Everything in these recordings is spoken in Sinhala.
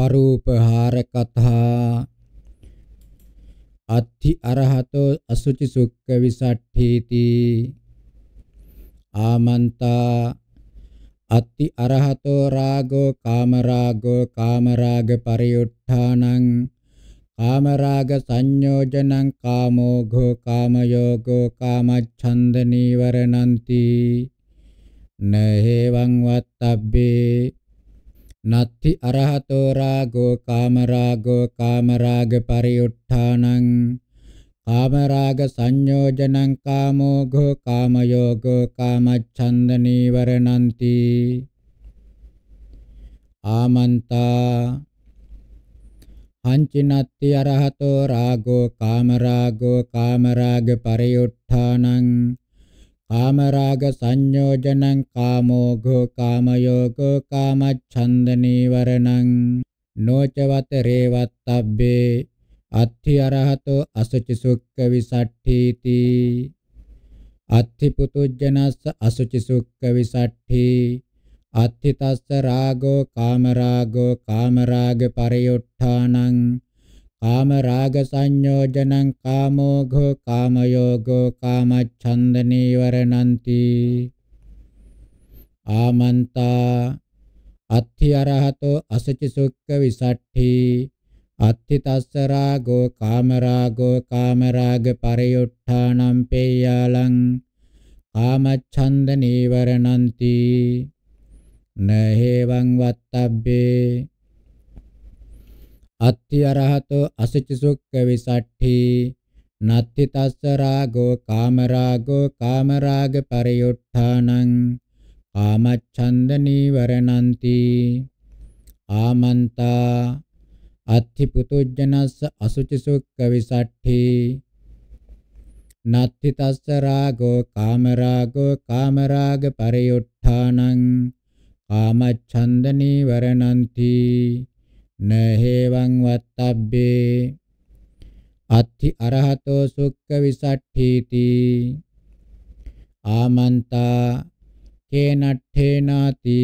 පරූපහාර කතා අත්ථි අරහතෝ අසුචි සුක්ඛ විසට්ඨීති ආමන්තා අත්ති අරහතෝ රාගෝ කාමරාගෝ කාමරාග පරියුට්ඨානං කාමරාග සංයෝජනං කාමෝඝෝ කාමයෝගෝ කාමච්ඡන්ද නීවරණන්ති නහේවං වත්තබ්බේ නත්ති අරහතෝ රාගෝ කාමරාගෝ කාමරාග පරිඋත්ථානං කාමරාග සංයෝජනං කාමෝඝෝ කාමයෝගෝ කාමච්ඡන්ද නීවරණන්ති ආමන්තා පංචිනත්ති අරහතෝ රාගෝ කාමරාගෝ කාමරාග පරිඋත්ථානං කාමරාග සංයෝජනං කාමෝඝෝ කාමයෝගෝ කාමච්ඡන්ද නීවරණං නොචවත රේවත්තබ්බේ අත්ථි අරහතෝ අසුචි සුක්ඛ විසට්ඨීති අත්ථි පුතුජ්ජනස්ස අසුචි සුක්ඛ විසට්ඨී අත්ථි තස්ස රාගෝ කාමරාගෝ කාමරාග පරියොට්ඨානං කාම රාග සංයෝජනං කාමෝඝෝ කාමයෝගෝ කාමච්ඡන්ද නීවරණಂತಿ ආමන්තා අත්ථි අරහතෝ අසචි සුක්ඛ විසට්ඨි අත්ථි තස්ස රාගෝ කාම රාගෝ කාම රාග පරියුට්ඨානම් පේයාලං කාමච්ඡන්ද නීවරණಂತಿ නහේවං වත්තබ්බේ අත්ථි අරහතෝ අසුචි සුක්ඛ විසට්ඨි නත්ථි තස්ස රාගෝ කාම රාගෝ කාම රාග පරියුට්ඨානං කාමච්ඡන්ද නීවරණන්ති ආමන්තා අත්ථි පුතුජ්ජනස්ස අසුචි සුක්ඛ විසට්ඨි නත්ථි තස්ස රාගෝ කාම රාගෝ කාම රාග පරියුට්ඨානං කාමච්ඡන්ද නීවරණන්ති නහේවං වත්තබ්බේ අත්ථි අරහතෝ සුක්ඛ විසට්ඨීති ආමන්තා කේනට්ඨේනාති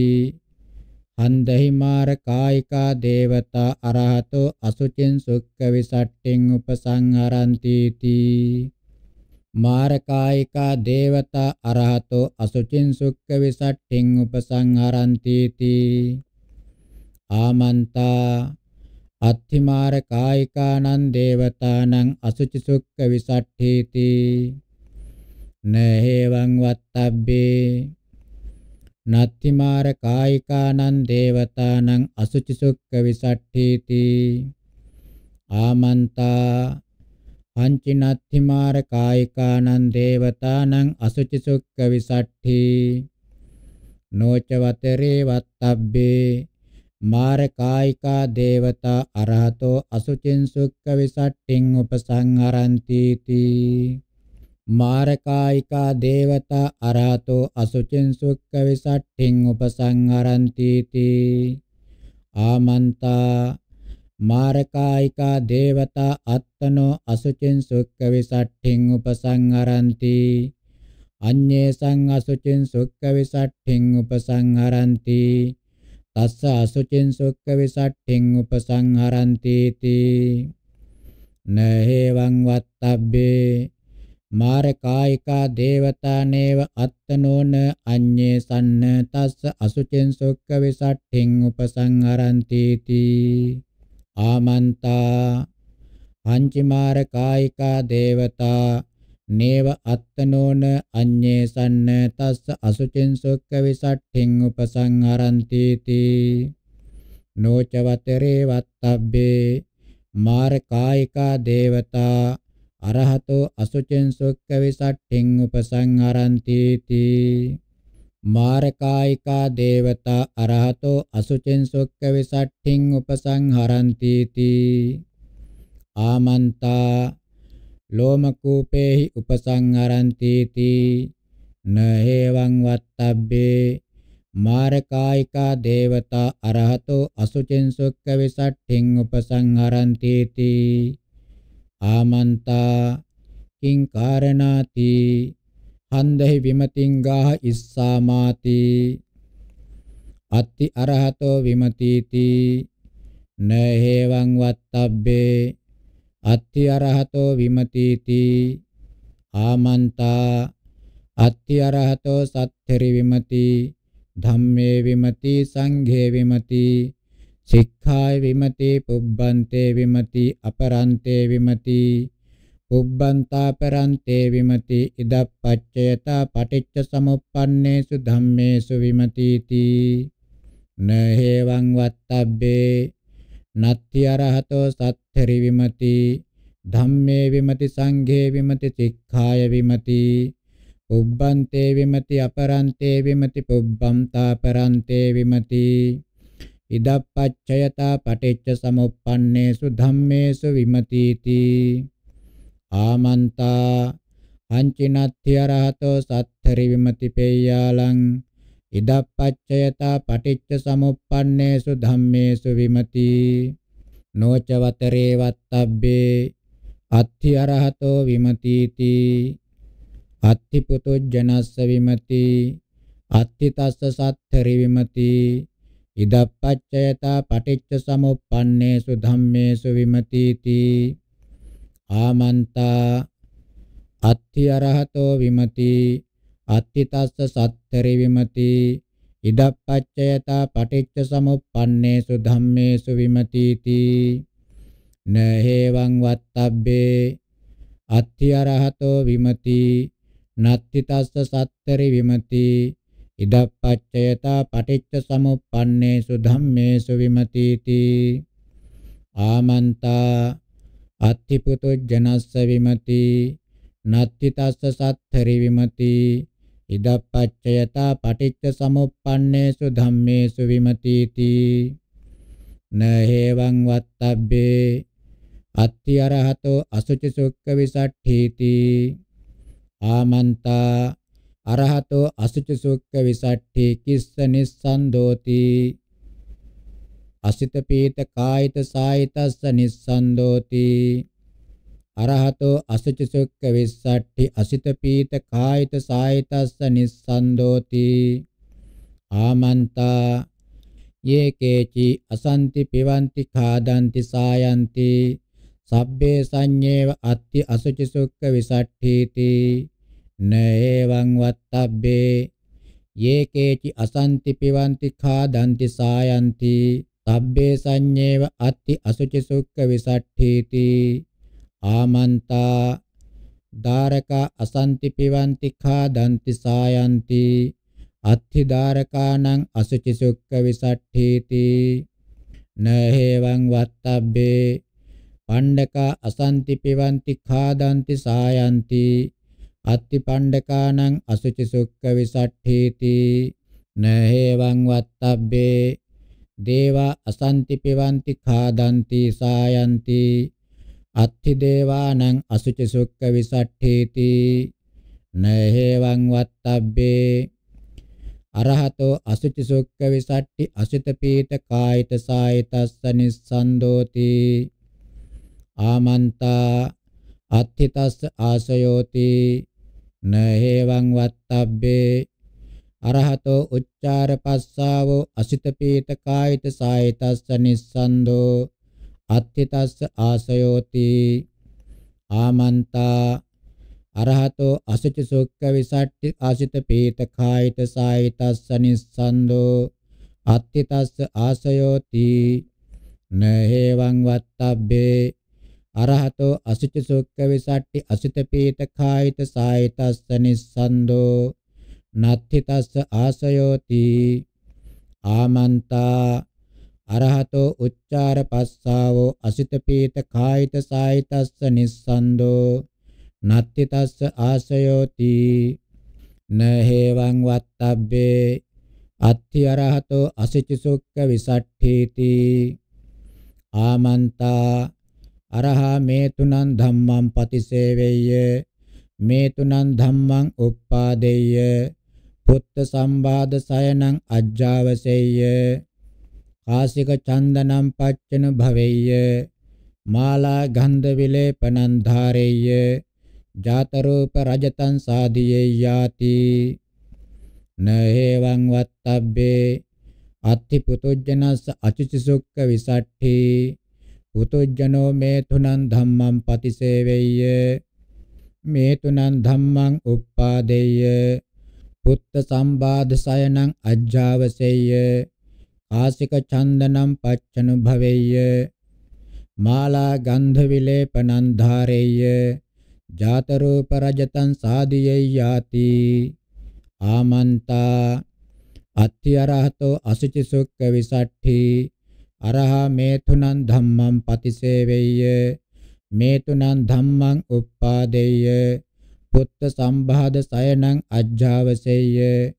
හන්දහි මාර කායිකා දේවතා අරහතෝ අසුචින් සුක්ඛ විසට්ඨින් උපසංහරಂತಿ තී මාරකායිකා දේවතා අරහතෝ අසුචින් සුක්ඛ විසට්ඨින් උපසංහරಂತಿ තී ආමන්තා අත්තිමාර කායිකානං දේවතානං අසුචි සුක්ඛ විසට්ඨේති නහේවං වත්තබ්බේ නත්තිමාර කායිකානං දේවතානං අසුචි සුක්ඛ විසට්ඨේති ආමන්තා පංචි නත්තිමාර කායිකානං දේවතානං අසුචි සුක්ඛ විසට්ඨී නොච වතරේ වත්තබ්බේ මාරකායිකා දේවතා අරහතෝ අසුචින් සුක්ඛ විසට්ඨින් උපසංහරಂತಿ තී මාරකායිකා දේවතා අරහතෝ අසුචින් සුක්ඛ විසට්ඨින් උපසංහරಂತಿ තී ආමන්තා මාරකායිකා දේවතා අත්තනෝ අසුචින් සුක්ඛ විසට්ඨින් උපසංහරಂತಿ අඤ්ඤේසං අසුචින් සුක්ඛ විසට්ඨින් උපසංහරಂತಿ තස්ස අසුචින් සුක්ඛ විසට්ඨින් උපසංහරන්ති තී නහේවං වත්තබ්බේ මාර කායිකා දේවතා නේව අත්තනෝන අඤ්ඤේ සන්න තස්ස අසුචින් සුක්ඛ විසට්ඨින් උපසංහරන්ති තී ආමන්තා පංචි මාර කායිකා දේවතා නේව අත්තනෝන අඤ්ඤේසන්න තස්ස අසුචින් සුක්ඛ විසට්ඨින් උපසංහරಂತಿ තී නෝචවතරේ වත්තබ්බේ මාර කායිකා දේවතා අරහතෝ අසුචින් සුක්ඛ විසට්ඨින් උපසංහරಂತಿ තී මාර කායිකා දේවතා අරහතෝ අසුචින් සුක්ඛ විසට්ඨින් උපසංහරಂತಿ තී ආමන්තා ලෝමකූපේහි උපසංහරಂತಿ තී නහේවං වත්තබ්බේ මාරකායිකා දේවතා අරහතෝ අසුචින් සුක්ඛ විසට්ඨින් උපසංහරಂತಿ තී ආමන්තා කිං කාරණාති හන්දහි විමතින් ගාහ ඉස්සාමාති අත්ති අරහතෝ විමතිති නහේවං වත්තබ්බේ අත්ති අරහතෝ විමතිති ආමන්තා අත්ති අරහතෝ සත්තරි විමති ධම්මේ විමති සංඝේ විමති සික්ඛාය විමති පුබ්බන්තේ විමති අපරන්තේ විමති පුබ්බන්තා පරන්තේ විමති ඉදප්පච්චයතා පටිච්ච සමුප්පන්නේසු ධම්මේසු විමතිති නහේවං වත්තබ්බේ නත්ති අරහතෝ සත්තරි විමති ධම්මේ විමති සංඝේ විමති සික්ඛාය විමති පුබ්බන්තේ විමති අපරන්තේ විමති පුබ්බන්තා පරන්තේ විමති ඉදප්පච්චයතා පටිච්ච සමුප්පන්නේසු ධම්මේසු විමතිති ආමන්තා අංචිනත්ති අරහතෝ සත්තරි විමති පේයාලං ඉදප්පච්චයතා පටිච්ච සමුප්පන්නේසු ධම්මේසු විමති නොච වතරේ වත්තබ්බේ අත්ථි අරහතෝ විමතිති අත්ථි පුතෝ ජනස්ස විමති අත්ථි තස්ස සත්තරි විමති ඉදප්පච්චයතා පටිච්ච සමුප්පන්නේසු ධම්මේසු විමතිති ආමන්තා අත්ථි අරහතෝ විමති අත්තිතස්ස සත්තරි විමති ඉදප්පච්චයතා පටිච්ච සමුප්පන්නේසු ධම්මේසු විමතිති නහේවං වත්තබ්බේ අත්ති අරහතෝ විමති නත්තිතස්ස සත්තරි විමති ඉදප්පච්චයතා පටිච්ච සමුප්පන්නේසු ධම්මේසු විමතිති ආමන්තා අත්තිපුතු ජනස්ස විමති නත්තිතස්ස සත්තරි විමති ඉදප්පච්චයතා පටිච්ච සමුප්පන්නේසු ධම්මේසු විමතිති නහේවං වත්තබ්බේ අත්ති අරහතෝ අසුචි සුක්ඛ විසට්ඨීති ආමන්තා අරහතෝ අසුචි සුක්ඛ විසට්ඨී කිස්ස නිස්සන්දෝති අසිත පීත කායිත සායිතස්ස නිස්සන්දෝති අරහතෝ අසචසොක්ක වෙස්සට්ටි අසිත පීත කායිත සායිතස්ස නිස්සන්දෝති ආමන්තා යේකේචි අසන්ති පිවන්ති කාදන්ති සායන්ති සබ්බේ සංඤේව අත්ති අසුචි සුක්ඛ විසට්ඨීති නේවං වත්තබ්බේ යේකේචි අසන්ති පිවන්ති ખાදන්ති සායන්ති සබ්බේ සංඤේව අත්ති අසුචි සුක්ඛ විසට්ඨීති ආමන්තා ධාරක අසන්ති පිවන්ති ඛාදන්ති සායන්ති අත්ථි ධාරකාණං අසුචි සුක්ඛ විසට්ඨීති නහේවං වත්තබ්බේ පණ්ඩකා අසන්ති පිවන්ති ඛාදන්ති සායන්ති අත්ති පණ්ඩකානං අසුචි සුක්ඛ විසට්ඨීති නහේවං වත්තබ්බේ දේවා අසන්ති පිවන්ති ඛාදන්ති සායන්ති අත්ථි දේවානං අසුචි සුක්ඛ විසට්ඨේති නහේවං වත්තබ්බේ අරහතෝ අසුචි සුක්ඛ විසට්ටි අසිත පීත කායිත සායිතස්ස නිස්සන්දෝති ආමන්තා අත්ථිතස්ස ආසයෝති නහේවං වත්තබ්බේ අරහතෝ උච්චාර පස්සාවෝ අසිත පීත කායිත සායිතස්ස නිස්සන්දෝ අත්ථිතස්ස ආසයෝති ආමන්තා අරහතෝ අසුචි සුක්ඛ විසට්ටි ආසිත පීත කායිත සායිතස්ස නිස්සන්දෝ අත්ථිතස්ස ආසයෝති නහේවං වත්තබ්බේ අරහතෝ අසුචි සුක්ඛ විසට්ටි අසිත පීත කායිත සායිතස්ස නිස්සන්දෝ නත්ථිතස්ස ආසයෝති ආමන්තා අරහතෝ උච්චාර පස්සාවෝ අසිත පීත කායිත සායිතස්ස නිස්සන්දෝ නත්ති තස්ස ආසයෝති නහේවං වත්තබ්බේ අත්ථි අරහතෝ අසිචි සුක්ඛ විසට්ඨීති ආමන්තා අරහා මේ තුනන් ධම්මං පතිසේවෙය්‍ය මේ තුනන් ධම්මං උප්පාදෙය්‍ය පුත්ත සම්බාද සයනං අජ්ජාවසෙය්‍ය කාසික චන්දනම් පච්චන භවෙය්‍ය මාලා ගන්ධ විලේපනං ධාරෙය්‍ය ජාත රූප රජතං සාදියේ යාති නේවං වත්තබ්බේ අත්ති පුතුජනස් අචිචසුක්ක විසට්ඨි පුතුජනෝ මේ තුනං ධම්මං පතිසේවෙය්‍ය මේ තුනං ධම්මං උප්පාදෙය්‍ය පුත්ත සම්බාධ සයනං අජ්ජාවසෙය්‍ය ආසික චන්දනම් පච්චනු භවෙය්‍ය මාලා ගන්ධ විලේපනං ධාරෙය්‍ය ජාත රූප රජතං සාදියෙය් යාති ආමන්තා අත්ථි අරහතෝ අසුචි සුක්ඛ විසට්ඨි අරහා මේතුනං ධම්මං පතිසේවෙය්‍ය මේතුනං ධම්මං උප්පාදෙය්‍ය පුත්ත සම්භාද සයනං අජ්ජාවසෙය්‍ය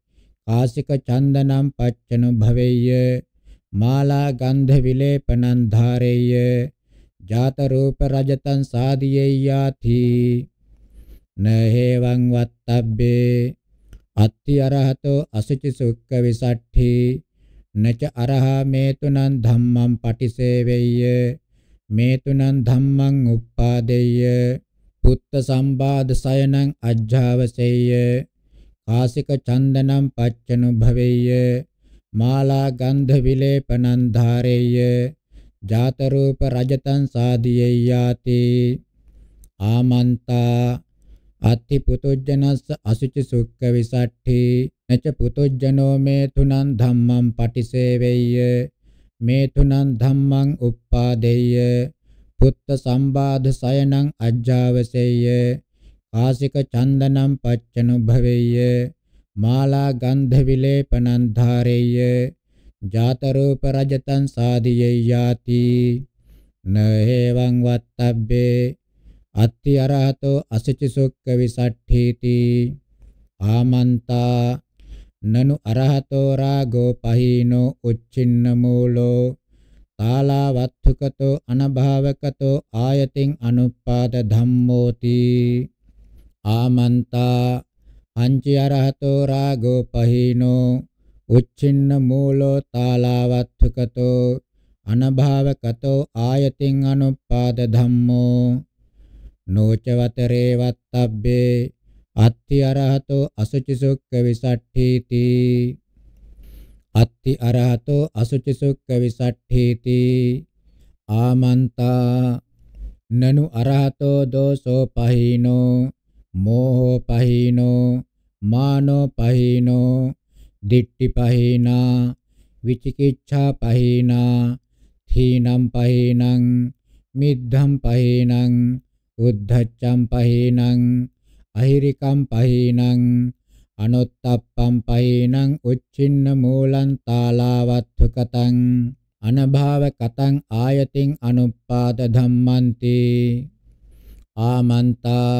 කාසික චන්දනම් පච්චනු භවෙය්‍ය මාලා ගන්ධ විලේපනං ධාරෙය්‍ය ජාත රූප රජතං සාදියේයාති නහේවං වත්තබ්බේ අත්ති අරහතෝ අසුචි සුක්ඛ විසට්ඨි නච අරහා මේතුනං ධම්මං පටිසේවෙය්‍ය මේතුනං ධම්මං උප්පාදෙය්‍ය පුත්ත සම්බාද සයනං අජ්ජාවසෙය්‍ය කාසික චන්දනම් පච්චනු භවෙය්‍ය මාලා ගන්ධ විලේපනං ධාරේය ජාත රූප රජතං සාදියේ යාති ආමන්තා අත්ති පුතුජනස්ස අසුචි සුක්ඛ විසට්ඨි නච පුතුජනෝ මේ තුනං ධම්මං පටිසේවෙය්‍ය මේ තුනං ධම්මං uppādeය පුත්ත සම්බාධ සයනං අජ්ජාවසෙය්‍ය ආසික චන්දනම් පච්චනුභවෙය්‍ය මාලා ගන්ධ විලේපනං ධාරෙය්‍ය ජාත රූප රජතං සාදියෙය් යාති නහේවං වත්තබ්බේ අත්ති අරහතෝ අසචි සුක්ඛ විසට්ඨීති ආමන්තා නනු අරහතෝ රාගෝ පහීනෝ උච්චින්න මූලෝ තාලා වත්තුකතෝ අනභාවකතෝ ආයතින් අනුපාද ධම්මෝති ආමන්තා පංච අරහතෝ රාගෝ පහිනෝ උච්චින්න මූලෝ තාලවත්ථකතෝ අනභාවකතෝ ආයතින් අනුපාද ධම්මෝ නෝචවතරේ වත්තබ්බේ අත්ති අරහතෝ අසුචි සුක්ඛ විසට්ඨීති අත්ති අරහතෝ අසුචි සුක්ඛ විසට්ඨීති ආමන්තා නනු අරහතෝ දෝසෝ පහිනෝ මෝහ පහිනෝ මානෝ පහිනෝ දිට්ඨි පහිනා විචිකිච්ඡා පහිනා තීනම් පහිනං මිද්ධම් පහිනං උද්ධච්ඡම් පහිනං අහිරිකම් පහිනං අනොත්තප්පම් පහිනං උච්චින්න මූලං තාලාවත්ථකතං අනභාවකතං ආයතින් අනුපාද ධම්මන්ති ආමන්තා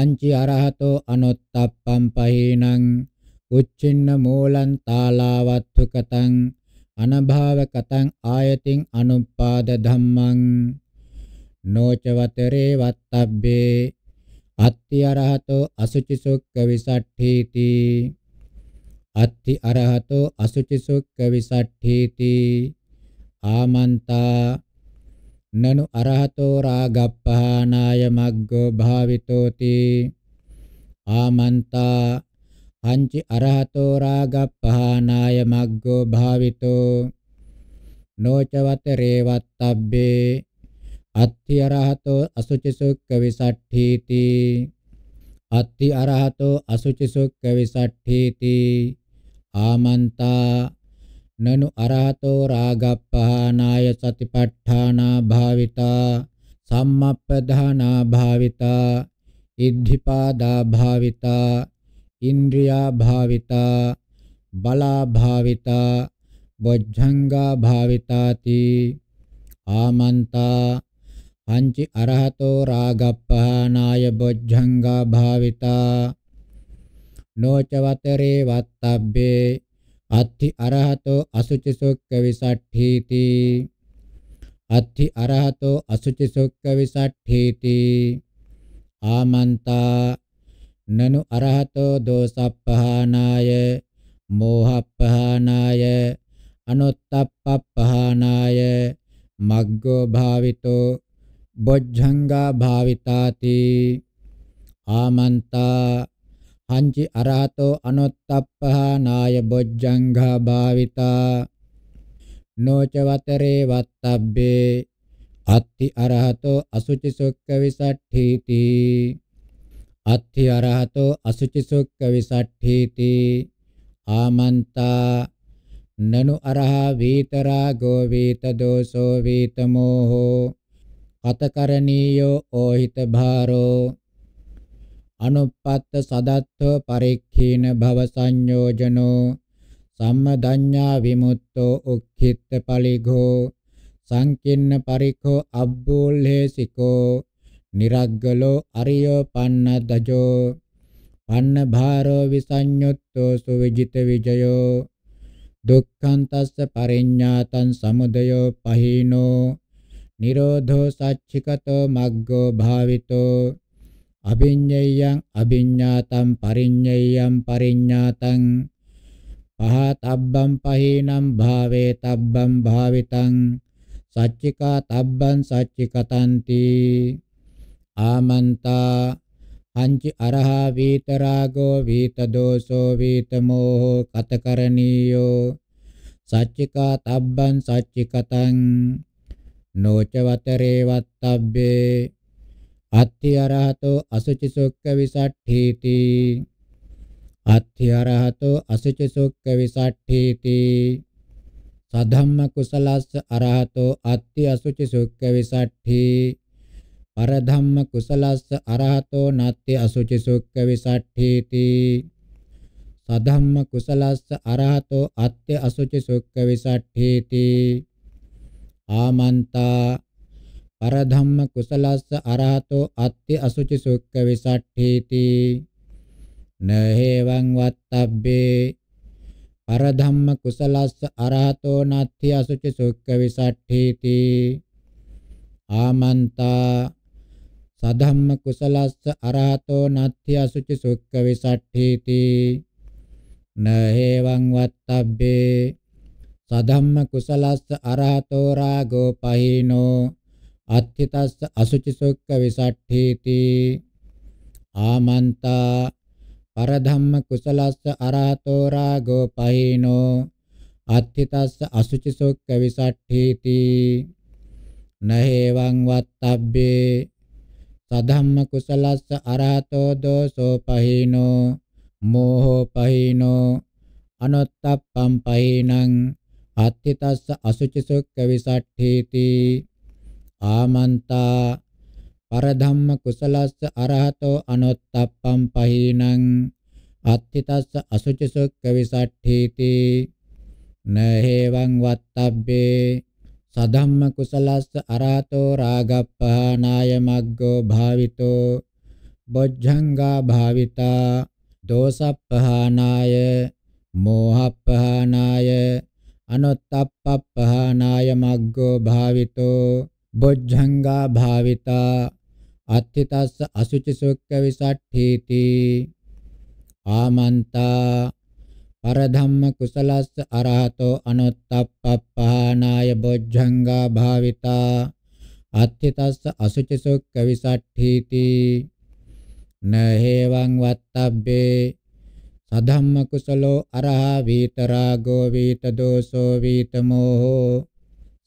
අංචි අරහතෝ අනොත්තප්පම් පහේනං උච්චින්න මූලං තාලාවත්තුකතං අනභාවකතං ආයතින් අනුපාද ධම්මං නෝචවතරේ වත්තබ්බේ අත්ති අරහතෝ අසුචි සුක්ඛ විසට්ඨීති අත්ති අරහතෝ අසුචි සුක්ඛ විසට්ඨීති ආමන්තා නනු අරහතෝ රාගප්පහානාය මග්ගෝ භාවිතෝති ආමන්තා අංචි අරහතෝ රාගප්පහානාය මග්ගෝ භාවිතෝ නොචවත රේවත්තබ්බේ අත්ති අරහතෝ අසුචි සුක්ඛ විසට්ඨීති අත්ති අරහතෝ අසුචි සුක්ඛ විසට්ඨීති ආමන්තා නනු අරහතෝ රාගප්පහානාය සතිපට්ඨානා භාවිතා සම්මප්පදානා භාවිතා ඉද්ධිපාදා භාවිතා ඉන්ද්‍රියා භාවිතා බලා භාවිතා බොජ්ජංගා භාවිතාති ආමන්තා පංචි අරහතෝ රාගප්පහානාය බොජ්ජංගා භාවිතා නෝචවතරේ වත්තබ්බේ අත්ථි අරහතෝ අසුචි සොක්ක විසට්ඨීති අත්ථි අරහතෝ අසුචි සොක්ක විසට්ඨීති ආමන්තා නනු අරහතෝ දෝසප්පහානාය මෝහප්පහානාය අනුත්තප්පහානාය මග්ගෝ භාවිතෝ බොජ්ජංගා භාවිතාති ආමන්තා හංචි අරහතෝ අනොත්තප්පහානාය බොජ්ජංඝා භාවිතා නොච වතරේ වත්තබ්බේ අත්ති අරහතෝ අසුචි සොක්ක විසට්ඨීති අත්ති අරහතෝ අසුචි සොක්ක විසට්ඨීති ආමන්තා නනු අරහා වීතරාගෝ වීත දෝසෝ වීතමෝහෝ අතකරණීයෝ ඕහිත භාරෝ අනුප්පත්ත සදත්තෝ පරික්ඛීන භව සංයෝජනෝ සම්මදඤ්ඤා විමුක්තෝ උක්ඛිත පලිඝෝ සංකින්න පරිඛෝ අබ්බෝල්හේසිකෝ නිරග්ගලෝ අරියෝ පන්නදජෝ පන්න භාරෝ විසඤ්ඤුත්තෝ සුවිජිත විජයෝ දුක්ඛං තස්ස පරිඤ්ඤාතං සමුදයෝ පහීනෝ නිරෝධෝ සච්චිකතෝ මග්ගෝ භාවිතෝ අභිඤ්ඤයං අභිඤ්ඤාතං පරිඤ්ඤයං පරිඤ්ඤාතං පහතබ්බම් පහේනම් භාවේ තබ්බම් භාවිතං සච්චිකා තබ්බං සච්චිකතන්ති ආමන්තා අංචි අරහා වීතරාගෝ වීතදෝසෝ වීතමෝහෝ කතකරණීයෝ සච්චිකා තබ්බං සච්චිකතං නොචවතරේ වත්තබ්බේ අත්ථි අරහතෝ අසුචි සොක්ක විසට්ඨීති අත්ථි අරහතෝ අසුචි සොක්ක විසට්ඨීති සධම්ම කුසලස්ස අරහතෝ අත්ථි අසුචි සොක්ක විසට්ඨී පරධම්ම කුසලස්ස අරහතෝ නත්ති අසුචි සොක්ක විසට්ඨීති සධම්ම කුසලස්ස අරහතෝ අත්ථි අසුචි සොක්ක විසට්ඨීති ආමන්තා පරධම්ම කුසලස්ස අරහතෝ අත්ති අසුචි සුක්ඛ විසට්ඨේති නහේවං වත්තබ්බේ පරධම්ම කුසලස්ස අරහතෝ නත්ති අසුචි සුක්ඛ විසට්ඨේති ආමන්තා සධම්ම කුසලස්ස අරහතෝ නත්ති අසුචි සුක්ඛ විසට්ඨේති නහේවං වත්තබ්බේ සධම්ම කුසලස්ස අරහතෝ රාගෝ පහිනෝ අත්ථිතස්ස අසුචිසොක්ක විසට්ඨේති ආමන්තා පරධම්ම කුසලස්ස අරහතෝ රාගෝ පහිනෝ අත්ථිතස්ස අසුචිසොක්ක විසට්ඨේති නහේවං වත්තබ්බේ සධම්ම කුසලස්ස අරහතෝ දෝසෝ පහිනෝ මෝහෝ පහිනෝ අනොත්තප්පම් පහිනං අත්ථිතස්ස අසුචිසොක්ක විසට්ඨේති ආමන්තා පරධම්ම කුසලස්ස අරහතෝ අනොත්තප්පම් පහීනං අත්ථිතස්ස අසුචි සුක්ඛ විසට්ඨීති නහේවං වත්තබ්බේ සධම්ම කුසලස්ස අරහතෝ රාගප්පහානාය මග්ගෝ භාවිතෝ බොජ්ජංගා භාවිතා දෝසප්පහානාය මෝහප්පහානාය අනොත්තප්පප්පහානාය මග්ගෝ භාවිතෝ බොජ්ජංගා භාවිතා අත්ථිතස්ස අසුචි සොක්ක විසට්ඨීති ආමන්තා පරධම්ම කුසලස්ස අරහතෝ අනුත්තප්පප්පහානාය බොජ්ජංගා භාවිතා අත්ථිතස්ස අසුචි සොක්ක විසට්ඨීති නහේවං වත්තබ්බේ සධම්ම කුසලෝ අරහා වීතරාගෝ වීත දෝසෝ වීත මෝහෝ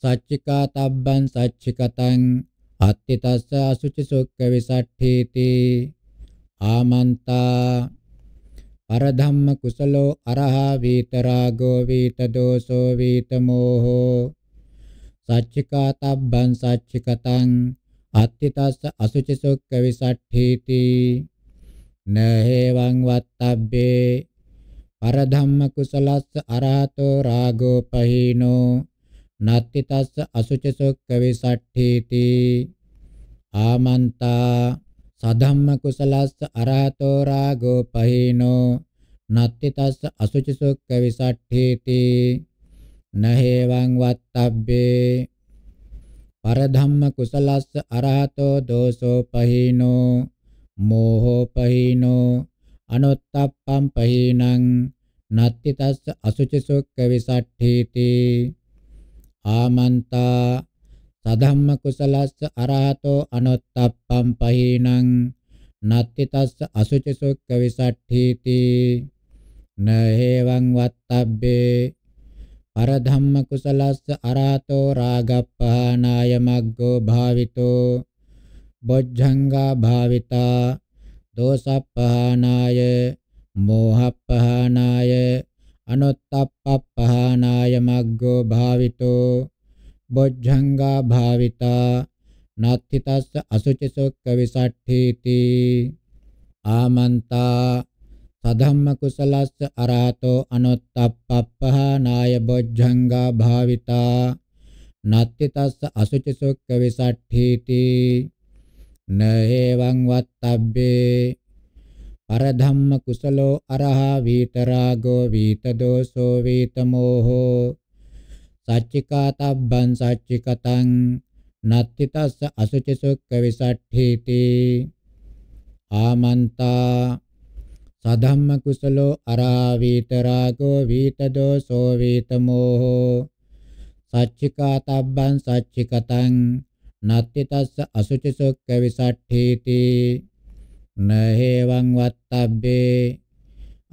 සච්චිකා තබ්බං සච්චිකතං අත්තිතස්ස අසුචි සුක්ඛ විසට්ඨීති ආමන්තා පරධම්ම කුසලෝ අරහා වීතරාගෝ වීතදෝසෝ වීතමෝහෝ සච්චිකා තබ්බං සච්චිකතං අත්තිතස්ස අසුචි සුක්ඛ විසට්ඨීති නහේවං වත්තබ්බේ පරධම්ම කුසලස්ස අරහතෝ රාගෝ පහීනෝ නත්ති තස්ස අසුචසෝ කවිසට්ඨීති ආමන්තා සධම්ම කුසලස්ස අරහතෝ රාගෝ පහීනෝ නත්ති තස්ස අසුචසෝ කවිසට්ඨීති නහේවං වත්තබ්බේ පරධම්ම කුසලස්ස අරහතෝ දෝසෝ පහීනෝ මෝහෝ පහීනෝ අනුත්තප්පම් පහීනං නත්ති තස්ස අසුචසෝ කවිසට්ඨීති ආමන්තා සධම්ම කුසලස්ස අරහතෝ අනුත්තප්පම් පහීනං නත්ති තස්ස අසුචි සුක්ඛ විසට්ඨීති නහේවං වත්තබ්බේ පරධම්ම කුසලස්ස අරහතෝ රාගප්පහානාය මග්ගෝ භාවිතෝ බොජ්ජංගා භාවිතා දෝසප්පහානාය මෝහප්පහානාය අනුත්තප්පප්පහ प्रधानाय मग्गो भावितो भुजङ्गा भाविता नास्थितस्य असुचिषु कविषाठीति आमन्ता सधम्मकुशलस्य अरातो अनुत्तपनाय भुजङ्गा भाविता नत्थितस्य असुचिषु कविषाठीति न एवं वक्तव्ये අරධම්ම කුසලෝ අරහා වීතරාගෝ වීතදෝසෝ වීතමෝහෝ සච්චිකාතබ්බං සච්චිකතං නත්ති තස්ස අසුචි සුක්ඛ විසට්ඨීති ආමන්තා සධම්ම කුසලෝ අරහා වීතරාගෝ වීතදෝසෝ වීතමෝහෝ සච්චිකාතබ්බං සච්චිකතං නත්ති තස්ස අසුචි සුක්ඛ විසට්ඨීති නහේවං වත්තබ්බේ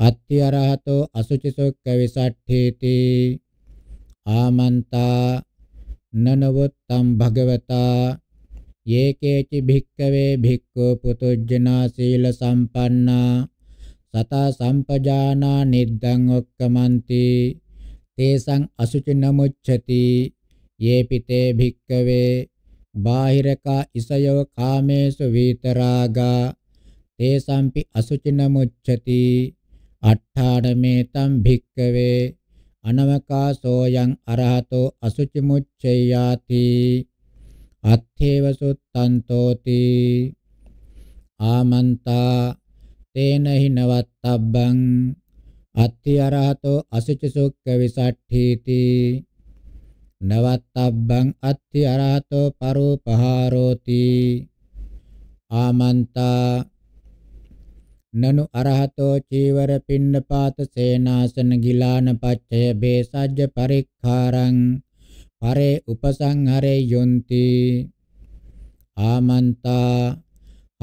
අත්‍යරහතෝ අසුචිසොක්ක විසට්ඨේති ආමන්තා නනවත්තම් භගවතා යේකේචි භික්කවේ භික්ඛු පුතුජ්ජනා සීල සම්පන්නා සතා සම්පජානා නිද්දං ඔක්කමන්ති තේසං අසුචි නමුච්ඡති යේපිතේ භික්කවේ බාහිරකා ඉසයෝ කාමේසු විතරාගා තේසම්පි අසුචින මුච්ඡති අට්ඨානමේතම් භික්කවේ අනවකා සෝයන් අරහතෝ අසුචි මුච්ඡයාති අත්ථේව සුත්තන්තෝති ආමන්තා තේන හිනවත්තබ්බං අත්ථි අරහතෝ අසුචි සුක්ඛ විසට්ඨීති නවත්තබ්බං අත්ථි අරහතෝ පරෝපහාරෝති ආමන්තා නනු අරහතෝ චීවර පින්නපාත සේනාසන ගිලාන පච්චය බේසජ්ජ පරික්ඛාරං පරේ උපසංහරේ යොන්ති ආමන්තා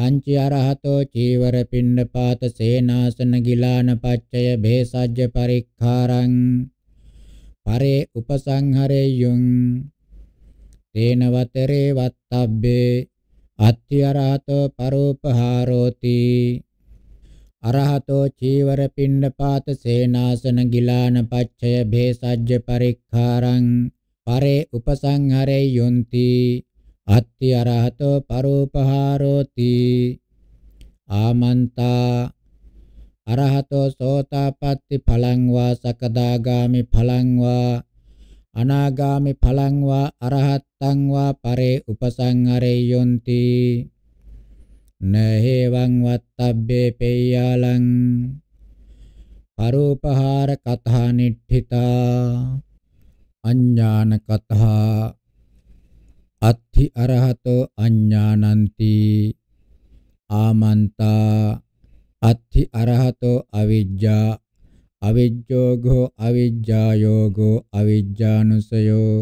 අංචි අරහතෝ චීවර පින්නපාත සේනාසන ගිලාන පච්චය බේසජ්ජ පරික්ඛාරං පරේ උපසංහරේ යොන් තේන වතරේ වත්තබ්බේ අත්‍යරහතෝ පරෝපහාරෝති අරහතෝ චීවර පිණ්ඩපාත සේනාසන ගිලාන පච්චය භේසජ්ජ පරික්ඛාරං පරේ උපසංහරේ යොන්ති අත්ති අරහතෝ පරෝපහාරෝති ආමන්තා අරහතෝ සෝතාපට්ටි ඵලං වා සකදාගාමි ඵලං වා අනාගාමි ඵලං වා අරහත්තං වා පරේ උපසංහරේ යොන්ති නහේවං වත්තබ්බේ පේයාලං පරෝපහාර කතා නිට්ඨිතා අඥාන කතා අත්ථි අරහතෝ අඥානಂತಿ ආමන්තා අත්ථි අරහතෝ අවිජ්ජා අවිජ්ජෝගෝ අවිජ්ජායෝගෝ අවිජ්ජානුසයෝ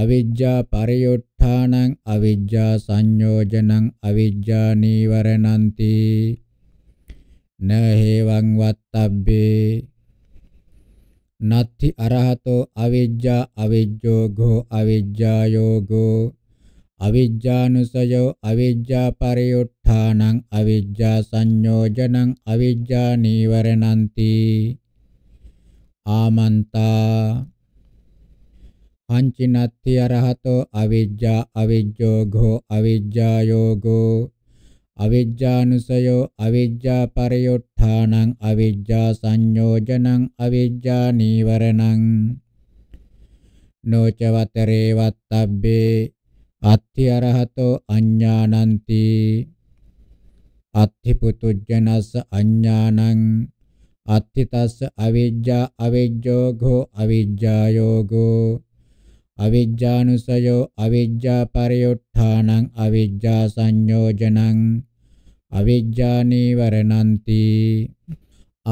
අවිජ්ජා පරියොට්ඨ අදිඨානං අවිජ්ජා සංයෝජනං අවිජ්ජා නීවරණන්ති නහේවං වත්තබ්බේ නත්ති අරහතෝ අවිජ්ජා අවිජ්ජෝගෝ අවිජ්ජායෝගෝ අවිජ්ජානුසයෝ අවිජ්ජා පරියුට්ඨානං අවිජ්ජා සංයෝජනං අවිජ්ජා නීවරණන්ති ආමන්තා අංචිනත්ති අරහතෝ අවිජ්ජා අවිජ්ජෝඝෝ අවිජ්ජායෝගෝ අවිජ්ජානුසයෝ අවිජ්ජා පරියොට්ඨානං අවිජ්ජා සංයෝජනං අවිජ්ජා නීවරණං නොචවතරේ වත්තබ්බේ අත්ථි අරහතෝ අඥානන්ති අත්ථි පුතුජ්ජනස්ස අඥානං අත්ථි තස්ස අවිජ්ජා අවිජ්ජෝඝෝ අවිජ්ජායෝගෝ අවිජ්ජානුසයෝ අවිජ්ජා පරියොට්ඨානං අවිජ්ජා සංයෝජනං අවිජ්ජා නීවරණන්ති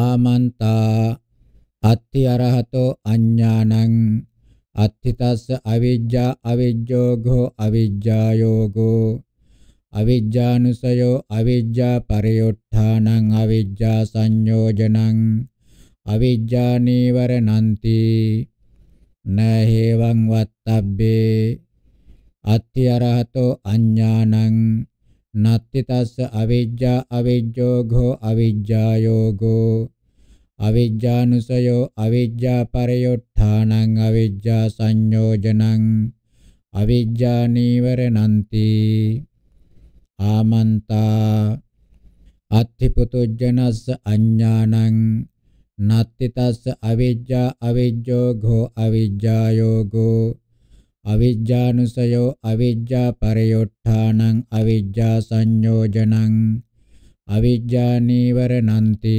ආමන්තා අත්ති අරහතෝ අඥානං අත්තිතස්ස අවිජ්ජා අවිජ්ජෝගෝ අවිජ්ජායෝගෝ අවිජ්ජානුසයෝ අවිජ්ජා පරියොට්ඨානං අවිජ්ජා සංයෝජනං අවිජ්ජා නීවරණන්ති නහේවං වත්තබ්බේ අත්ති අරහතෝ අඥානං නත්ති තස්ස අවිජ්ජා අවිජ්ජෝඝෝ අවිජ්ජායෝගෝ අවිජ්ජානුසයෝ අවිජ්ජා පරයොට්ඨානං අවිජ්ජා සංයෝජනං අවිජ්ජා නීවරණන්ති ආමන්තා අත්ථි පුතුජනස්ස අඥානං නත්ති තස්ස අවිජ්ජා අවිජ්ජෝ ඝෝ අවිජ්ජායෝ ඝෝ අවිජ්ජානුසයෝ අවිජ්ජා පරයොට්ඨානං අවිජ්ජා සංයෝජනං අවිජ්ජා නීවරණන්ති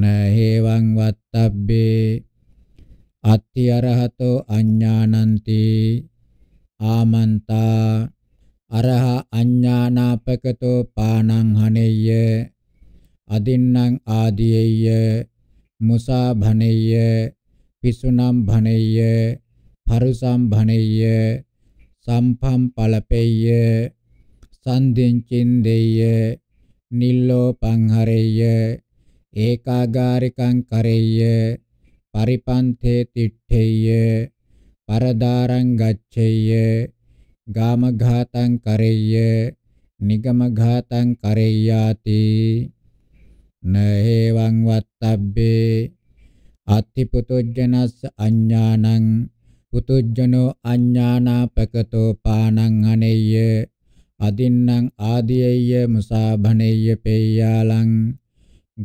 නහේවං වත්තබ්බේ අත්ති අරහතෝ අඥානන්ති ආමන්තා අරහ අඥානාපකතෝ පානං හනෙය්‍ය අදින්නම් ආදීයය මුසා භනෙය්‍ය පිසුනම් භනෙය්‍ය පරුසම් භනෙය්‍ය සම්පම් පලපෙය්‍ය සන්දින්චින් දෙය්‍ය නිල්ලෝ පංහරෙය්‍ය ඒකාගාරිකං කරෙය්‍ය පරිපන්තේ තිට්ඨෙය්‍ය පරදාරං ගච්ඡෙය්‍ය ගාමඝාතං කරෙය්‍ය නිගමඝාතං කරෙය්‍යාති නේවං වත්තබ්බේ අත්ති පුතුජ්ජනස්ස අඥානං පුතුජ්ජනෝ අඥානාපකතෝ පානං අනෙය්‍ය අදින්නම් ආදීයය මුසාභනෙය්‍ය පේයාලං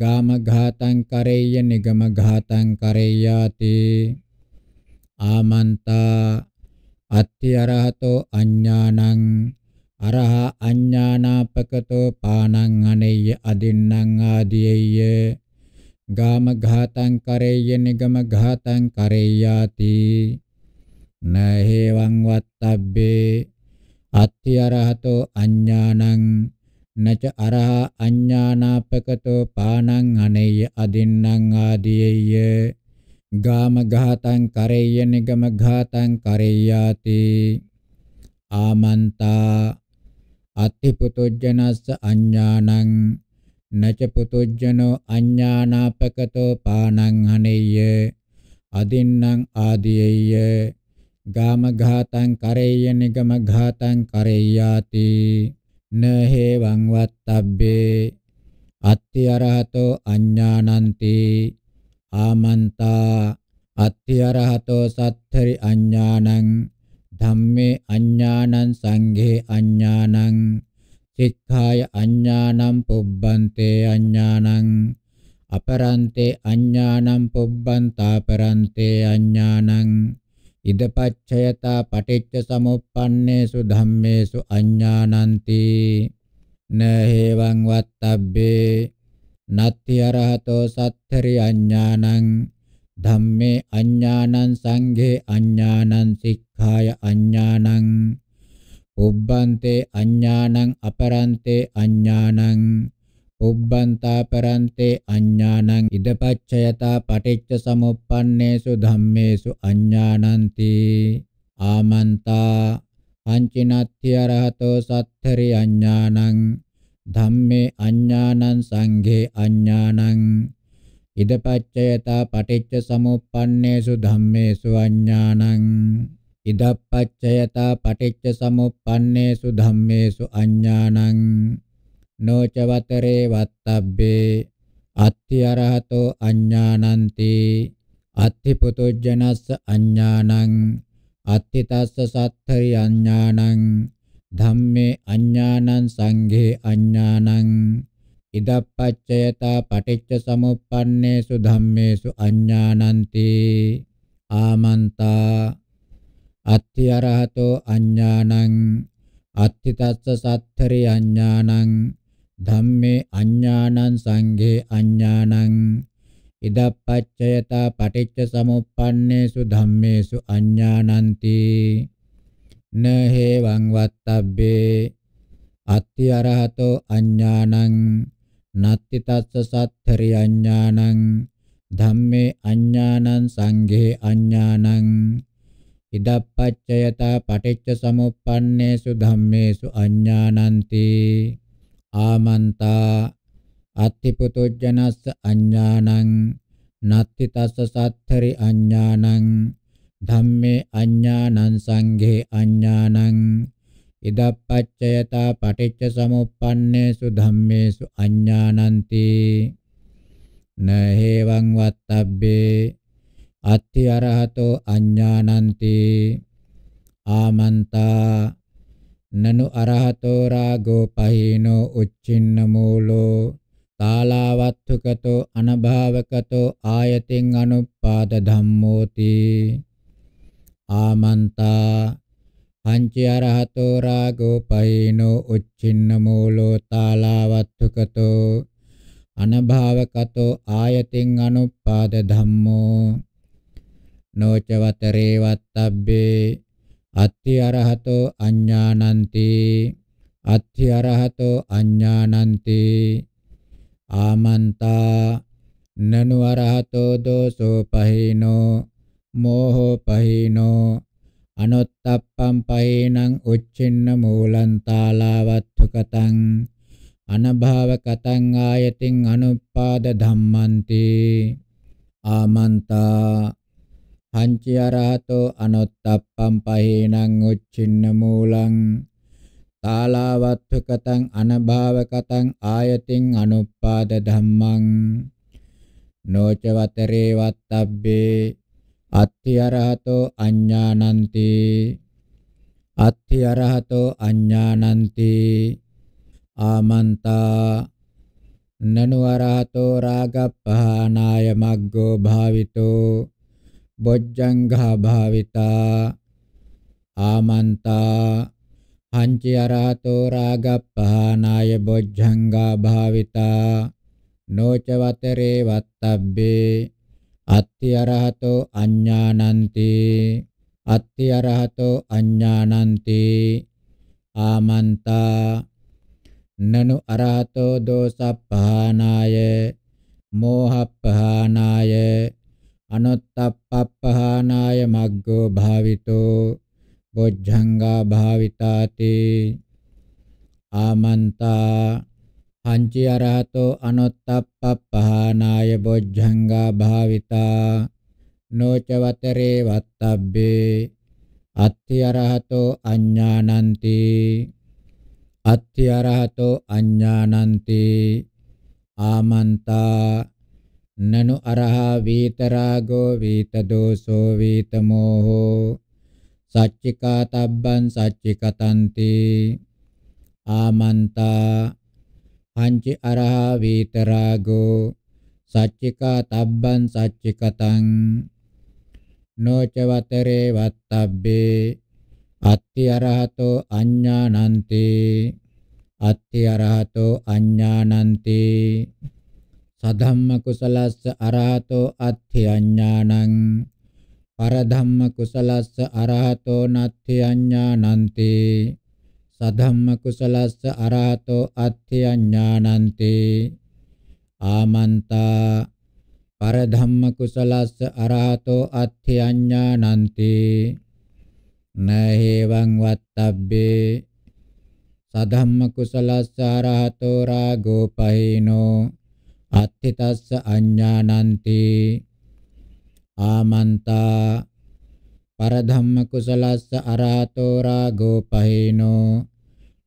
ගාම ඝාතං කරෙය්‍ය නිගම ඝාතං කරෙය්‍යාති ආමන්තා අත්ති අරහතෝ අඥානං අරහා අඤ්ඤානාපකතෝ පානං අනෙය්‍ය අදින්නම් ආදීයය ගාම ඝාතං කරෙය්‍ය නිගම ඝාතං කරෙය්‍යාති නහේවං වත්තබ්බේ අත්ථි අරහතෝ අඤ්ඤානං නච අරහා අඤ්ඤානාපකතෝ පානං අනෙය්‍ය අදින්නම් ආදීයය ගාම ඝාතං කරෙය්‍ය නිගම ඝාතං කරෙය්‍යාති ආමන්තා අත්ථි පුතුජ්ජනස්ස අඥානං නච පුතුජ්ජනෝ අඥානාපකතෝ පානං හනෙය්‍ය අදින්නම් ආදීයේය ගාම ඝාතං කරෙය්‍ය නිගම ඝාතං කරෙය්‍යාති නහේවං වත්තබ්බේ අත්ති අරහතෝ අඥානන්ති ආමන්තා අත්ති අරහතෝ සත්තරි අඥානං ධම්මේ අඥානං සංඝේ අඥානං සික්ඛාය අඥානං පුබ්බන්තේ අඥානං අපරන්තේ අඥානං පුබ්බන්තා පරන්තේ අඥානං ඉදපච්චයතා පටිච්ච සමුප්පන්නේසු ධම්මේසු අඥානන්ති නහේවං වත්තබ්බේ නත්ති අරහතෝ සත්තරිය අඥානං ධම්මේ අඥානං සංඝේ අඥානං සික්ඛාය අඥානං පුබ්බන්තේ අඥානං අපරන්තේ අඥානං පුබ්බන්තා පරන්තේ අඥානං ඉදපච්චයතා පටිච්ච සමුප්පන්නේසු ධම්මේසු අඥානಂತಿ ආමන්තා පංචිනත්ති අරහතෝ සත්තරි අඥානං ධම්මේ අඥානං සංඝේ අඥානං ඉදපච්චයතා පටිච්ච සමුප්පන්නේසු ධම්මේසු අඥානං ඉදපච්චයතා පටිච්ච සමුප්පන්නේසු ධම්මේසු අඥානං නෝචවතරේ වත්තබ්බේ අත්ති අරහතෝ අඥානන්ති අත්ති පුතුජනස්ස අඥානං අත්ති තස්ස සත්තරි අඥානං ධම්මේ අඥානං සංඝේ අඥානං ඉදප්පච්චයතා පටිච්ච සමුප්පන්නේසු ධම්මේසු අඥානන්ති ආමන්තා අත්ථි අරහතෝ අඥානං අත්ථි තස්ස සත්තරි අඥානං ධම්මේ අඥානං සංඝේ අඥානං ඉදප්පච්චයතා පටිච්ච සමුප්පන්නේසු ධම්මේසු අඥානන්ති නහේවං වත්තබ්බේ අත්ථි අරහතෝ අඥානං නත්ති තස්ස සත්තරි අඥානං ධම්මේ අඥානං සංඝේ අඥානං ඉදප්පච්චයතා පටිච්ච සමුප්පන්නේසු ධම්මේසු අඥානන්ති ආමන්තා අත්තිපුතුජ්ජනස්ස අඥානං නත්ති තස්ස සත්තරි අඥානං ධම්මේ අඥානං සංඝේ අඥානං ඉදප්පච්චයතා පටිච්ච සමුප්පන්නේසු ධම්මේසු අඥානන්ති නහේවං වත්තබ්බේ අත්ථි අරහතෝ අඥානන්ති ආමන්තා නනු අරහතෝ රාගෝ පහීනෝ උච්චින්න මූලෝ තාලාවත්තුකතෝ අනභාවකතෝ ආයතින් අනුපාද ධම්මෝති ආමන්තා පංච අරහතෝ රාගෝ පහේනෝ උච්චින්න මූලෝ තාලවත්තුකතෝ අනභාවකතෝ ආයතින් අනුපාද ධම්මෝ නොචවතරේ වත්තබ්බේ අත්ති අරහතෝ අඥානන්ති අත්ති අරහතෝ අඥානන්ති ආමන්තා නනු අරහතෝ දෝසෝ පහේනෝ මෝහෝ පහේනෝ අනොත්තප්පම් පහේනං උච්චෙන්න මූලං තාලාවත්තුකතං අනභාවකතං ආයතින් අනුපාද ධම්මන්ති ආමන්තා පංච අරහතෝ අනොත්තප්පම් පහේනං උච්චින්න මූලං තාලාවත්තුකතං අනභාවකතං ආයතින් අනුපාද ධම්මං නොචවතරේ වත්තබ්බේ අත්ථි අරහතෝ අඥානන්ති අත්ථි අරහතෝ අඥානන්ති ආමන්තා නනු අරහතෝ රාගප්පහානාය මග්ගෝ භාවිතෝ බොජ්ජංඝා භාවිතා ආමන්තා පංච අරහතෝ රාගප්පහානාය බොජ්ජංගා භාවිතා නොච වතරේ වත්තබ්බේ අත්ති අරහතෝ අඥානන්ති අත්ති අරහතෝ අඥානන්ති ආමන්තා නනු අරහතෝ දෝසප්පහානාය මෝහප්පහානාය අනුත්තප්පහානාය මග්ගෝ භාවිතෝ බොජ්ජංගා භාවිතාති ආමන්තා පංචි අරහතෝ අනොත්තප්පපහානාය බොජ්ජංගා භාවිතා නොචවතරේ වත්තබ්බේ අත්ථි අරහතෝ අඥානන්ති අත්ථි අරහතෝ අඥානන්ති ආමන්තා නනු අරහා වීතරාගෝ වීතදෝසෝ වීතමෝහෝ සච්චිකාතබ්බං සච්චිකතන්ති ආමන්තා අංචි අරහා වීතරාගෝ සච්චිකා තබ්බං සච්චිකතං නොචවතරේ වත්තබ්බේ අත්ති අරහතෝ අඤ්ඤානන්ති අත්ති අරහතෝ අඤ්ඤානන්ති සධම්ම කුසලස්ස අරහතෝ අත්ති අඤ්ඤානං පරධම්ම කුසලස්ස අරහතෝ නත්ති අඤ්ඤානන්ති සධම්ම කුසලස්ස අරහතෝ අත්ථයඥානන්ති ආමන්තා පරධම්ම කුසලස්ස අරහතෝ අත්ථයඥානන්ති නහේවං වත්තබ්බේ සධම්ම කුසලස්ස අරහතෝ රාගෝ පහිනෝ අත්ථිතස්ස අඥානන්ති ආමන්තා පරධම්ම කුසලස්ස අරහතෝ රාගෝ පහිනෝ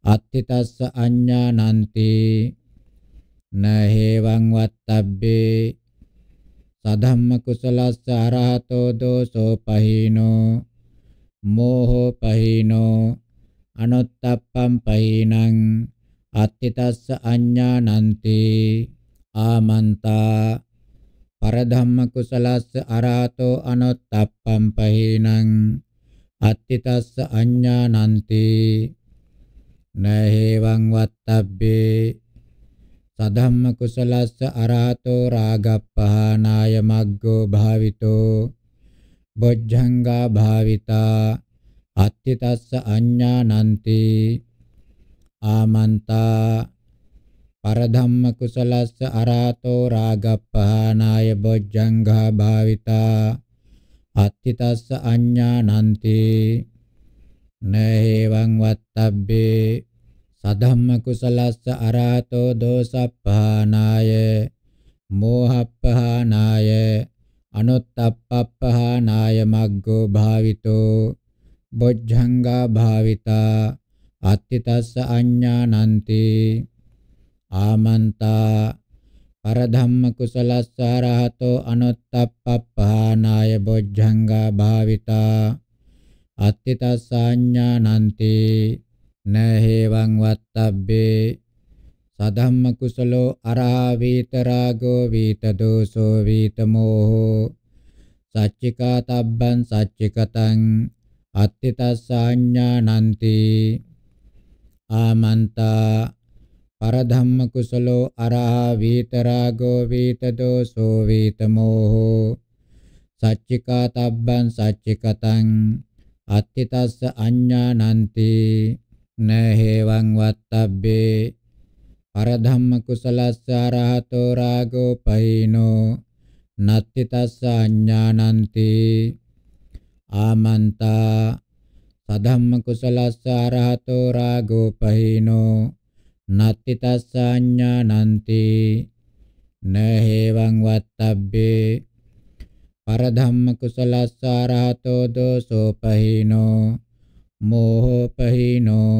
අත්තිතස්ස අඥානන්ති නහේවං වත්තබ්බේ සධම්ම කුසලස්ස අරහතෝ දෝසෝ පහීනෝ මෝහෝ පහීනෝ අනුත්තප්පම් පහීනං අත්තිතස්ස අඥානන්ති ආමන්තා පරධම්ම කුසලස්ස අරහතෝ අනුත්තප්පම් පහීනං අත්තිතස්ස අඥානන්ති නහේවං වත්තබ්බේ සදම්ම කුසලස්ස අරහතෝ රාගප්පහානාය මග්ගෝ භාවිතෝ බොජ්ජංගා භාවිතා අත්තිතස්ස අඤ්ඤානන්ති ආමන්තා පරධම්ම කුසලස්ස අරහතෝ රාගප්පහානාය බොජ්ජංගා භාවිතා අත්තිතස්ස අඤ්ඤානන්ති නේවං වත්තබ්බේ සධම්ම කුසලස්ස අරහතෝ දෝසප්පහානාය මෝහප්පහානාය අනුත්තප්පහානාය මග්ගෝ භාවිතෝ බොජ්ජංගා භාවිතා අත්තිතස්ස අඥානන්ති ආමන්තා පරධම්ම කුසලස්ස අරහතෝ අනුත්තප්පහානාය බොජ්ජංගා භාවිතා අත්ථිතස්සාඥානන්ති නහේවං වත්තබ්බේ සධම්ම කුසලෝ අරහා වීත රාගෝ වීත දෝසෝ වීත මෝහෝ සච්චිකා තබ්බං සච්චිකතං අත්ථිතස්සාඥානන්ති ආමන්තා පරධම්ම කුසලෝ අරහා වීත රාගෝ වීත දෝසෝ වීත මෝහෝ සච්චිකා තබ්බං සච්චිකතං අත්තිතස්ස අඥානන්ති නහේවං වත්තබ්බේ පරධම්ම කුසලස්ස අරහතෝ රාගෝ පයිනෝ නත්තිතස්ස අඥානන්ති ආමන්තා සධම්ම කුසලස්ස අරහතෝ රාගෝ පයිනෝ නත්තිතස්ස අඥානන්ති නහේවං වත්තබ්බේ පරධම්ම කුසලස්සාරහතෝ දෝසෝ පහීනෝ මෝහෝ පහීනෝ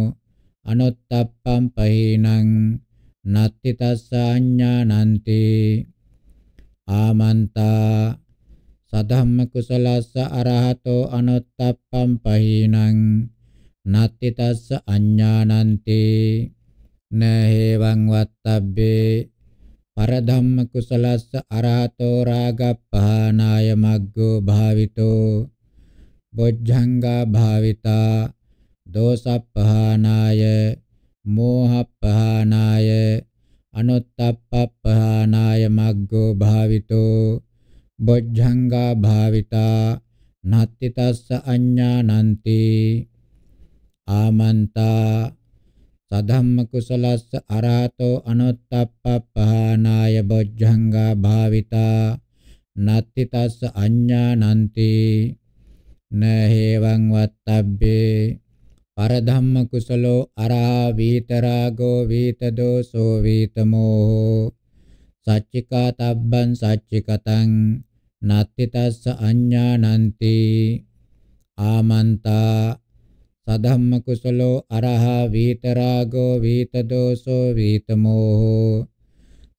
අනුත්තප්පම් පහීනං නත්ති තස්සාඥානන්ති ආමන්තා සධම්ම කුසලස්ස අරහතෝ අනුත්තප්පම් පහීනං නත්ති තස්ස අඥානන්ති නහේවං වත්තබ්බේ පරධම්ම කුසලස්ස අරහතෝ රාගප්පහානාය මග්ගෝ භාවිතෝ බොජ්ජංගා භාවිතා දෝසප්පහානාය මෝහප්පහානාය අනුත්තප්පපහානාය මග්ගෝ භාවිතෝ බොජ්ජංගා භාවිතා නත්ති තස්ස අඤ්ඤානන්ති ආමන්තා සධම්ම කුසලස්ස අරහතෝ අනුත්තප්පහානාය බොජ්ජංගා භාවිතා නත්ති තස්ස අඤ්ඤානන්ති නහේවං වත්තබ්බේ පරධම්ම කුසලෝ අරා වීතරාගෝ වීතදෝසෝ වීතමෝහෝ සච්චිකා තබ්බං සච්චිකතං නත්ති තස්ස අඤ්ඤානන්ති ආමන්තා සධම්ම කුසලෝ අරහා වීතරාගෝ වීතදෝසෝ වීතමෝහෝ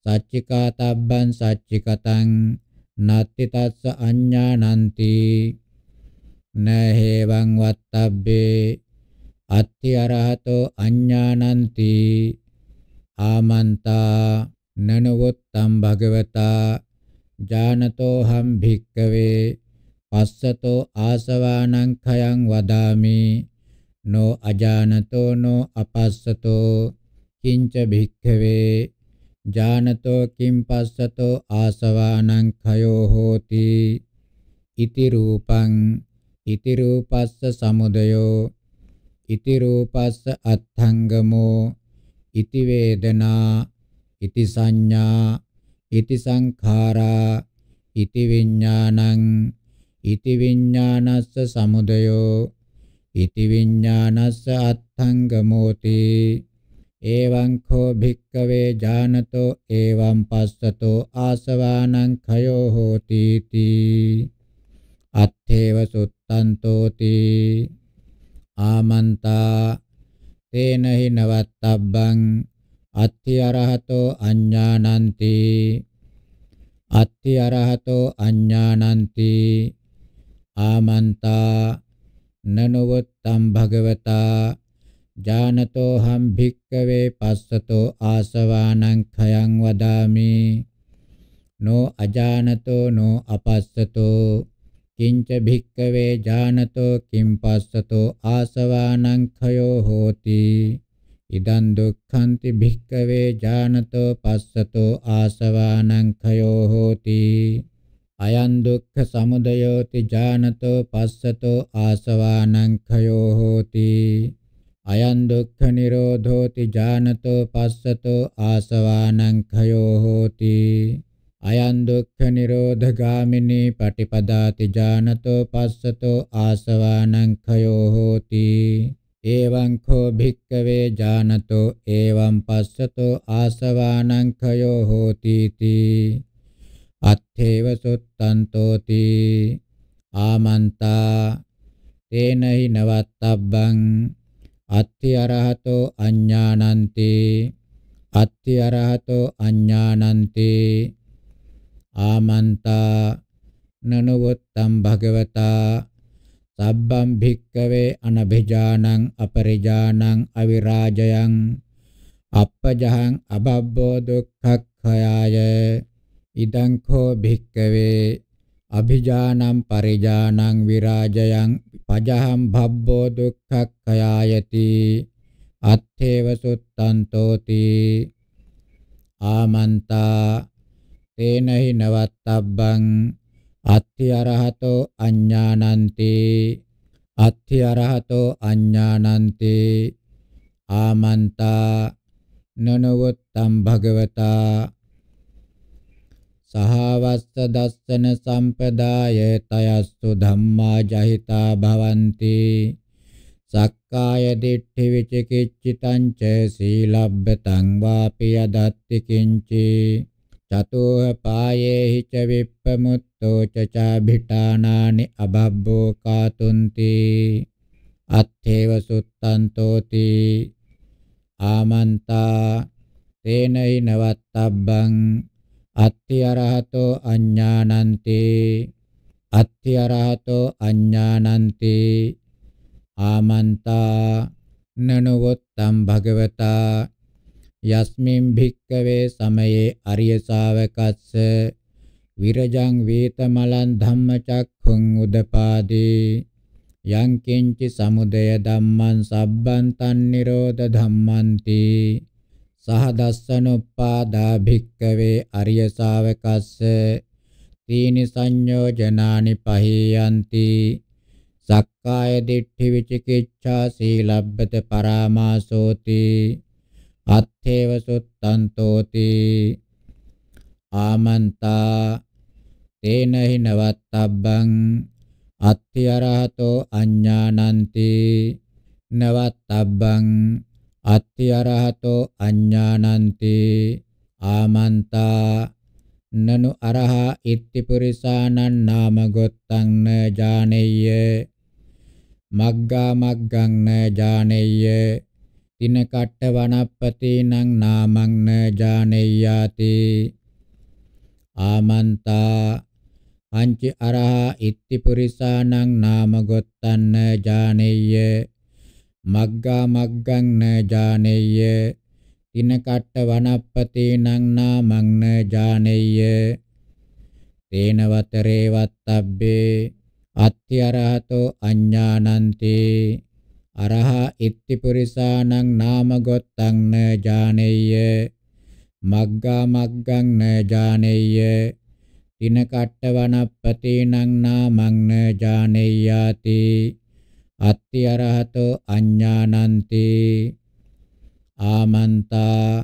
සච්චිකාතබ්බං සච්චිකතං නත්ති තස්ස අඤ්ඤානಂತಿ නහේවං වත්තබ්බේ අත්ති අරහතෝ අඤ්ඤානಂತಿ ආමන්තා නනවොත්තම් භගවතා ජානතෝ හම් භික්කවේ පස්සතෝ ආසවානං khයං වදාමි no ajanato no apassato kinca bhikkave ජානතෝ කිම් පස්සතෝ ආසවානං khයෝ හෝති ඉති රූපං ඉති රූපස්ස සමුදයෝ ඉති රූපස්ස අත්ථංගමෝ ඉති වේදනා ඉති සංඥා ඉති සංඛාරා ඉති විඥානං ඉති විඥානස්ස සමුදයෝ ඉති විඥානස්ස අත්ථංගමෝති එවං කෝ භික්කවේ ඥානතෝ එවං පස්සතෝ ආසවානං khයෝ හෝති තී අත්ථේව සුත්තන්තෝති ආමන්තා තේන හි නවත්තබ්බං අත්ථි අරහතෝ අඥානන්ති අත්ථි අරහතෝ අඥානන්ති ආමන්තා නනොවත්තම් භගවතා ජානතෝ හම් භික්කවේ පස්සතෝ ආසවානං khයං වදාමි නෝ අජානතෝ නෝ අපස්සතෝ කිංච භික්කවේ ජානතෝ කිම් පස්සතෝ ආසවානං khයෝ හෝති ඉදං දුක්ඛන්ති භික්කවේ ජානතෝ පස්සතෝ ආසවානං khයෝ හෝති අයං දුක්ඛ සමුදයෝති ජානතෝ පස්සතෝ ආසවානං khයෝ හෝති අයං දුක්ඛ නිරෝධෝති ජානතෝ පස්සතෝ ආසවානං khයෝ හෝති අයං දුක්ඛ නිරෝධ ගාමිනී පටිපදාති ජානතෝ පස්සතෝ ආසවානං khයෝ හෝති එවං කෝ භික්කවේ ජානතෝ එවං පස්සතෝ ආසවානං khයෝ හෝති තී අත්ථේව සුත්තන්තෝති ආමන්තා තේනහි නවත්තබ්බං අත්ථි අරහතෝ අඥානන්ති අත්ථි අරහතෝ අඥානන්ති ආමන්තා නනවත්තම් භගවතා සබ්බම් භික්කවේ අනභිජානං අපරිජානං අවිරාජයං අප්පජහං අබබ්බෝ දුක්ඛක්ඛයාය ඉදං කෝ භික්කවේ අභිජානම් පරිජානං විරාජයං පජහම් භබ්බෝ දුක්ඛක්ඛයායති අත්තේව සුත්තන්තෝති ආමන්තා තේනහි නවත්තබ්බං අත්ති අරහතෝ අඥානන්ති අත්ති අරහතෝ අඥානන්ති ආමන්තා නනවත්තම් භගවතා සහවස්ස දස්සන සම්පදාය තයස්සු ධම්මා ජහිතා භවಂತಿ සක්කාය දිට්ඨි විචිකිච්ඡිතං ච සීලබ්බතං වාපි යදත්ති කිංචි චතෝහ පායේහි ච විප්පමුත්තෝ චචාභිඨානානි අබබ්බෝ කාතුන්ති අත්ථේව සුත්තන්තෝති ආමන්තා තේනයි නවත්තබ්බං අත්ති අරහතෝ අඥානන්ති අත්ති අරහතෝ අඥානන්ති ආමන්තා නනවත්තම් භගවතා යස්මින් භික්කවේ සමයේ අරිය ශාවකස්ස විරජං වේතමලං ධම්මචක්ඛුං උදපාදී යං කිංචි සමුදය ධම්මං සබ්බන් තන් නිරෝධ ධම්මන්ති සහ දස්සනුප්පාදා භික්කවේ අරිය ශාවකස්ස තීනි සංයෝජනානි පහියන්ති සක්කාය දිට්ඨි විචිකිච්ඡා සීලබ්බත පරාමාසෝති අත්ථේව සුත්තන්තෝති ආමන්තා තේනහි නවත්තබ්බං අත්ථි අරහතෝ අඥානන්ති නවත්තබ්බං අත්ති අරහතෝ අඥානන්ති ආමන්තා නනු අරහා ඉත්ති පුරිසානං නාම ගොත්තං න ජානෙය්‍ය මග්ගා මග්ගං න ජානෙය්‍ය තින කට්ට වනප්පති නං නාමං න ජානෙය්‍යාති ආමන්තා අංචි අරහා ඉත්ති පුරිසානං නාම ගොත්තං න ජානෙය්‍ය මග්ගා මග්ගං න ජානෙය්‍ය තින කට්ට වනප්පතේනං නාමං න ජානෙය්‍ය තේන වතරේ වත්තබ්බේ අත්ති අරහතෝ අඤ්ඤානන්ති අරහා ඉත්ති පුරිසානං නාමගොත්තං න ජානෙය්‍ය මග්ගා මග්ගං න ජානෙය්‍ය තින කට්ට වනප්පතේනං නාමං න ජානෙය්‍යාති අත්ති අරහතෝ අඥානන්ති ආමන්තා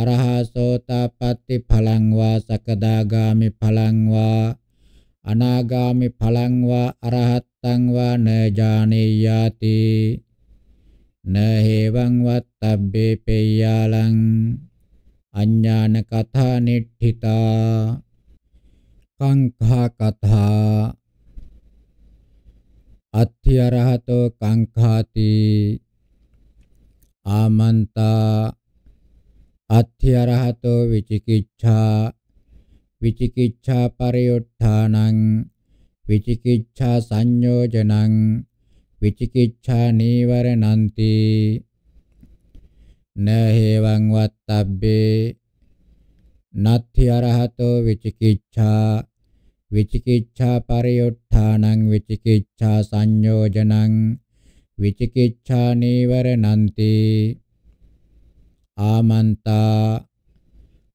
අරහසෝතපatti ඵලං වා සකදාගාමි ඵලං වා අනාගාමි ඵලං වා අරහත්තං වා න ජානේයාති න හේවං වත්තබ්බේ පේයාලං අඥාන කථා නිට්ඨිතා කංඛා කථා අත්ථි අරහතෝ කංඛාති ආමන්තා අත්ථි අරහතෝ විචිකිච්ඡා විචිකිච්ඡා පරියොට්ඨානං විචිකිච්ඡා සංයෝජනං විචිකිච්ඡා නීවරණන්ති නහේවං වත්තබ්බේ නත්ථි අරහතෝ විචිකිච්ඡා විචිකිච්ඡා පරියොට්ඨානං විචිකිච්ඡා සංයෝජනං විචිකිච්ඡා නීවරණන්ති ආමන්තා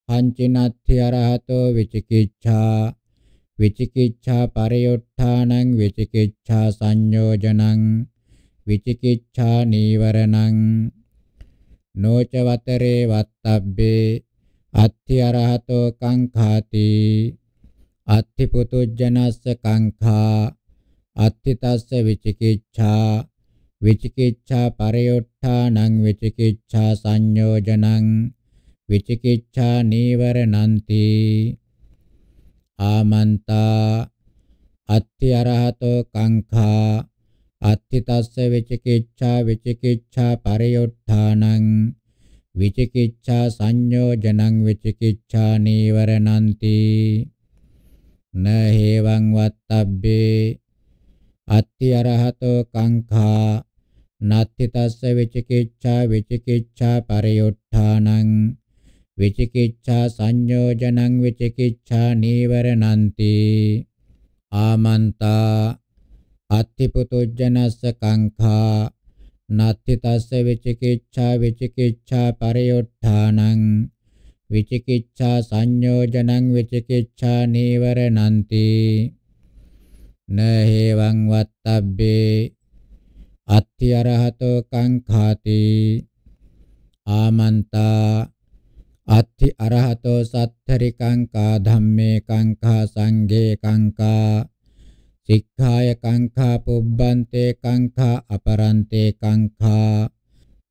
පංචිනත්ථි අරහතෝ විචිකිච්ඡා විචිකිච්ඡා පරියොට්ඨානං විචිකිච්ඡා සංයෝජනං විචිකිච්ඡා නීවරණං නොචවතරේ වත්තබ්බේ අත්ථි අරහතෝ කංඛාති අත්ථි පුතුජ්ජනස්ස කංඛා අත්ථි තස්ස විචිකිච්ඡා විචිකිච්ඡා පරයොට්ඨානං විචිකිච්ඡා සංයෝජනං විචිකිච්ඡා නීවරණන්ති ආමන්තා අත්ථි අරහතෝ කංඛා අත්ථි තස්ස විචිකිච්ඡා විචිකිච්ඡා පරයොට්ඨානං විචිකිච්ඡා සංයෝජනං විචිකිච්ඡා නීවරණන්ති න හේවං වත්තබ්බේ අත්ති අරහතෝ කංඛා නත්ති තස්ස විචිකිච්ඡා විචිකිච්ඡා පරියොට්ඨානං විචිකිච්ඡා සංයෝජනං විචිකිච්ඡා නීවරණන්ති ආමන්තා අත්ති පුතුජනස්ස කංඛා නත්ති තස්ස විචිකිච්ඡා විචිකිච්ඡා පරියොට්ඨානං විචිකිච්ඡා සංයෝජනං විචිකිච්ඡා නීවරණන්ති නහේවං වත්තබ්බේ අත්ති අරහතෝ කංඛාති ආමන්තා අත්ති අරහතෝ සත්තරිකං කා ධම්මේ කංඛා සංඝේ කංඛා සික්ඛාය කංඛා පුබ්බන්තේ කංඛා අපරන්තේ කංඛා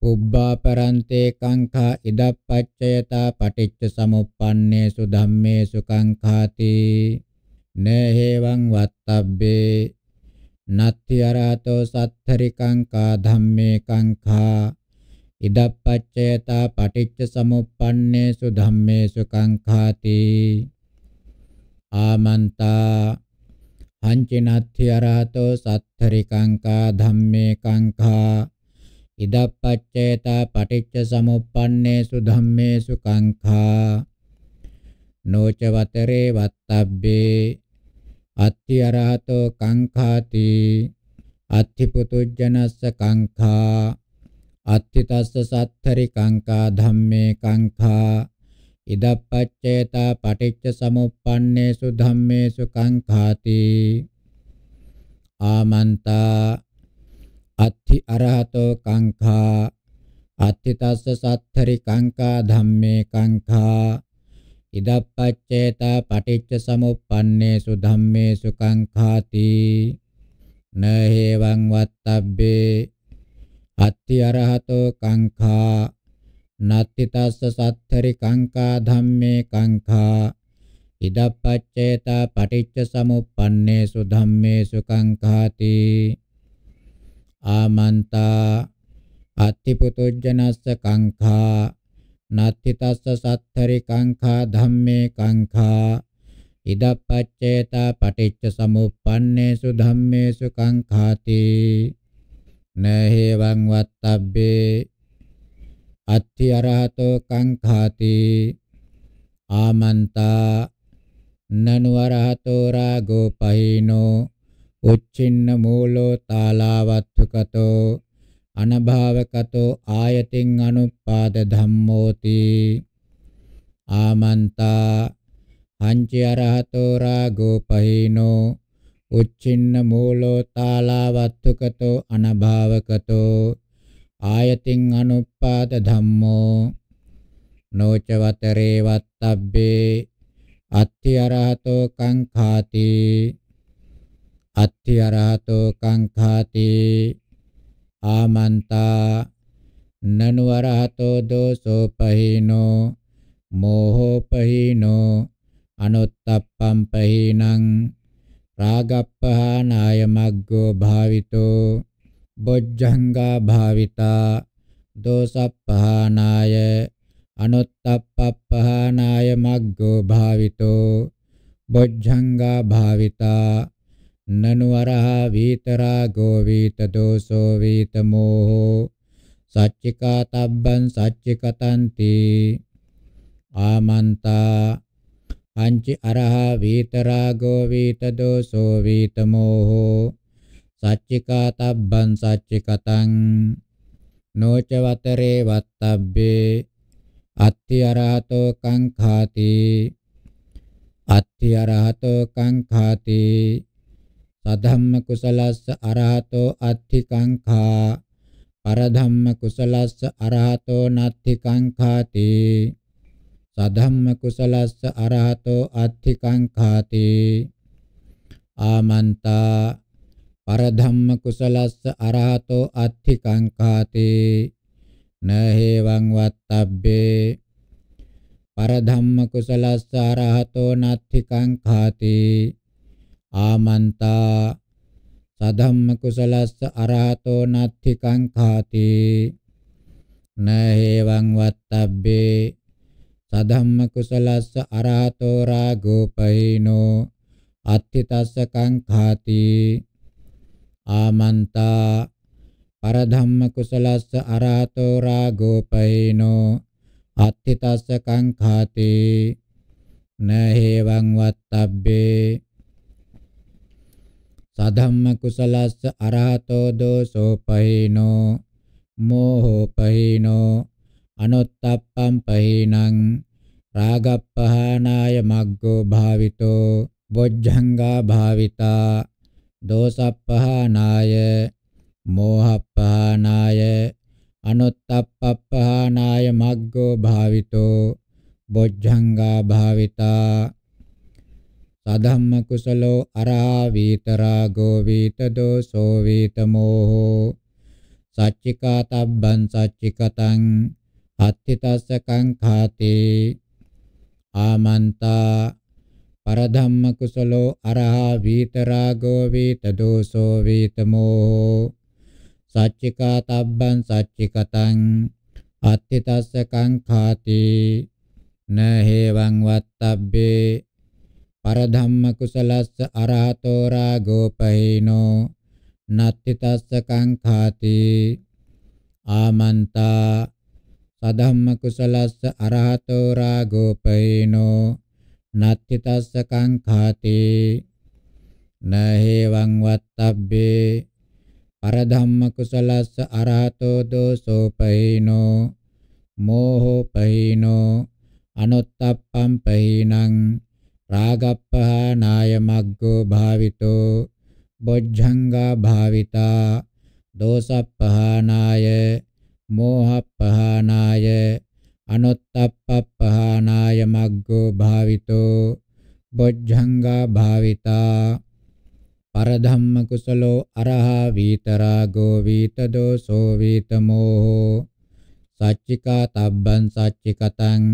පුබ්බා පරන්තේ කාංඛා ඉදප්පච්චයතා පටිච්ච සමුප්පන්නේසු ධම්මේසු කාංඛාති නේහෙවං වත්තබ්බේ නත්ති අරහතෝ සත්තරිකංකා ධම්මේ කංඛා ඉදප්පච්චයතා පටිච්ච සමුප්පන්නේසු ධම්මේසු කංඛාති ආමන්තා හංචිනත්ති අරහතෝ සත්තරිකංකා ධම්මේ කංඛා ඉදප්පච්චේත පටිච්ච සමුප්පන්නේසු ධම්මේසු කංඛා නෝචවතරේ වත්තබ්බේ අත්ති අරහතෝ කංඛාති අත්ති පුතුජනස්ස කංඛා අත්ති තස්ස සත්තරි කංකා ධම්මේ කංඛා ඉදප්පච්චේත පටිච්ච සමුප්පන්නේසු ධම්මේසු කංඛාති ආමන්තා අත්ථි අරහතෝ කංඛා අත්ථි තස්ස සත්තරි කංඛා ධම්මේ කංඛා ඉදප්පච්චේතා පටිච්ච සමුප්පන්නේසු ධම්මේසු කංඛාති නහේවං වත්තබ්බේ අත්ථි අරහතෝ කංඛා නත්ති තස්ස සත්තරි කංඛා ධම්මේ කංඛා ඉදප්පච්චේතා පටිච්ච සමුප්පන්නේසු ධම්මේසු කංඛාති ආමන්තා අත්තිපුතුජ්ජනස්ස කංඛා නත්ති තස්ස සත්තරි කංඛා ධම්මේ කංඛා ඉදප්පච්චේතා පටිච්ච සමුප්පන්නේසු ධම්මේසු කංඛාති නහේවං වත්තබ්බේ අත්ති අරහතෝ කංඛාති ආමන්තා නනු අරහතෝ රාගෝ පහිනෝ උච්චින්න මූලෝ තාලාවත්තුකතෝ අනභාවකතෝ ආයතින් අනුපාද ධම්මෝති ආමන්තා හංචි අරහතෝ රාගෝ පහිනෝ උච්චින්න මූලෝ තාලාවත්තුකතෝ අනභාවකතෝ ආයතින් අනුපාද ධම්මෝ නොච වතරේ වත්තබ්බේ අත්ති අරහතෝ කංඛාති අත්ථි අරහතෝ කංඛාති ආමන්තා නනු අරහතෝ දෝසෝ පහීනෝ මෝහෝ පහීනෝ අනුත්තප්පම් පහීනං රාගප්පහානාය මග්ගෝ භාවිතෝ බොජ්ජංගා භාවිතා දෝසප්පහානාය අනුත්තප්පප්පහානාය මග්ගෝ භාවිතෝ බොජ්ජංගා භාවිතා නනුවරහා වීතරාගෝ වීතදෝසෝ වීතමෝහෝ සච්චිකා තබ්බං සච්චිකතන්ති ආමන්තා පංචි අරහා වීතරාගෝ වීතදෝසෝ වීතමෝහෝ සච්චිකා තබ්බං සච්චිකතං නොච වතරේ වත්තබ්බේ අත්ති අරහතෝ කංඛාති අත්ති අරහතෝ කංඛාති සධම්ම කුසලස්ස අරහතෝ අත්ථි කංඛා පරධම්ම කුසලස්ස අරහතෝ නත්ථි කංඛාති සධම්ම කුසලස්ස අරහතෝ අත්ථි කංඛාති ආමන්තා පරධම්ම කුසලස්ස අරහතෝ අත්ථි කංඛාති නහේවං වත්තබ්බේ පරධම්ම කුසලස්ස අරහතෝ නත්ථි කංඛාති ආමන්තා සධම්ම කුසලස්ස අරහතෝ නත්ථිකං ඛාති නහේවං වත්තබ්බේ සධම්ම කුසලස්ස අරහතෝ රාගෝපහීනෝ අත්ථිතස්ස කං ඛාති ආමන්තා පරධම්ම කුසලස්ස අරහතෝ රාගෝපහීනෝ අත්ථිතස්ස කං ඛාති නහේවං වත්තබ්බේ සධම්ම කුසලස්ස අරහතෝ දෝසෝ පහේනෝ මෝහෝ පහේනෝ අනුත්තප්පම් පහේනං රාගප්පහානාය මග්ගෝ භාවිතෝ බොජ්ජංගා භාවිතා දෝසප්පහානාය මෝහප්පහානාය අනුත්තප්පප්පහානාය මග්ගෝ භාවිතෝ බොජ්ජංගා භාවිතා සධම්ම කුසලෝ අරහා වීතරාගෝ වීත දෝසෝ වීත මෝහෝ සච්චිකා තබ්බං සච්චිකතං අත්ථිතස්සකං ඛාතේ ආමන්තා පරධම්ම කුසලෝ අරහා වීතරාගෝ වීත දෝසෝ වීත මෝහෝ සච්චිකා තබ්බං සච්චිකතං අත්ථිතස්සකං ඛාති නහේවං වත්තබ්බේ පරධම්ම කුසලස්ස අරහතෝ රාගෝපහීනෝ නත්ති තස්ස කංඛාති ආමන්තා සධම්ම කුසලස්ස අරහතෝ රාගෝපහීනෝ නත්ති තස්ස කංඛාති නහේවං වත්තබ්බේ පරධම්ම කුසලස්ස අරහතෝ දෝසෝපහීනෝ මෝහෝපහීනෝ අනුත්තප්පම් පහීනං රාගප්පහා නාය මග්ගෝ භාවිතෝ බොජ්ජංගා භාවිතා දෝසප්පහානාය මෝහප්පහානාය අනුත්තප්පපහානාය මග්ගෝ භාවිතෝ බොජ්ජංගා භාවිතා පරධම්ම කුසලෝ අරහා වීතරාගෝ වීතදෝසෝ වීතමෝහෝ සච්චිකා තබ්බං සච්චිකතං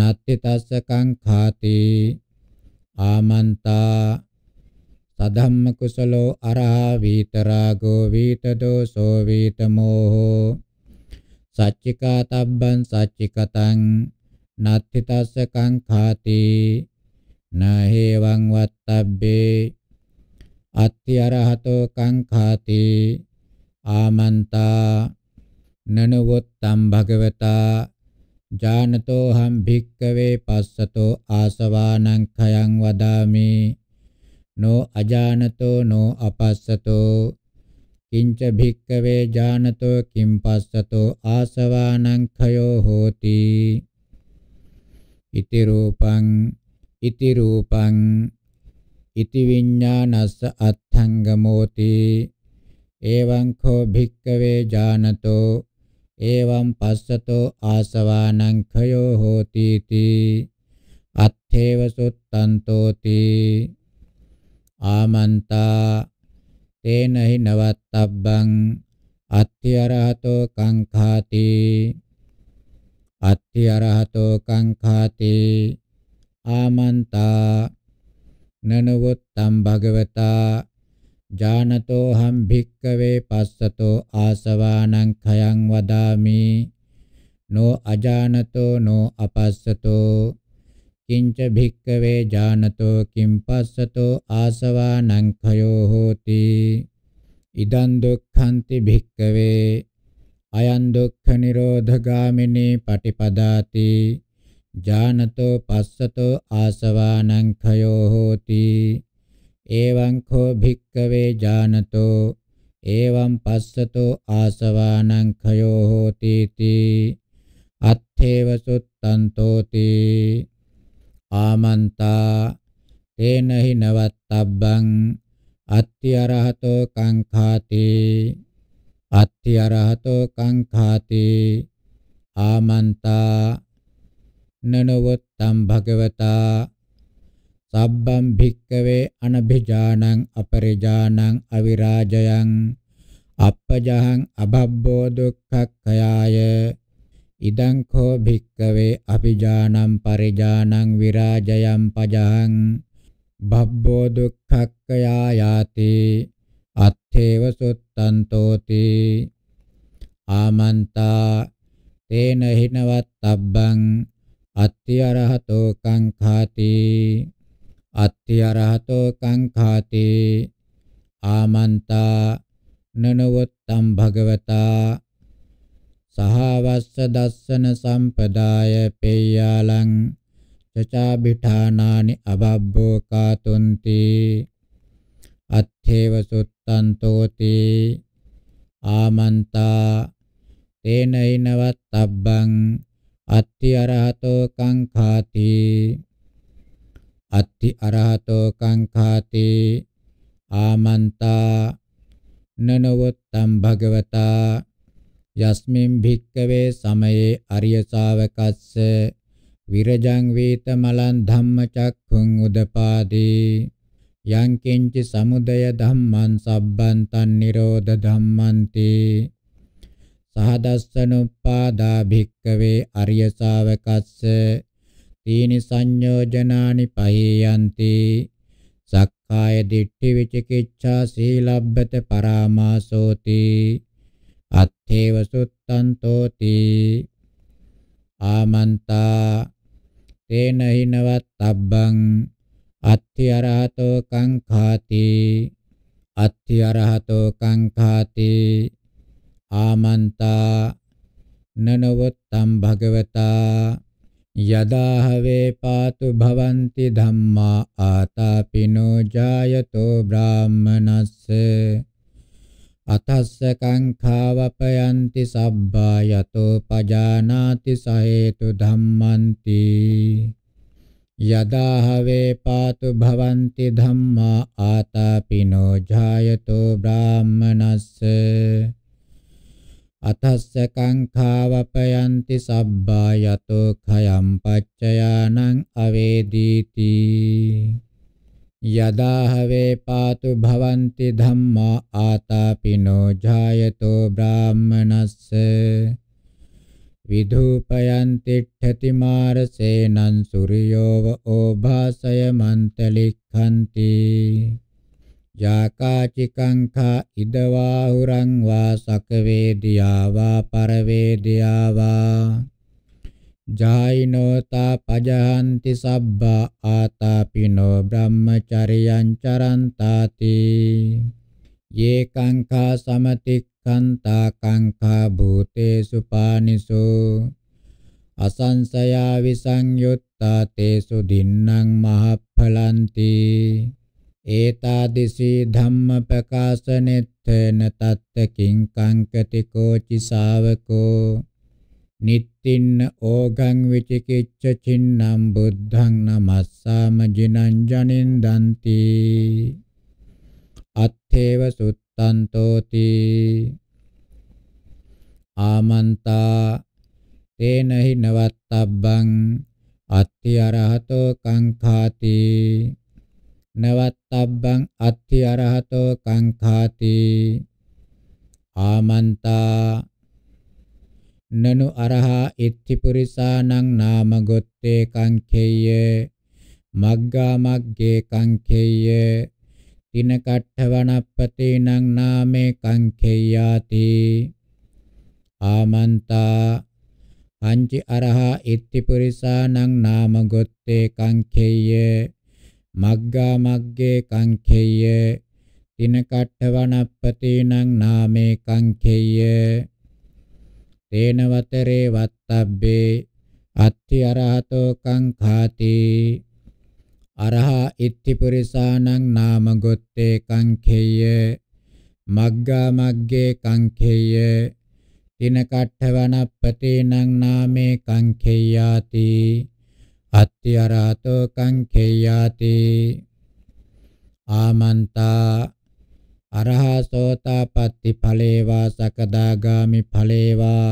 නත්ති තස්සකං ખાති ආමන්තා සධම්ම කුසලෝ අරහා වීතරාගෝ වීතදෝසෝ වීතමෝහෝ සච්චිකා තබ්බං සච්චිකතං නත්ති තස්ස කංඛාති නහේවං වත්තබ්බේ අත්ති අරහතෝ කංඛාති ආමන්තා නනවොත්තම් භගවතා ජානතෝ හම් භික්කවේ පස්සතෝ ආසවානං khයං වදාමි නෝ අජානතෝ නෝ අපස්සතෝ කිංච භික්කවේ ජානතෝ කිම් පස්සතෝ ආසවානං khයෝ හෝති ඉති රූපං ඉති රූපං ඉති විඤ්ඤානස්ස අත්ථංගමෝති එවං කෝ භික්කවේ ජානතෝ එවං පස්සතෝ ආසවානං khයෝ හෝති තී අත්ථේව සුත්තන්තෝති ආමන්තා තේනහි නවත්තබ්බං අත්ථියරහතෝ කංඛාති අත්ථියරහතෝ කංඛාති ආමන්තා නනවත්තම් භගවතා ජානතෝ හම් භික්කවේ පස්සතෝ ආසවානං khයං වදාමි නෝ අජානතෝ නෝ අපස්සතෝ කිංච භික්කවේ ජානතෝ කිම් පස්සතෝ ආසවානං khයෝ හෝති ඉදං දුක්ඛන්ති භික්කවේ අයං දුක්ඛ නිරෝධගාමිනී පටිපදාති ජානතෝ පස්සතෝ ආසවානං khයෝ හෝති එවං කෝ භික්කවේ ඥානතෝ එවං පස්සතෝ ආසවානං khයෝ හෝති තී අත්ථේව සුත්තන්තෝති ආමන්තා තේනහි නවත්තබ්බං අත්ති අරහතෝ කංඛාති අත්ති අරහතෝ කංඛාති ආමන්තා නනවත්තම් භගවතා සබ්බම් භික්කවේ අනභිජානං අපරිජානං අවිරාජයං අප්පජහං අබබ්බෝ දුක්ඛක්ඛයාය ඉදං කෝ භික්කවේ අභිජානං පරිජානං විරාජයං පජහං බබ්බෝ දුක්ඛක්ඛයා යාති අත්තේව සුත්තන්තෝති ආමන්තා තේන හිනවත් අබ්බං අත්ති අරහතෝ කං ඛාති අත්ති අරහතෝ කංඛාතේ ආමන්තා නනවත්තම් භගවතා සහවස්ස දස්සන සම්පදාය පේයාලං චචාබිඨානානි අබබ්බෝ කාතුන්ති අත්ථේව සුත්තන්තෝති ආමන්තා තේනයිනවත් අබ්බං අත්ති අරහතෝ කංඛාති අත්ති අරහතෝ කංඛාති ආමන්තා නනවත්තම් භගවතා යස්මින් භික්කවේ සමයේ අරිය ශාවකස්ස විරජං වේත මලං ධම්මචක්ඛුං උදපාදී යං කිංච සමුදය ධම්මං සබ්බං තන් නිරෝධ ධම්මන්ති සහදස්සනුප්පාදා භික්කවේ අරිය ශාවකස්ස තීනි සංයෝජනානි පහේයන්ති සක්කාය දිට්ඨි විචිකිච්ඡා සීලබ්බත පරාමාසෝති අත්තේව සුත්තන්තෝති ආමන්තා තේන හිනවත්තබ්බං අත්ති අරහතෝ කංඛාති අත්ති අරහතෝ කංඛාති ආමන්තා නනවත්තම් භගවතා යදාහවේ පාතු භවಂತಿ ධම්මා ආතාපිනෝ ජායතෝ බ්‍රාහ්මනස්ස අතස්ස කංඛාවපයන්ති සබ්බා යතෝ පජානාති සහේතු ධම්මන්ති යදාහවේ පාතු භවಂತಿ ධම්මා ආතාපිනෝ ජායතෝ බ්‍රාහ්මනස්ස අතස්ස කංඛාවපයන්ති සබ්බා යතෝ khයම් පච්චයානං අවේදීති යදා හවේ පාතු භවಂತಿ ධම්මා ආතාපිනෝ ජායතෝ බ්‍රාහ්මනස්ස විධූපයන්ති ඨති මාරසේනං සූර්යෝව ඕභාසය මන්තලික්ඛන්ති යාකාචිකංඛා ඉදවා හුරං වා සකවේදියා වා පරවේදියා වා ජායිනෝතා පජහන්ති සබ්බා ආතාපිනෝ බ්‍රහ්මචරියං චරන්තාති යේ කංඛා සමතික්ඛන්තා කංඛා භූතේසු පානිසෝ අසංසයා විසංයුත්තා තේසු දින්නම් මහඵලන්ති ඒතාදිසී ධම්ම ප්‍රකාශනෙත්තන තත්ත කිංකංකතිකෝ චිසාවකෝ නිත්තින්න ඕගං විචිකිච්ඡ චින්නම් බුද්ධං නමස්සාම ජිනං ජනින් දන්ති අත්තේව සුත්තන්තෝති ආමන්තා තේනහි නවත්තබ්බං අත්ති අරහතෝ කංඛාති නවත්තබ්බං අත්ථි අරහතෝ කංඛාති ආමන්තා නනු අරහා ඉත්ති පුරිසානං නාම ගොත්තේ කංඛේය මග්ගා මග්ගේ කංඛේය තින කට්ඨවනප්පතේනං නාමේ කංඛේයාති ආමන්තා පංච අරහා ඉත්ති පුරිසානං නාම ගොත්තේ කංඛේය මග්ගා මග්ගේ කංකේය තිනකට්ඨවනප්පතේනං නාමේ කංකේය තේන වතරේ වත්තබ්බේ අත්ති අරහතෝ කංඛාති අරහා ඉත්ති පුරිසානං නාම ගොත්තේ කංකේය මග්ගා මග්ගේ කංකේය තිනකට්ඨවනප්පතේනං නාමේ කංකේයාති අත්‍යරාතෝ කංඛේයාති ආමන්තා අරහසෝතාපට්ටි ඵලේවා සකදාගාමි ඵලේවා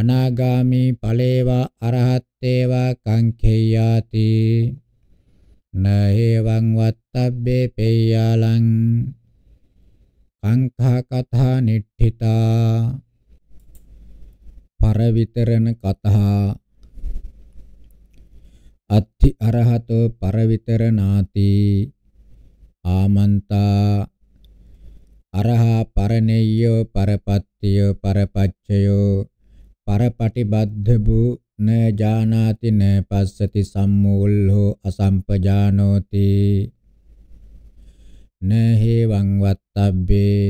අනාගාමි ඵලේවා අරහත්තේවා කංඛේයාති නේවං වත්තබ්බේ පේයාලං අංඛා කථා නිට්ඨිතා පරවිතරණ කතා අත්ති අරහතෝ පරවිතරනාති ආමන්තා අරහා පරණෙය්‍යෝ පරපත්තියෝ පරපච්චයෝ පරපටිබද්ධ වූ න ජානාති න පස්සති සම්මූල්හෝ අසම්පජානෝති න හේවං වත්තබ්බේ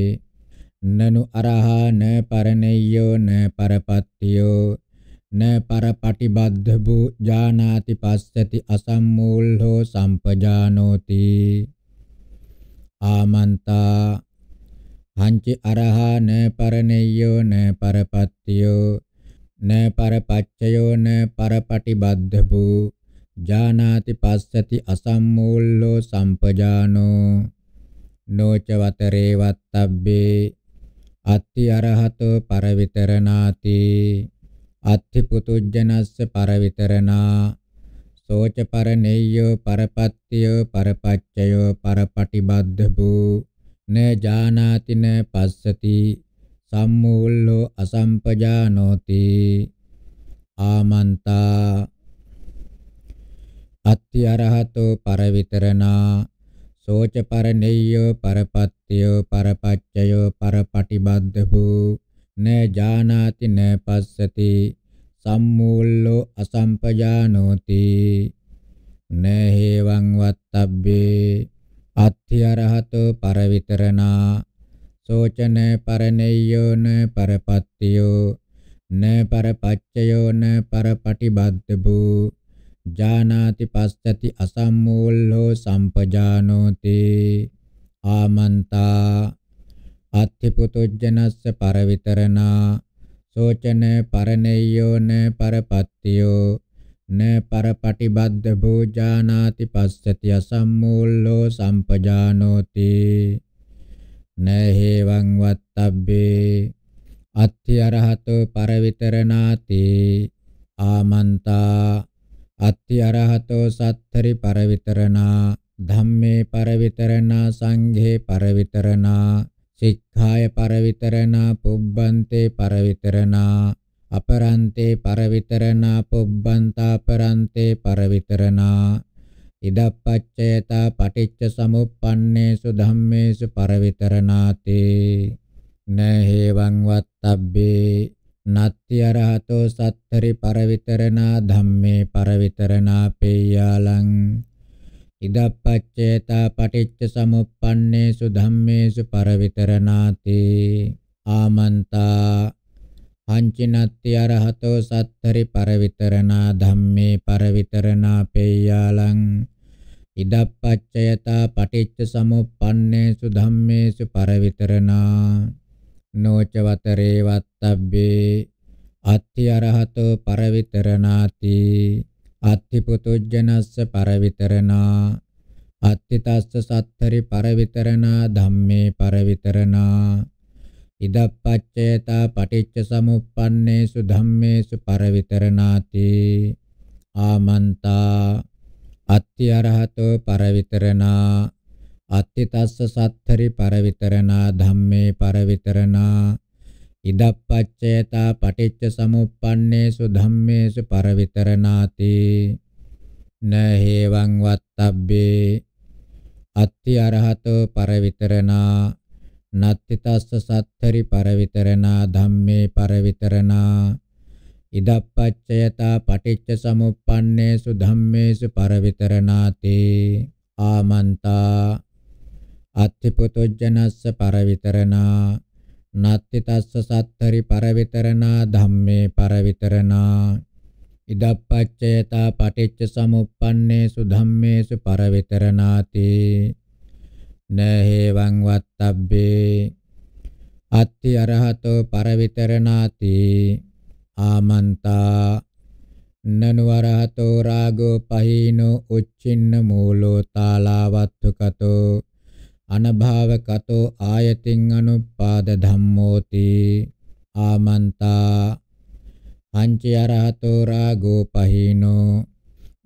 නනු අරහා න පරණෙය්‍යෝ න පරපත්තියෝ න පරපටිබද්ධ වූ ජානාති පස්සති අසම්මූල්හෝ සම්පජානෝති ආමන්තා හංචි අරහා න පරණෙය්‍යෝ න පරපත්තියෝ න පරපච්චයෝ න පරපටිබද්ධ වූ ජානාති පස්සති අසම්මූල්ලෝ සම්පජානෝ නෝච වතරේ වත්තබ්බේ අත්ති අරහතෝ පරවිතරණාති අත්ථි පුතුජ්ජනස්ස පරවිතරණා සෝච පරනෙය්‍යෝ පරපත්තියෝ පරපච්චයෝ පරපටිබද්ධභූ න ජානාති න පස්සති සම්මූල්ලෝ අසම්පජානෝති ආමන්තා අත්ථි අරහතෝ පරවිතරණා සෝච පරනෙය්‍යෝ පරපත්තියෝ පරපච්චයෝ පරපටිබද්ධභූ න ජානාති න පස්සති සම්මූල්ලෝ අසම්පජානෝති න හේවං වත්තබ්බේ අත්ථිරහතෝ පරවිතරණා සෝචන පරණෙය්‍යෝ න පරපත්තියෝ න පරපච්චයෝ න පරපටිබද්දබූ ජානාති පස්සති අසම්මූල්ලෝ සම්පජානෝති ආමන්තා අත්ථිපුතුජ්ජනස්ස පරවිතරණා සෝචන පරණෙය්‍යෝන පරපත්තියෝ න පරපටිබද්ද භෝජානාති පස්සති අසම්මූල්ලෝ සම්පජානෝති නහේවං වත්තබ්බේ අත්ථි අරහතෝ පරවිතරණාති ආමන්තා අත්ථි අරහතෝ සත්තරි පරවිතරණා ධම්මේ පරවිතරණා සංඝේ පරවිතරණා චිත්තාය පරවිතරණා පුබ්බන්තේ පරවිතරණා අපරන්තේ පරවිතරණා පුබ්බන්තා පරන්තේ පරවිතරණා ඉදප්පච්චයතා පටිච්ච සමුප්පන්නේසු ධම්මේසු පරවිතරණාති නහේවං වත්තබ්බේ නත්ති අරහතෝ සත්තරිි පරවිතරණා ධම්මේ පරවිතරණා පේයාලං ඉදප්පච්චේතා පටිච්ච සමුප්පන්නේසු ධම්මේසු පරවිතරණාති ආමන්තා පංචිනත්ති අරහතෝ සත්තරි පරවිතරණා ධම්මේ පරවිතරණා පේයාලං ඉදප්පච්චයතා පටිච්ච සමුප්පන්නේසු ධම්මේසු පරවිතරණා නෝච වතරේ වත්තබ්බේ අත්ති අරහතෝ පරවිතරණාති අත්ති පුතුජ්ජනස්ස පරවිතරණා අත්තිතස්ස සත්තරි පරවිතරණා ධම්මේ පරවිතරණා ඉදප්පච්චේතා පටිච්ච සමුප්පන්නේසු ධම්මේසු පරවිතරණාති ආමන්තා අත්ති අරහතෝ පරවිතරණා අත්තිතස්ස සත්තරි පරවිතරණා ධම්මේ පරවිතරණා ඉදප්පච්චේතා පටිච්ච සමුප්පන්නේසු ධම්මේසු පරවිතරණාති නහේවං වත්තබ්බේ අත්ති අරහතෝ පරවිතරණා නත්ති තස්ස සත්තරි පරවිතරණා ධම්මේ පරවිතරණා ඉදප්පච්චයතා පටිච්ච සමුප්පන්නේසු ධම්මේසු පරවිතරණාති ආමන්තා අත්ති පුතුජනස්ස පරවිතරණා නත්ති තස්ස සත්තරි පරවිතරණා ධම්මේ පරවිතරණා ඉදප්පච්චේතා පටිච්ච සමුප්පන්නේසු ධම්මේසු පරවිතරණාති නහේවං වත්තබ්බේ අත්ති අරහතෝ පරවිතරණාති ආමන්තා නනුවරහතෝ රාගෝ පහීනෝ උච්චින්න මූලෝ තාලාවත්තුකතෝ අනභාවකතෝ ආයතින් අනුපාද ධම්මෝති ආමන්තා පංචයරහතෝ රාගෝ පහිනෝ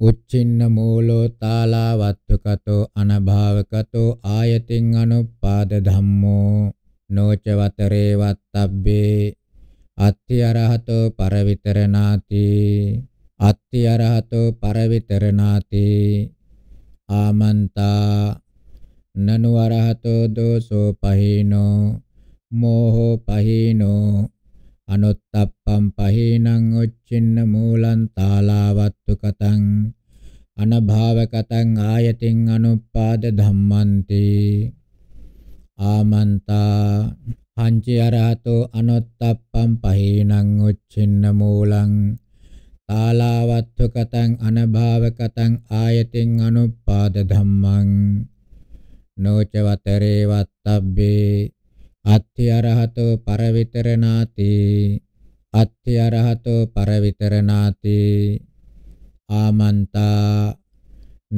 උච්චින්න මූලෝ තාලවත්තුකතෝ අනභාවකතෝ ආයතින් අනුපාද ධම්මෝ නොච වතරේ වත්තබ්බේ අත්ති අරහතෝ පරවිතරණාති අත්ති අරහතෝ පරවිතරණාති ආමන්තා නනු අරහතෝ දෝසෝ පහේනෝ මෝහෝ පහේනෝ අනුත්තප්පම් පහේනං උච්චින්න මූලං තාලාවත්තු කතං අනභාවකතං ආයතින් අනුපාද ධම්මන්ති ආමන්තා පංච අරහතෝ අනුත්තප්පම් පහේනං උච්චින්න මූලං තාලාවත්තු කතං අනභාවකතං ආයතින් අනුපාද ධම්මං නොච වතරේ වත්තබ්බේ අත්ථි අරහතෝ පරවිතරණාති අත්ථි අරහතෝ පරවිතරණාති ආමන්තා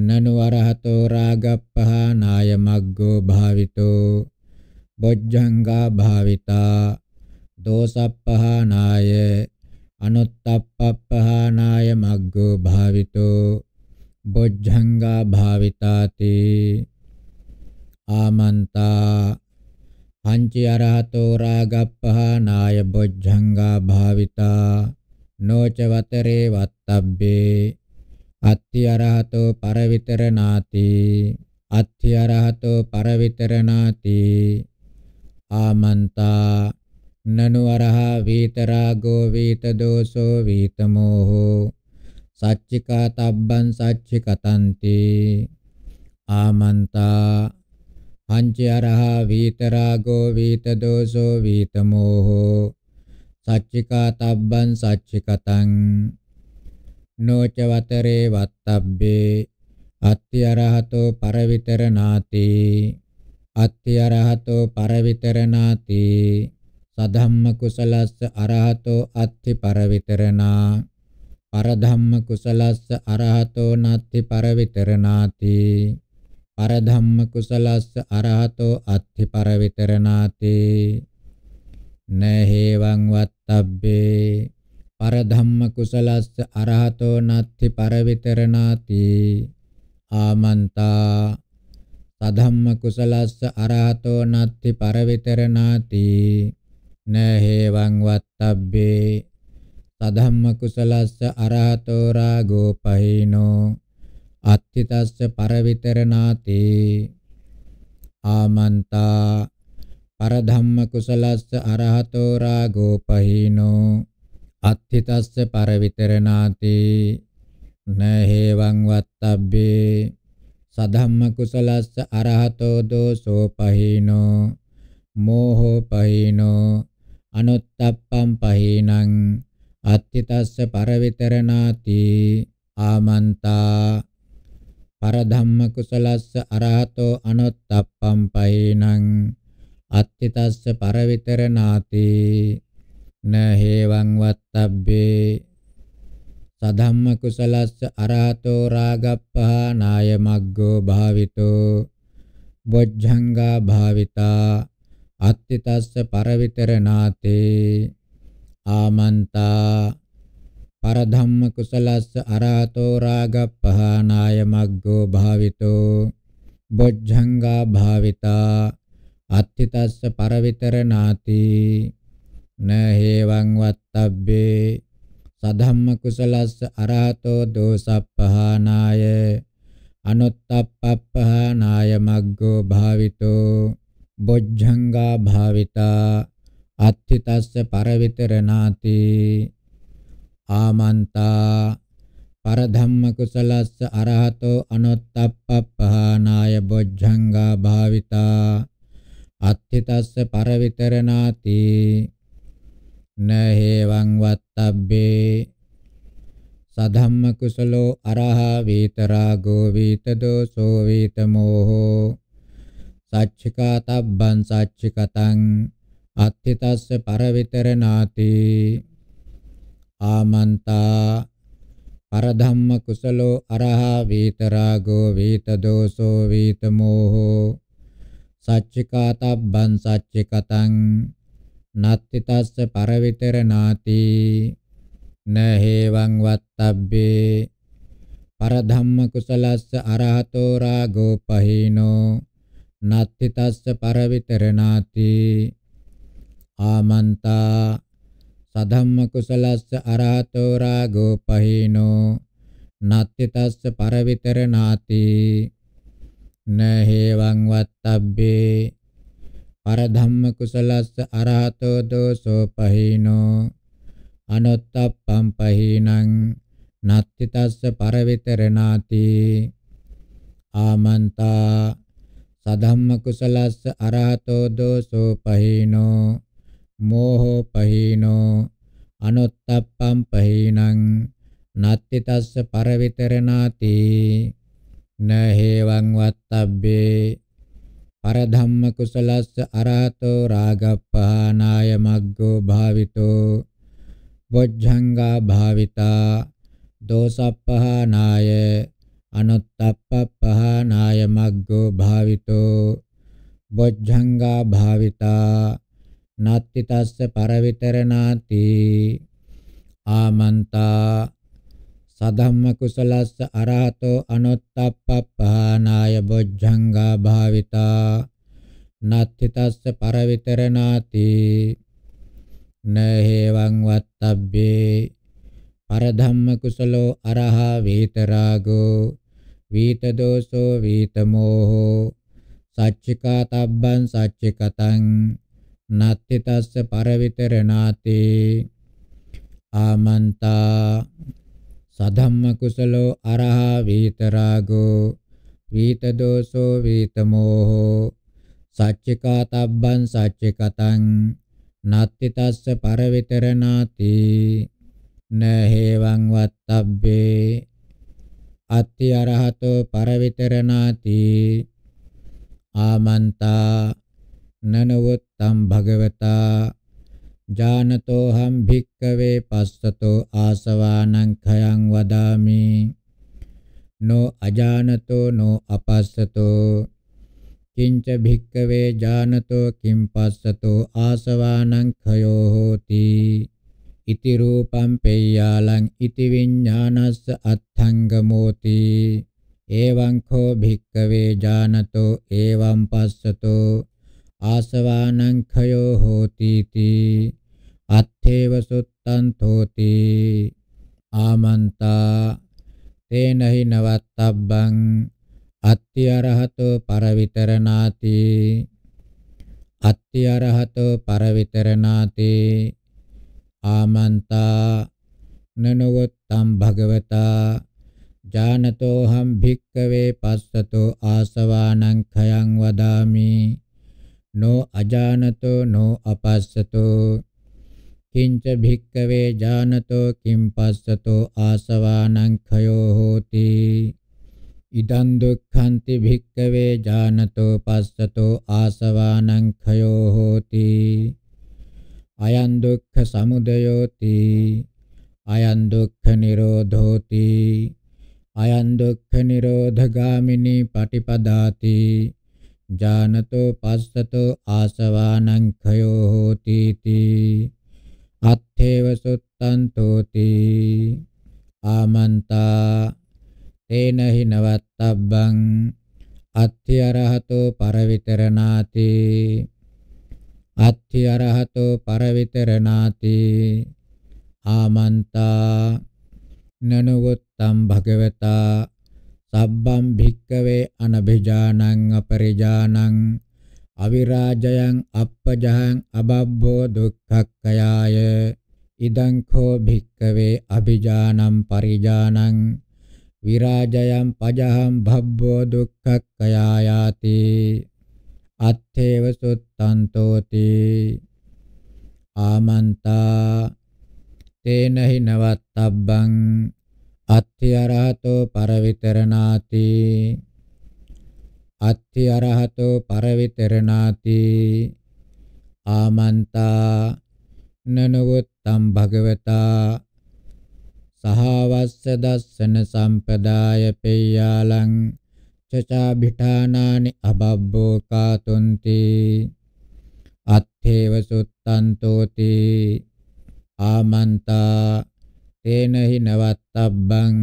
නනු අරහතෝ රාගප්පහා නාය මග්ගෝ භාවිතෝ බොජ්ජංගා භාවිතා දෝසප්පහා නාය අනුත්තප්පපහා නාය මග්ගෝ භාවිතෝ බොජ්ජංගා භාවිතාති ආමන්තා පංච අරහතෝ රාගප්පහා නාය බොජ්ජංගා භාවිතා නොච වතරේ වත්තබ්බේ අත්ති අරහතෝ පරවිතරනාති අත්ති අරහතෝ පරවිතරනාති ආමන්තා නනු අරහා වීතරාගෝ වීතදෝසෝ වීතමෝහෝ සච්චිකා තබ්බං සච්චිකතන්ති ආමන්තා පංචයරහා වීතරාගෝ වීතදෝසෝ වීතමෝහෝ සච්චිකා තබ්බන් සච්චිකතං නෝච වතරේ වත්තබ්බේ අත්ති අරහතෝ පරවිතරනාති අත්ති අරහතෝ පරවිතරනාති සධම්ම කුසලස්ස අරහතෝ අත්ති පරවිතරනා පරධම්ම කුසලස්ස අරහතෝ නත්ති පරවිතරනාති පරධම්ම කුසලස්ස අරහතෝ අත්ථි පරවිතරණාති නහේවං වත්තබ්බේ පරධම්ම කුසලස්ස අරහතෝ නත්ථි පරවිතරණාති ආමන්තා සධම්ම කුසලස්ස අරහතෝ නත්ථි පරවිතරණාති නහේවං වත්තබ්බේ සධම්ම කුසලස්ස අරහතෝ රාගෝ පහිනෝ අත්ථිතස්ස පරවිතරනාතේ ආමන්තා පරධම්ම කුසලස්ස අරහතෝ රාගෝපහීනෝ අත්ථිතස්ස පරවිතරනාතේ නහේවං වත්තබ්බේ සධම්ම කුසලස්ස අරහතෝ දෝසෝ පහීනෝ මෝහෝ පහීනෝ අනුත්තප්පම් පහීනං අත්ථිතස්ස පරවිතරනාති ආමන්තා පරධම්ම කුසලස්ස අරහතෝ අනුත්තප්පම් පයිනං අත්ථිතස්ස පරවිතරනාති නහේවං වත්තබ්බේ සධම්ම කුසලස්ස අරහතෝ රාගප්පහානාය මග්ගෝ භාවිතෝ බොජ්ජංගා භාවිතා අත්ථිතස්ස පරවිතරනාතේ ආමන්තා පරධම්ම කුසලස්ස අරහතෝ රාගප්පහානාය මග්ගෝ භාවිතෝ බොජ්ජංගා භාවිතා අත්ථිතස්ස පරවිතරනාති න හේවං වත්තබ්බේ සධම්ම කුසලස්ස අරහතෝ දෝසප්පහානාය අනුත්තප්පහානාය මග්ගෝ භාවිතෝ බොජ්ජංගා භාවිතා අත්ථිතස්ස පරවිතරනාති ආමන්තා පරධම්ම කුසලස්ස අරහතෝ අනොත්තප්පපහානාය බොජ්ජංගා භාවිතා අත්ථිතස්ස පරවිතරණාති නහේවං වත්තබ්බේ සධම්ම කුසලෝ අරහා වේතරාගෝ වේතදෝසෝ වේතමෝහෝ සච්චිකාතබ්බං සච්චිකතං අත්ථිතස්ස පරවිතරණාති ආමන්තා පරධම්ම කුසලෝ අරහා වීතරාගෝ වීතදෝසෝ වීතමෝහෝ සච්චිකාතබ්බං සච්චිකතං නත්ති තස්ස පරවිතරනාති නහේවං වත්තබ්බේ පරධම්ම කුසලස්ස අරහතෝ රාගෝ පහීනෝ නත්ති තස්ස පරවිතරනාති ආමන්තා සධම්ම කුසලස්ස අරහතෝ රාගෝ පහිනෝ නත්ති තස්ස පරවිතරනාති නහේවං වත්තබ්බේ පරධම්ම කුසලස්ස අරහතෝ දෝසෝ පහිනෝ අනුත්තප්පම් පහිනං නත්ති තස්ස පරවිතරනාති ආමන්තා සධම්ම කුසලස්ස අරහතෝ දෝසෝ පහිනෝ මෝහෝ පහීනෝ අනුත්තප්පම් පහීනං නත්ති තස්ස පරවිතරණාති නහේවං වත්තබ්බේ පරධම්ම කුසලස්ස අරහතෝ රාගප්පහානාය මග්ගෝ භාවිතෝ බොජ්ජංගා භාවිතා දෝසප්පහානාය අනුත්තප්පහානාය මග්ගෝ භාවිතෝ බොජ්ජංගා භාවිතා නත්ති තස්ස පරවිතරණාති ආමන්තා සදම්ම කුසලස්ස අරහතෝ අනුත්තප්පපානාය බොජ්ජංගා භාවිතා නත්ති තස්ස පරවිතරණාති නහේවං වත්තබ්බේ පරධම්ම කුසලෝ අරහා වේතරාගෝ වීතදෝසෝ වීතමෝහෝ සච්චිකාතබ්බං සච්චිකතං නත්ති තස්ස පරවිතරණාති ආමන්තා සධම්ම කුසලෝ අරහා වීතරාගෝ වීතදෝසෝ වීතමෝහෝ සච්චිකා තබ්බන් සච්චිකතං නත්ති තස්ස පරවිතරණාති නහේවං වත්තබ්බේ අත්ති අරහතෝ පරවිතරණාති ආමන්තා නනවත්තම් භගවතා ජානතෝ හම් භික්කවේ පස්සතෝ ආසවානං khයං වදාමි නෝ අජානතෝ නෝ අපස්සතෝ කිංච භික්කවේ ජානතෝ කිම් පස්සතෝ ආසවානං khයෝ හෝති ඉති රූපං පෙය්‍යාලං ඉති විඤ්ඤානස්ස අත්ථංගමෝති එවං khෝ භික්කවේ ජානතෝ එවං පස්සතෝ ආසවානං khයෝ හෝති තී අත්ථේව සුත්තං තෝති ආමන්තා තේනහි නවත්තබ්බං අත්ති අරහතෝ පරවිතරණාති අත්ති අරහතෝ පරවිතරණාති ආමන්තා නනවත්තම් භගවතා ජානතෝහම් භික්කවේ පස්සතෝ ආසවානං khයං වදාමි no ajanato no apassato කිංච භික්කවේ ජානතෝ කිම් පස්සතෝ ආසවානං khයෝ හෝති ඉදං දුක්ඛන්ති භික්කවේ ජානතෝ පස්සතෝ ආසවානං khයෝ හෝති අයං දුක්ඛ සමුදයෝති අයං දුක්ඛ නිරෝධෝති අයං දුක්ඛ නිරෝධගාමිනී පටිපදාති ජානතෝ පස්සතෝ ආසවානං khයෝ හෝති තී අත්ථේව සුත්තන්තෝති ආමන්තා තේන හිනවත්තබ්බං අත්ථි අරහතෝ පරවිතරණාති අත්ථි අරහතෝ පරවිතරණාති ආමන්තා නනුවත්තම් භගවතා sabbam bhikkave anabhijanang aparijanang avirajayang appajahang ababbo dukkhakkayaya idං khෝ භික්කවේ අභිජානං පරිජානං විරාජයං පජහං භබ්බෝ දුක්ඛක්ඛයායාති අත්තේව සුත්තන්තෝති ආමන්තා තේනහි නවත්තබ්බං අත්ථි අරහතෝ පරවිතරණාති අත්ථි අරහතෝ පරවිතරණාති ආමන්තා නනවත්තම් භගවතා සහවස්ස දස්සන සම්පදාය පෙය්‍යාලං චචා භිඨානානි අබබ්බෝ කාතුන්ති අත්ථේව සුත්තන්තෝති ආමන්තා තේනහි නවත්තබ්බං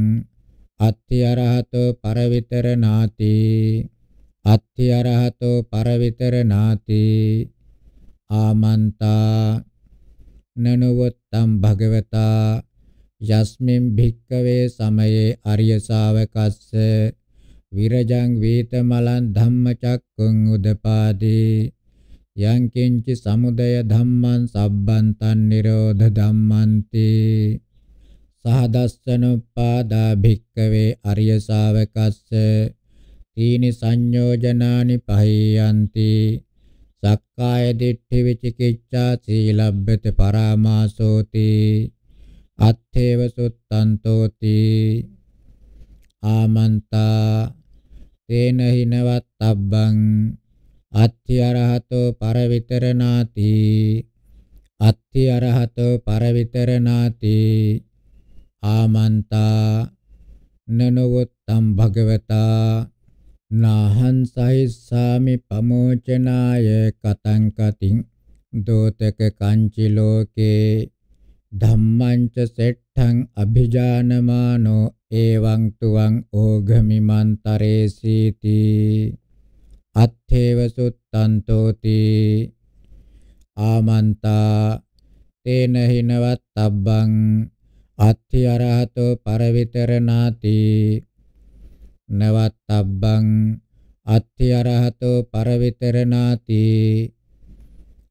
අත්‍යරහතෝ පරවිතරනාති අත්‍යරහතෝ පරවිතරනාති ආමන්තා නනුවත්තම් භගවතා යස්මින් භික්කවේ සමයේ අරිය ශාවකස්ස විරජං වේතමලං ධම්මචක්කුං උදපාදී යං කිංචි සමුදය ධම්මං සබ්බන්තං නිරෝධ ධම්මන්ති සහදස්සනුප්පාදා භික්කවේ අරිය ශාවකස්ස තීනි සංයෝජනානි පහියන්ති සක්කාය දිට්ඨි විචිකිච්ඡා සීලබ්බත පරාමාසෝති අත්ථේව සුත්තන්තෝති ආමන්තා තේන හිනවත් අබ්බං අත්ථි අරහතෝ පරවිතරණාති අත්ථි අරහතෝ පරවිතරණාති ආමන්තා නනවත්තම් භගවතා නාහං සහිස්සාමි පමෝචනාය කතං කතින් දෝතක කංචි ලෝකේ ධම්මං ච සෙට්ඨං අභිජානමානෝ එවං තුවං ඕඝමි මන්තරේසීති අත්ථේව සුත්තන්තෝති ආමන්තා තේන හිනවත් අබ්බං අත්ථි අරහතෝ පරවිතරණාති නවත්තබ්බං අත්ථි අරහතෝ පරවිතරණාති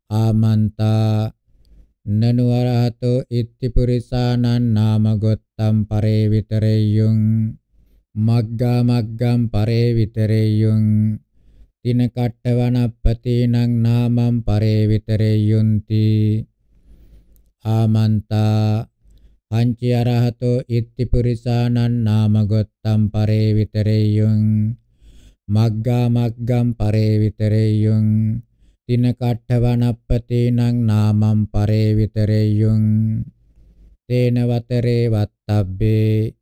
ආමන්තා නනු අරහතෝ ඉත්ති පුරිසානං නාම ගොත්තම් පරේ විතරෙය්‍යුං මග්ගා මග්ගම් පරේ විතරෙය්‍යුං තින කට්ටවනප්පතිනං නාමම් පරේ විතරෙය්‍යුන්ති ආමන්තා අංචි අරහතෝ ඉත්ති පුරිසානං නාමගොත්තම් පරේ විතරේයුං මග්ගා මග්ගම් පරේ විතරේයුං තින කට්ඨවනප්පතේනං නාමම් පරේ විතරේයුං තේන වතරේ වත්තබ්බේ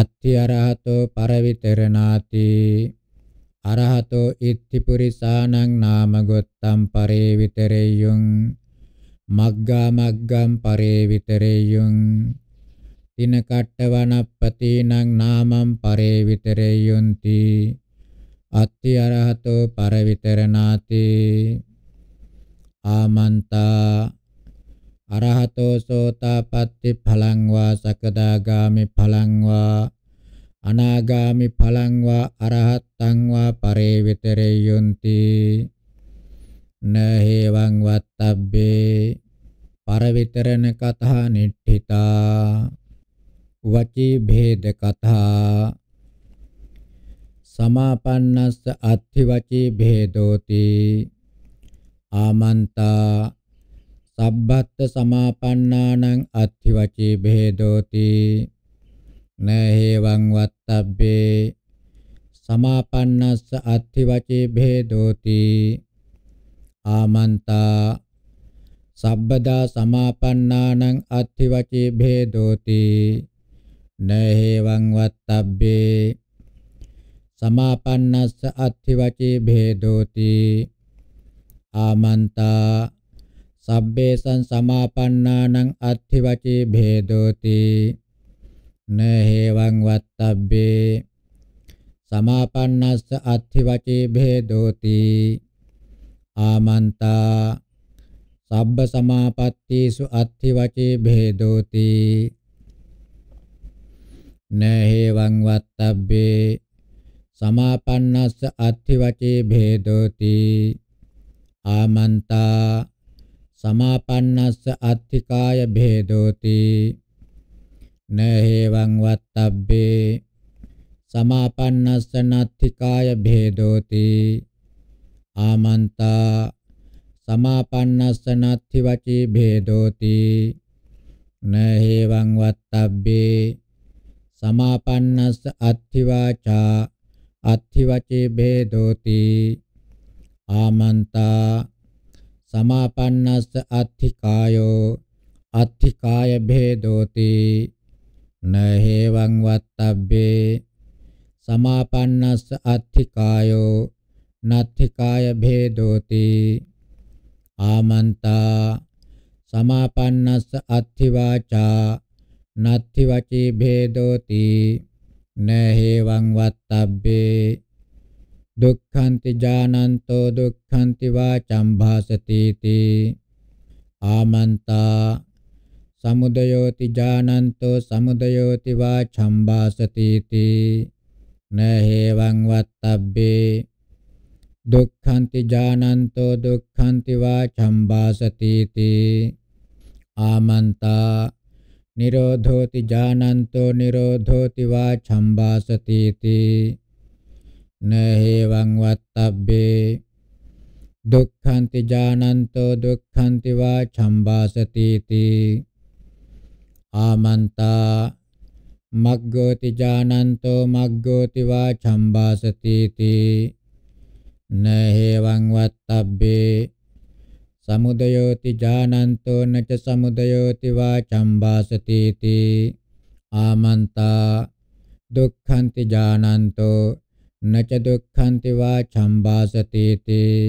අත්ති අරහතෝ පරවිතරනාති අරහතෝ ඉත්ති පුරිසානං නාමගොත්තම් පරේ විතරේයුං මග්ගා මග්ගම් පරේ විතරේයුං තින කට්ට වනප්පතිනං නාමං පරේ විතරේයුන්ති අත්ති අරහතෝ පරවිතරණාති ආමන්තා අරහතෝ සෝතාපට්ටි ඵලං වා සකදාගාමි ඵලං වා අනාගාමි ඵලං වා අරහත්තං වා පරේ විතරේයුන්ති නහේවං වත්තබ්බේ පරවිතරණ කතා නිට්ඨිතා වචී භේද කතා සමාපන්නස්ස අත්ථි වචී භේදෝති ආමන්තා සබ්බත් සමාපන්නානං අත්ථි වචී භේදෝති නහේවං වත්තබ්බේ සමාපන්නස්ස අත්ථි වචී භේදෝති ආමන්තා සබ්බදා සමාපන්නානං අත්ථිවචේ භේදෝති නහේවං වත්තබ්බේ සමාපන්නස්ස අත්ථිවචේ භේදෝති ආමන්තා සබ්බේසං සමාපන්නානං අත්ථිවචේ භේදෝති නහේවං වත්තබ්බේ සමාපන්නස්ස අත්ථිවචේ භේදෝති ආමන්තා සබ්බ සමාපත්තේසු අත්ථි වචේ භේදෝති නහේවං වත්තබ්බේ සමාපන්නස්ස අත්ථි වචේ භේදෝති ආමන්තා සමාපන්නස්ස අත්ථිකාය භේදෝති නහේවං වත්තබ්බේ සමාපන්නස්ස නත්ථිකාය භේදෝති ආමන්තා සමාපන්නස්ස නත්ති වචී භේදෝති නහේවං වත්තබ්බේ සමාපන්නස්ස අත්ති වාචා අත්ති වචී භේදෝති ආමන්තා සමාපන්නස්ස අත්ති කායෝ අත්ති කාය භේදෝති නහේවං වත්තබ්බේ සමාපන්නස්ස අත්ති කායෝ नत्थिकाय भेदोति आमंता समापन्नस अत्थिवाचा नत्थिवचि भेदोति न हेवं वक्तव्ये दुःखन्ति जानन्तो दुःखन्ति वाचं भासतीति आमंता समुदयोति जानन्तो समुदयोति वाचं भासतीति न हेवं वक्तव्ये दुखंति जानंतो दुखंति वा छम्भासतीति आमंता निरोधोति जानंतो निरोधोति वा छम्भासतीति न हेवं वक्तव्ये दुःखन्ति जानन्तो दुःखन्ति वा छम्भासतीति आमन्ता मग्गोति जानंतो मग्गोति वा छम्भासतीति නහේවං වත්තබ්බේ සමුදයෝති ජානන්තෝ නච සමුදයෝති වාචම් වාසති තී ආමන්තා දුක්ඛන්ති ජානන්තෝ නච දුක්ඛන්ති වාචම් වාසති තී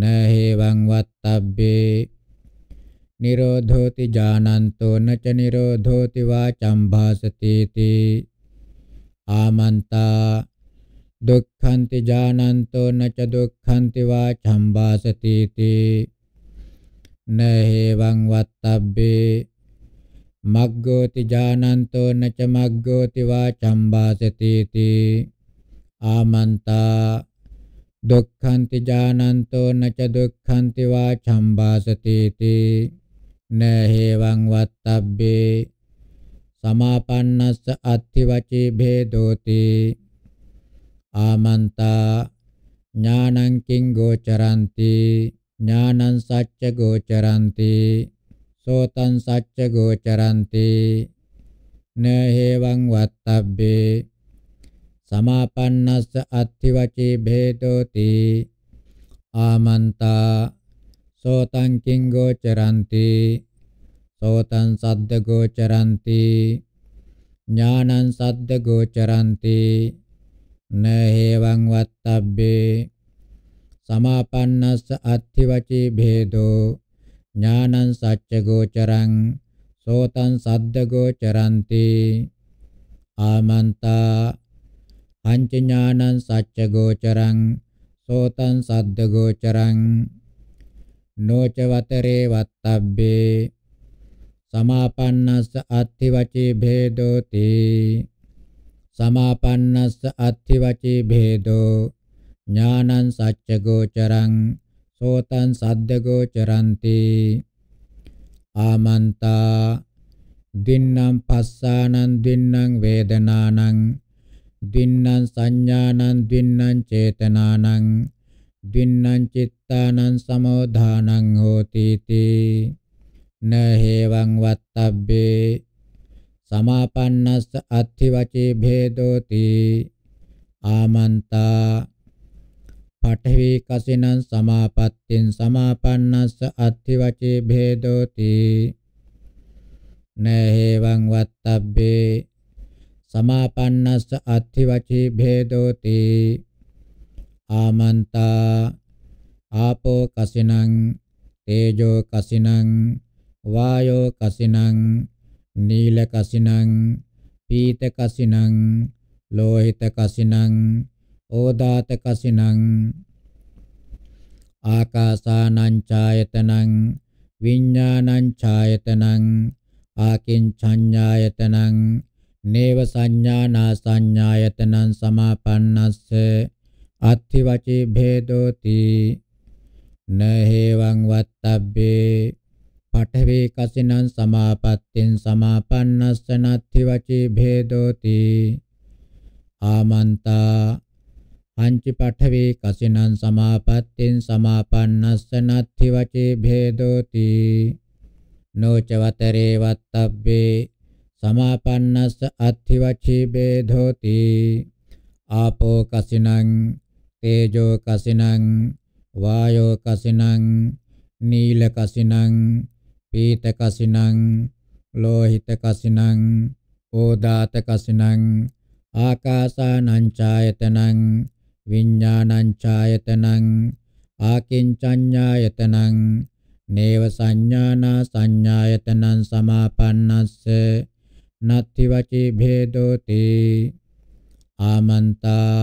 නහේවං වත්තබ්බේ නිරෝධෝති ජානන්තෝ නච නිරෝධෝති වාචම් භාසති ආමන්තා දුක්ඛන්ති ජානන්තෝ නච දුක්ඛන්ති වා චම්බාසති තී නහේවං වත්තබ්බේ මග්ගෝති ජානන්තෝ නච මග්ගෝති වා චම්බාසති තී ආමන්තා දුක්ඛන්ති ජානන්තෝ නච දුක්ඛන්ති වා චම්බාසති තී නහේවං වත්තබ්බේ සමාපන්නස්ස අත්ථි වචේ භේදෝති ආමන්තා ඥානං කිං ගෝචරಂತಿ ඥානං සච්ච ගෝචරಂತಿ සෝතං සච්ච ගෝචරಂತಿ නහේවං වත්තබ්බේ සමාපන්නස්ස අත්තිවචේ භේදෝති ආමන්තා සෝතං කිං ගෝචරಂತಿ සෝතං සද්ද ගෝචරಂತಿ ඥානං සද්ද ගෝචරಂತಿ න හේවං වත්තබ්බේ සමාපන්නස්ස අත්ථි වචේ භේදෝ ඥානං සච්ච ගෝචරං සෝතං සද්ද ගෝචරಂತಿ ආමන්තා පංච ඥානං සච්ච ගෝචරං සෝතං සද්ද ගෝචරං නොච වතරේ වත්තබ්බේ සමාපන්නස්ස අත්ථි වචේ භේදෝති සමාපන්නස්ස අත්ථි වචේ භේදෝ ඥානං සච්ච ගෝචරං සෝතං සද්ද ගෝචරಂತಿ ආමන්තා දින්නම් පස්සානං දින්නම් වේදනානං දින්නම් සංඥානං දින්නම් චේතනානං දින්නම් චිත්තානං සමෝධානං හෝති තී නහේවං වත්තබ්බේ සමාපන්නස්ස අත්ථි වචේ භේදෝති ආමන්තා පඨවි කසිනං සමාපත්තින් සමාපන්නස්ස අත්ථි වචේ භේදෝති නේහෙවං වත්තබ්බේ සමාපන්නස්ස අත්ථි වචේ භේදෝති ආමන්තා ආපෝ කසිනං තේජෝ කසිනං වායෝ කසිනං නීල කසිනං පීත කසිනං ලෝහිත කසිනං ඕදාත කසිනං ආකාසානං ඡායතනං විඤ්ඤාණං ඡායතනං ආකින්චඤ්ඤායතනං නේව සංඥානා සංඥායතනං සමාපන්නස්ස අත්ථි වචේ භේදෝති නහේවං වත්තබ්බේ පඨවේ කසිනං සමාපත්තෙන් සමාපන්නස්ස නත්ති වචේ භේදෝති ආමන්තා පංච පඨවේ කසිනං සමාපත්තෙන් සමාපන්නස්ස නත්ති වචේ භේදෝති නොචවතරේ වත්තබ්බේ සමාපන්නස්ස අත්ති වචේ භේදෝති ආපෝ කසිනං තේජෝ කසිනං වායෝ කසිනං නීල කසිනං පීත කසිනං ලෝහිත කසිනං ඕදාත කසිනං ආකාසානං ඡායතනං විඥානං ඡායතනං ආකින්චඤ්ඤායතනං නේව සංඥානා සංඥායතනං සමාපන්නස්ස නත්ති වචේ භේදෝති ආමන්තා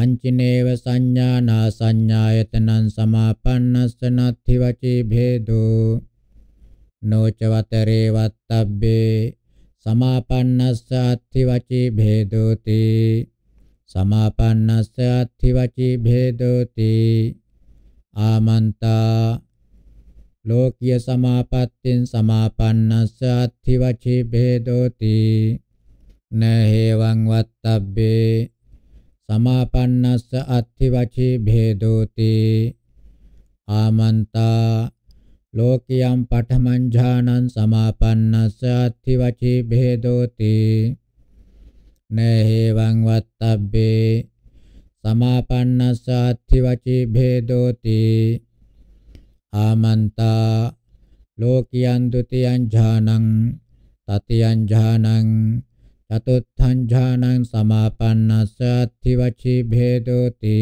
අංචිනේව සංඥානා සංඥායතනං සමාපන්නස්ස නත්ති වචේ භේදෝ නොච වතරේ වත්තබ්බේ සමාපන්නස්ස අත්ථි වචී භේදෝති සමාපන්නස්ස අත්ථි වචී භේදෝති ආමන්තා ලෝකීය සමාපත්තෙන් සමාපන්නස්ස අත්ථි වචී භේදෝති නහේවං වත්තබ්බේ සමාපන්නස්ස අත්ථි වචී භේදෝති ආමන්තා ලෝකියම් පඨමං සමාපන්නස්ස අත්ථි වචී බෙහෙදෝති නේහෙවං වත්තබ්බේ සමාපන්නස්ස අත්ථි වචී බෙහෙදෝති ආමන්තා ලෝකියන් ဒ ුතියං ඥානං තතියං ඥානං චතුත්ථං ඥානං සමාපන්නස්ස අත්ථි වචී බෙහෙදෝති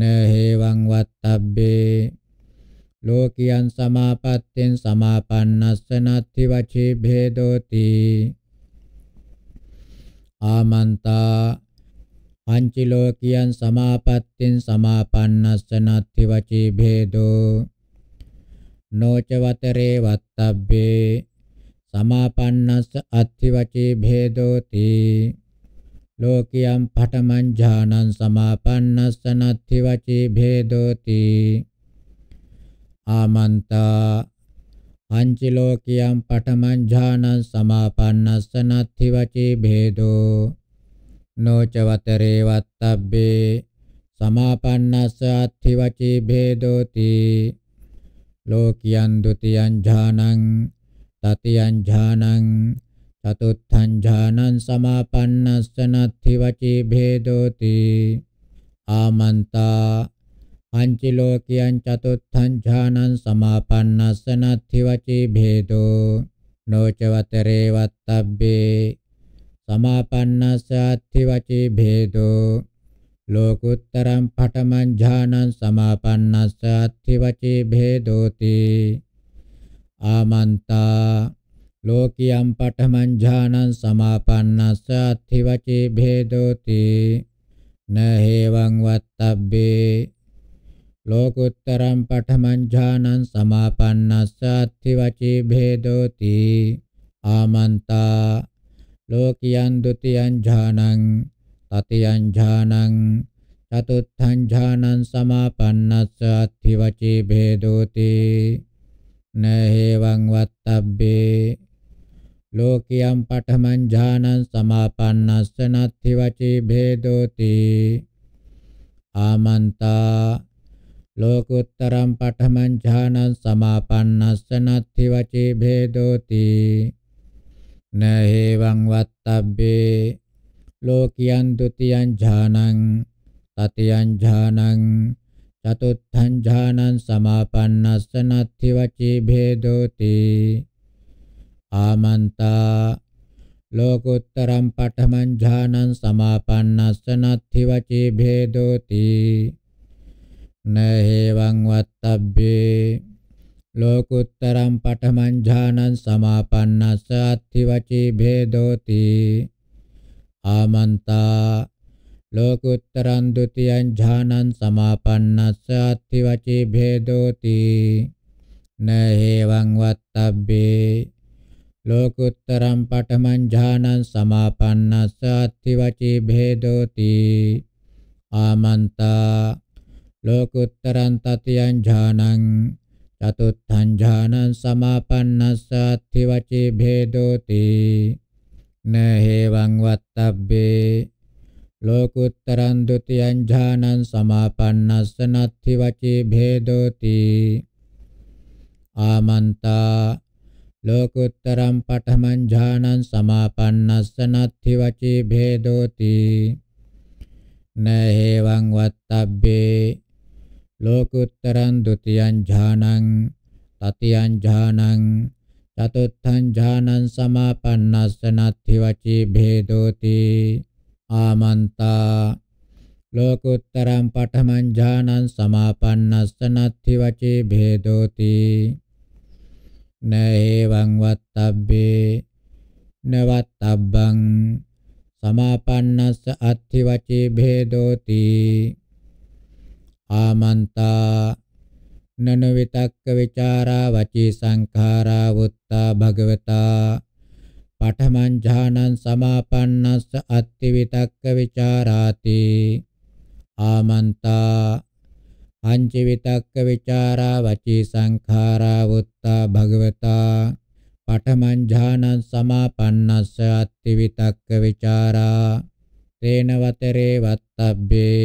නේහෙවං වත්තබ්බේ ලෝකියන් සමාපත්තෙන් සමාපන්නස්ස නත්ති වචේ භේදෝති ආමන්තා පංචි ලෝකියන් සමාපත්තෙන් සමාපන්නස්ස නත්ති වචේ භේදෝ නෝචවතරේ වත්තබ්බේ සමාපන්නස්ස අත්ති වචේ භේදෝති ලෝකියම් පඨමං ඥානං සමාපන්නස්ස නත්ති වචේ භේදෝති ආමන්තා පංච ලෝකියම් පඨමං ඥානං සමාපන්නස්ස නත්ථි වචේ භේදෝ නොචවතරේ වත්තබ්බේ සමාපන්නස්ස අත්ථි වචේ භේදෝති ලෝකියන් ဒ ුතියං ඥානං තතියං ඥානං චතුත්ථං ඥානං සමාපන්නස්ස නත්ථි වචේ භේදෝති ආමන්තා පංච ලෝකයන් චතුත්ථං ඥානං සමාපන්නස්ස නත්ථි වචේ භේදෝ නොචවතරේ වත්තබ්බේ සමාපන්නස්සාත්ථි වචේ භේදෝ ලෝකුත්තරම් පඨමං ඥානං සමාපන්නස්සාත්ථි වචේ භේදෝති ආමන්තා ලෝකියම් පඨමං ඥානං සමාපන්නස්සාත්ථි වචේ භේදෝති නහේවං වත්තබ්බේ ලෝකුත්තරම් පඨමං ඥානං සමාපන්නස්සාත්ති වචේ භේදෝති ආමන්තා ලෝකියන් ဒ ුතියං ඥානං තතියං ඥානං චතුත්ථං ඥානං සමාපන්නස්සාත්ති වචේ භේදෝති නහේවං වත්තබ්බේ ලෝකියම් පඨමං ඥානං සමාපන්නස්සනත්ති වචේ භේදෝති ආමන්තා ලෝකුත්තරම් පඨමං ඥානං සමාපන්නස්ස නත්ථි වචේ භේදෝති නහේවං වත්තබ්බේ ලෝකියන් ဒ ුතියං ඥානං තතියං ඥානං චතුත්ථං ඥානං සමාපන්නස්ස නත්ථි වචේ භේදෝති ආමන්තා ලෝකුත්තරම් පඨමං ඥානං සමාපන්නස්ස නත්ථි වචේ භේදෝති නේවං වත්තබ්බේ ලෝකුත්තරම් පඨමං ඥානං සමාපන්නස්ස අත්ථි වචී භේදෝති ආමන්තා ලෝකුත්තරං ဒ ුතියං ඥානං සමාපන්නස්ස අත්ථි වචී භේදෝති නේවං වත්තබ්බේ ලෝකුත්තරම් පඨමං ඥානං සමාපන්නස්ස අත්ථි වචී භේදෝති ආමන්තා ලෝකුත්තරං තතියං ඥානං චතුත්ථං ඥානං සමාපන්නස්සාත්ති වචේ භේදෝති නහේවං වත්තබ්බේ ලෝකුත්තරං ဒ ුතියං ඥානං සමාපන්නස්ස නත්ති වචේ භේදෝති ආමන්තා ලෝකුත්තරම් පඨමං ඥානං සමාපන්නස්ස නත්ති වචී භේදෝති නහේවං වත්තබ්බේ ලෝකුත්තරං ဒ ුතියං ඥානං තතියං ඥානං චතුත්ථං ඥානං සමාපන්නස්ස නත්ථි වචී භේදෝති ආමන්තා ලෝකුත්තරං පඨමං ඥානං සමාපන්නස්ස නත්ථි වචී භේදෝති නේවං වත්තබ්බේ නවත්තබ්බං සමාපන්නස්ස අත්ථි වචී භේදෝති ආමන්තා නන විතක්ක ਵਿਚාරා වචී සංඛාරා වුත්තා භගවතා පඨමං ඥානං සමාපන්නස්ස අත්ති විතක්ක ਵਿਚාරාති ආමන්තා පංච විතක්ක ਵਿਚාරා වචී සංඛාරා වුත්තා භගවතා පඨමං ඥානං සමාපන්නස්ස අත්ති විතක්ක ਵਿਚාරා තේන වතරේ වත්තබ්බේ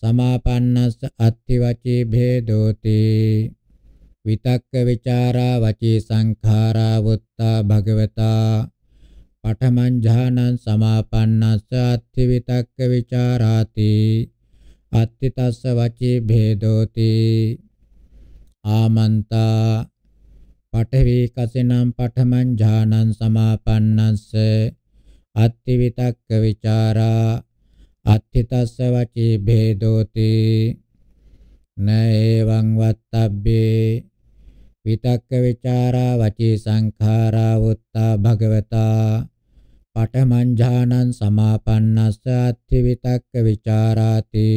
සමාපන්නස්ස අත්ති වචී භේදෝති විතක්ක ਵਿਚාරා වචී සංඛාරා වුත්තා භගවතා පඨමං ඥානං සමාපන්නස්ස අත්ති විතක්ක ਵਿਚාරාති අත්ති තස්ස වචී භේදෝති ආමන්තා පඨවි කසිනම් පඨමං ඥානං සමාපන්නස්ස අත්ති විතක්ක ਵਿਚාරා අත්ථිතස්ස වචී භේදෝති නේවං වත්තබ්බේ විතක්ක විචාරා වචී සංඛාරා වුත්තා භගවතා පඨමං සමාපන්නස්ස අත්ථි විතක්ක විචාරාති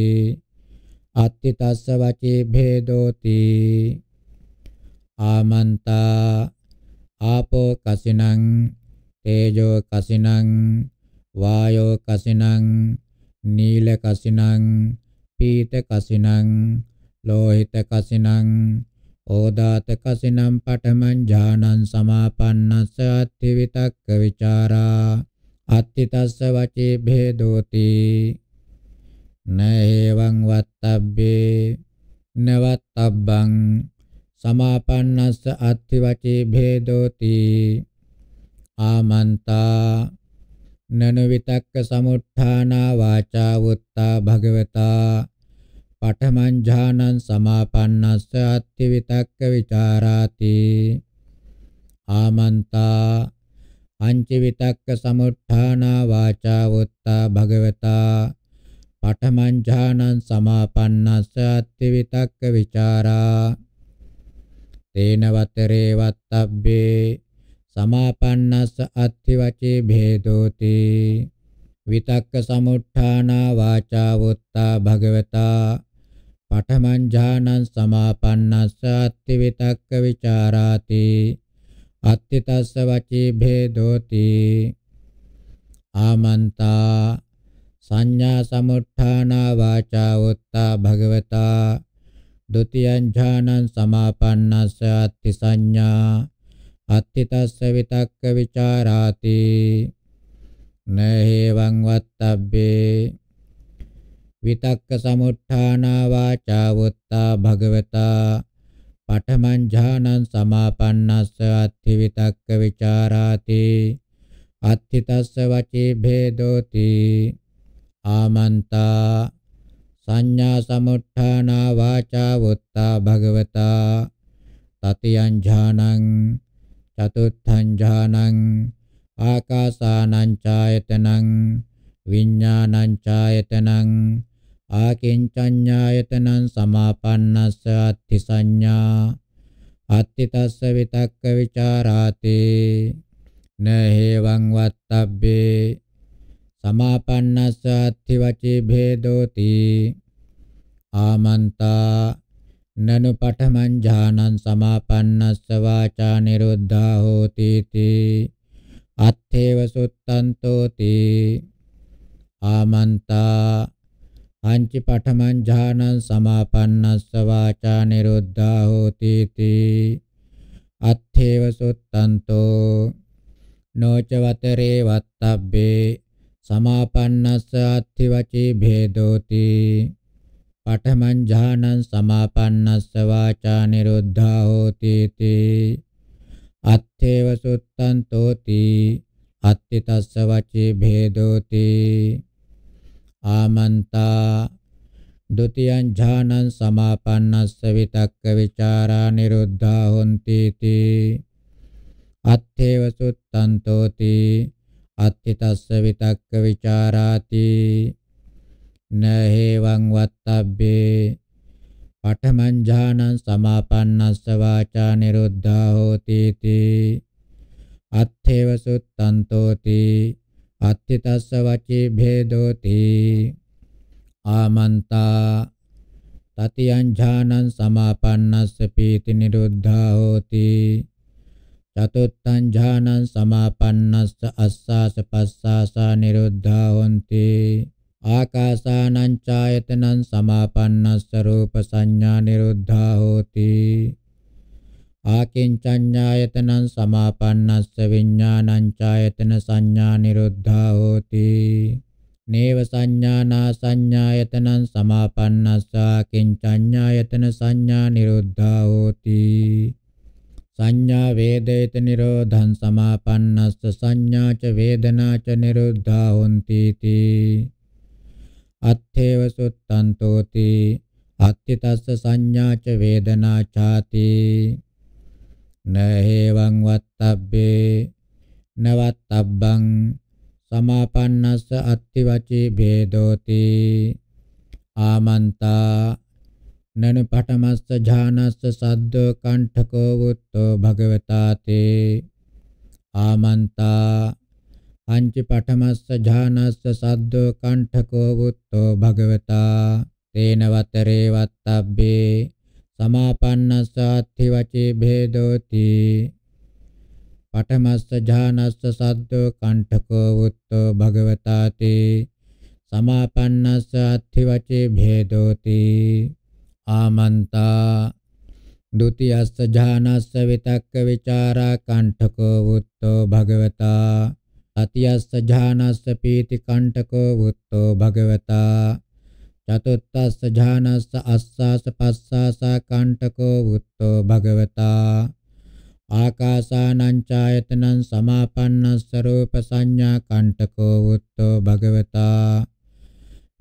අත්ථිතස්ස වචී භේදෝති ආමන්තා ආපෝ කසිනං තේජෝ කසිනං වායෝ කසිනං නීල කසිනං පීත කසිනං ලෝහිත කසිනං ඕදාත කසිනම් පඨමං ඥානං සමාපන්නස්ස අත්ථි විතක්ක විචාරා අත්ථි තස්ස වචේ භේදෝති නේවං වත්තබ්බේ නවත්තබ්බං සමාපන්නස්ස අත්ථි වචේ භේදෝති ආමන්තා නන විතක්ක සමුත්ථානා වාචා වුත්තා භගවතා පඨමං ඥානං සමාපන්නස්ස අත්ති විතක්ක විචාරාති ආමන්තා අංච විතක්ක සමුත්ථානා වාචා වුත්තා භගවතා පඨමං ඥානං සමාපන්නස්ස අත්ති විතක්ක විචාරා තේන වතරේ වත්තබ්බේ සමාපන්නස්ස අත්ථි වචේ භේදෝති විතක්ක සමුත්ථානා වාචා වොත්තා භගවතා පඨමං ඥානං සමාපන්නස්ස අත්ථි විතක්ක ਵਿਚාරාති අත්ථි තස්ස වචේ භේදෝති ආමන්තා සංඥා සමුත්ථානා වාචා වොත්තා භගවතා ဒုတိယ ඥානං සමාපන්නස්ස අත්ථි සංඥා අත්ථිතස්ස විතක්ක ਵਿਚාරාති නේවං වත්තබ්බේ විතක්ක සමුත්ථානා වාචා වත්තා භගවතා පඨමං ඥානං සමාපන්නස්ස අත්ථි විතක්ක ਵਿਚාරාති අත්ථිතස්ස වචේ භේදෝති ආමන්තා සංඥා සමුත්ථානා වාචා වත්තා භගවතා තතියං ඥානං චතුත්ථං ඥානං ආකාසානං ඡායතනං විඥානං ඡායතනං ආකින්චඤ්ඤායතනං සමාපන්නස්ස අත්ථි සංඥා අත්ථි තස්ස විතක්ක විචාරාති නහේවං වත්තබ්බේ සමාපන්නස්ස අත්ථි වචේ භේදෝති ආමන්තා නනු පඨමං ඥානං සමාපන්නස්ස වාචා නිරුද්ධා හෝති තී අත්ථේව සුත්තන්තෝ තී ආමන්තා අංචි පඨමං ඥානං සමාපන්නස්ස වාචා නිරුද්ධා හෝති තී අත්ථේව සුත්තන්තෝ නොච වතරේ වත්තබ්බේ සමාපන්නස්ස අත්ථි වචේ භේදෝති පඨමං ඥානං සමාපන්නස්ස වාචා නිරුද්ධා හෝති තී අත්තේව සුත්තං තෝති අත්ති තස්ස වචේ භේදෝති ආමන්තා ဒ ුතියං ඥානං සමාපන්නස්ස විතක්ක ਵਿਚාරා නිරුද්ධා හොಂತಿ තී අත්තේව සුත්තං තෝති අත්ති තස්ස විතක්ක ਵਿਚාරාති නහේවං වත්තබ්බේ පඨමං ඥානං සමාපන්නස්ස වාචා නිරුද්ධා හෝති තී අත්ථේව සුත්තන්තෝති අත්ථිතස්ස වචේ භේදෝති ආමන්තා තතියං ඥානං සමාපන්නස්ස පීති නිරුද්ධා හෝති චතුත්තං ඥානං සමාපන්නස්ස අස්සාස පස්සාසා නිරුද්ධා හොಂತಿ ආකාසානං ඡායතනං සමාපන්නස්ස රූප සංඥා නිරුද්ධා හෝති ආකින්චඤ්ඤායතනං සමාපන්නස්ස විඥානං ඡායතන සංඥා නිරුද්ධා හෝති නේව සංඥානා සංඥායතනං සමාපන්නස්සා කිංචඤ්ඤායතන සංඥා නිරුද්ධා හෝති සංඥා වේදේත නිරෝධං සමාපන්නස්ස සංඥා ච වේදනා ච නිරුද්ධා හොಂತಿ තී අත්ථේව සුත්තන්තෝති අත්ථිතස්ස සංඥාච වේදනා ඡාති නහේවං වත්තබ්බේ නවත්තබ්බං සමාපන්නස්ස අත්තිවචේ භේදෝති ආමන්තා නන පඨමස්ස ඥානස්ස සද්දෝ කණ්ඨකෝ වුත්තෝ භගවතාතේ ආමන්තා අංච පඨමස්ස ඥානස්ස සද්දෝ කණ්ඨකෝ වුත්තෝ භගවතා තේන වතරේ වත්තබ්බේ සමාපන්නස්සාත්ථි වචේ භේදෝති පඨමස්ස ඥානස්ස සද්දෝ කණ්ඨකෝ වුත්තෝ භගවතාති සමාපන්නස්සාත්ථි වචේ භේදෝති ආමන්තා ဒုတိ යස්ස ඥානස්ස විතක්ක විචාරා කණ්ඨකෝ වුත්තෝ භගවතා අතියස්ස ඥානස්ස පීති කණ්ඨකෝ වුත්තෝ භගවතා චතුත්තස්ස ඥානස්ස අස්සාස පස්සාස කණ්ඨකෝ වුත්තෝ භගවතා ආකාසානං ඡායතනං සමාපන්නස්ස රූප සංඥා කණ්ඨකෝ වුත්තෝ භගවතා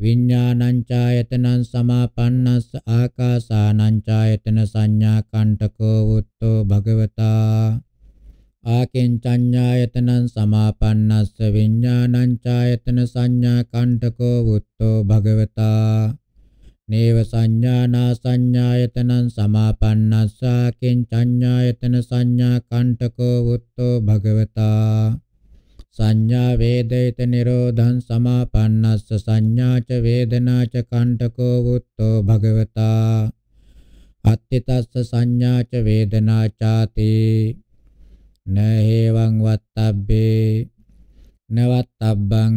විඥානං ඡායතනං සමාපන්නස්ස ආකාසානං ඡායතන සංඥා කණ්ඨකෝ වුත්තෝ භගවතා ආකින්චඤ්ඤායතනං සමාපන්නස්ස විඤ්ඤාණං චායතන සංඥා කණ්ඨකෝ වුත්තෝ භගවතා නේව සංඥානා සංඥායතනං සමාපන්නස්ස ආකින්චඤ්ඤායතන සංඥා කණ්ඨකෝ වුත්තෝ භගවතා සංඥා වේදිත නිරෝධං සමාපන්නස්ස සංඥාච වේදනාච කණ්ඨකෝ වුත්තෝ භගවතා අත්ථිතස්ස සංඥාච වේදනාචාතේ නහේවං වත්තබ්බේ නවත්තබ්බං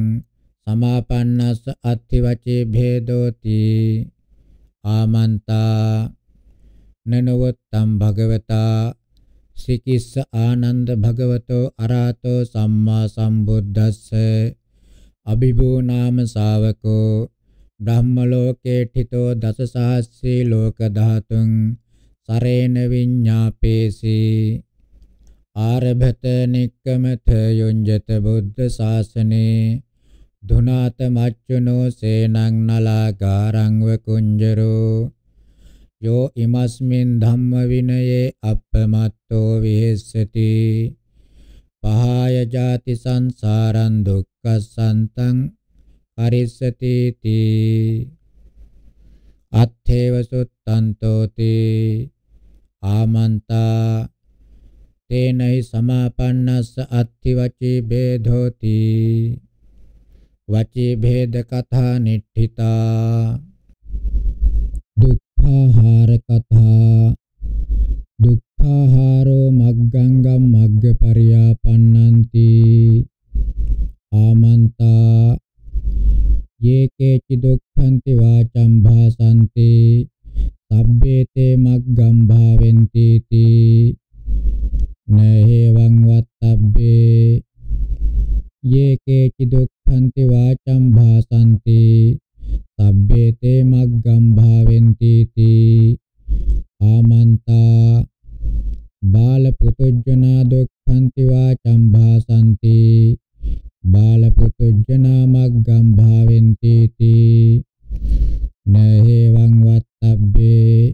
සමාපන්නස්ස අත්ථි වචේ භේදෝති ආමන්තා නනවත්තම් භගවතා සිකිස්ස ආනන්ද භගවතෝ අරහතෝ සම්මා සම්බුද්දස්ස අභිභූ නාම ශාවකෝ බ්‍රහ්ම ලෝකේ ඨිතෝ දසසහස්සී ලෝක ධාතුං සරේන විඤ්ඤාපේසී ආරභත නික්කමත යොඤ්ජත බුද්ධ ශාසනේ ධුනාත මච්චුනෝ සේනං නලාකාරං වකුඤ්ජරෝ යෝ ඉමස්මින් ධම්ම විනයේ අප්පමත්තෝ විහෙස්සති පහාය ජාති සංසාරං දුක්ඛසන්තං පරිස්සති තී අත්ථේව සුත්තන්තෝති ආමන්තා තේනයි සමාපන්නස්ස අත්ති වචේ බේධෝති වචේ භේද කථා නිට්ඨිතා දුක්ඛාහාර කථා දුක්ඛාහාරෝ මග්ගංගම් මග්ගපරියාපන්නන්ති ආමන්තා යේකේචි දුක්ඛන්ති වාචම් භාසන්ති සබ්බේතේ මග්ගම් භාවෙන්ති තී නේවං වත්තබ්බේ යේ කේචි දුක්ඛන්ති වාචම් භාසಂತಿ සබ්බේ තේ මග්ගම් භාවෙන්ති තී ආමන්තා බාල පුතුජ්ජනා දුක්ඛන්ති වාචම් භාසಂತಿ බාල පුතුජ්ජනා මග්ගම් භාවෙන්ති තී නේවං වත්තබ්බේ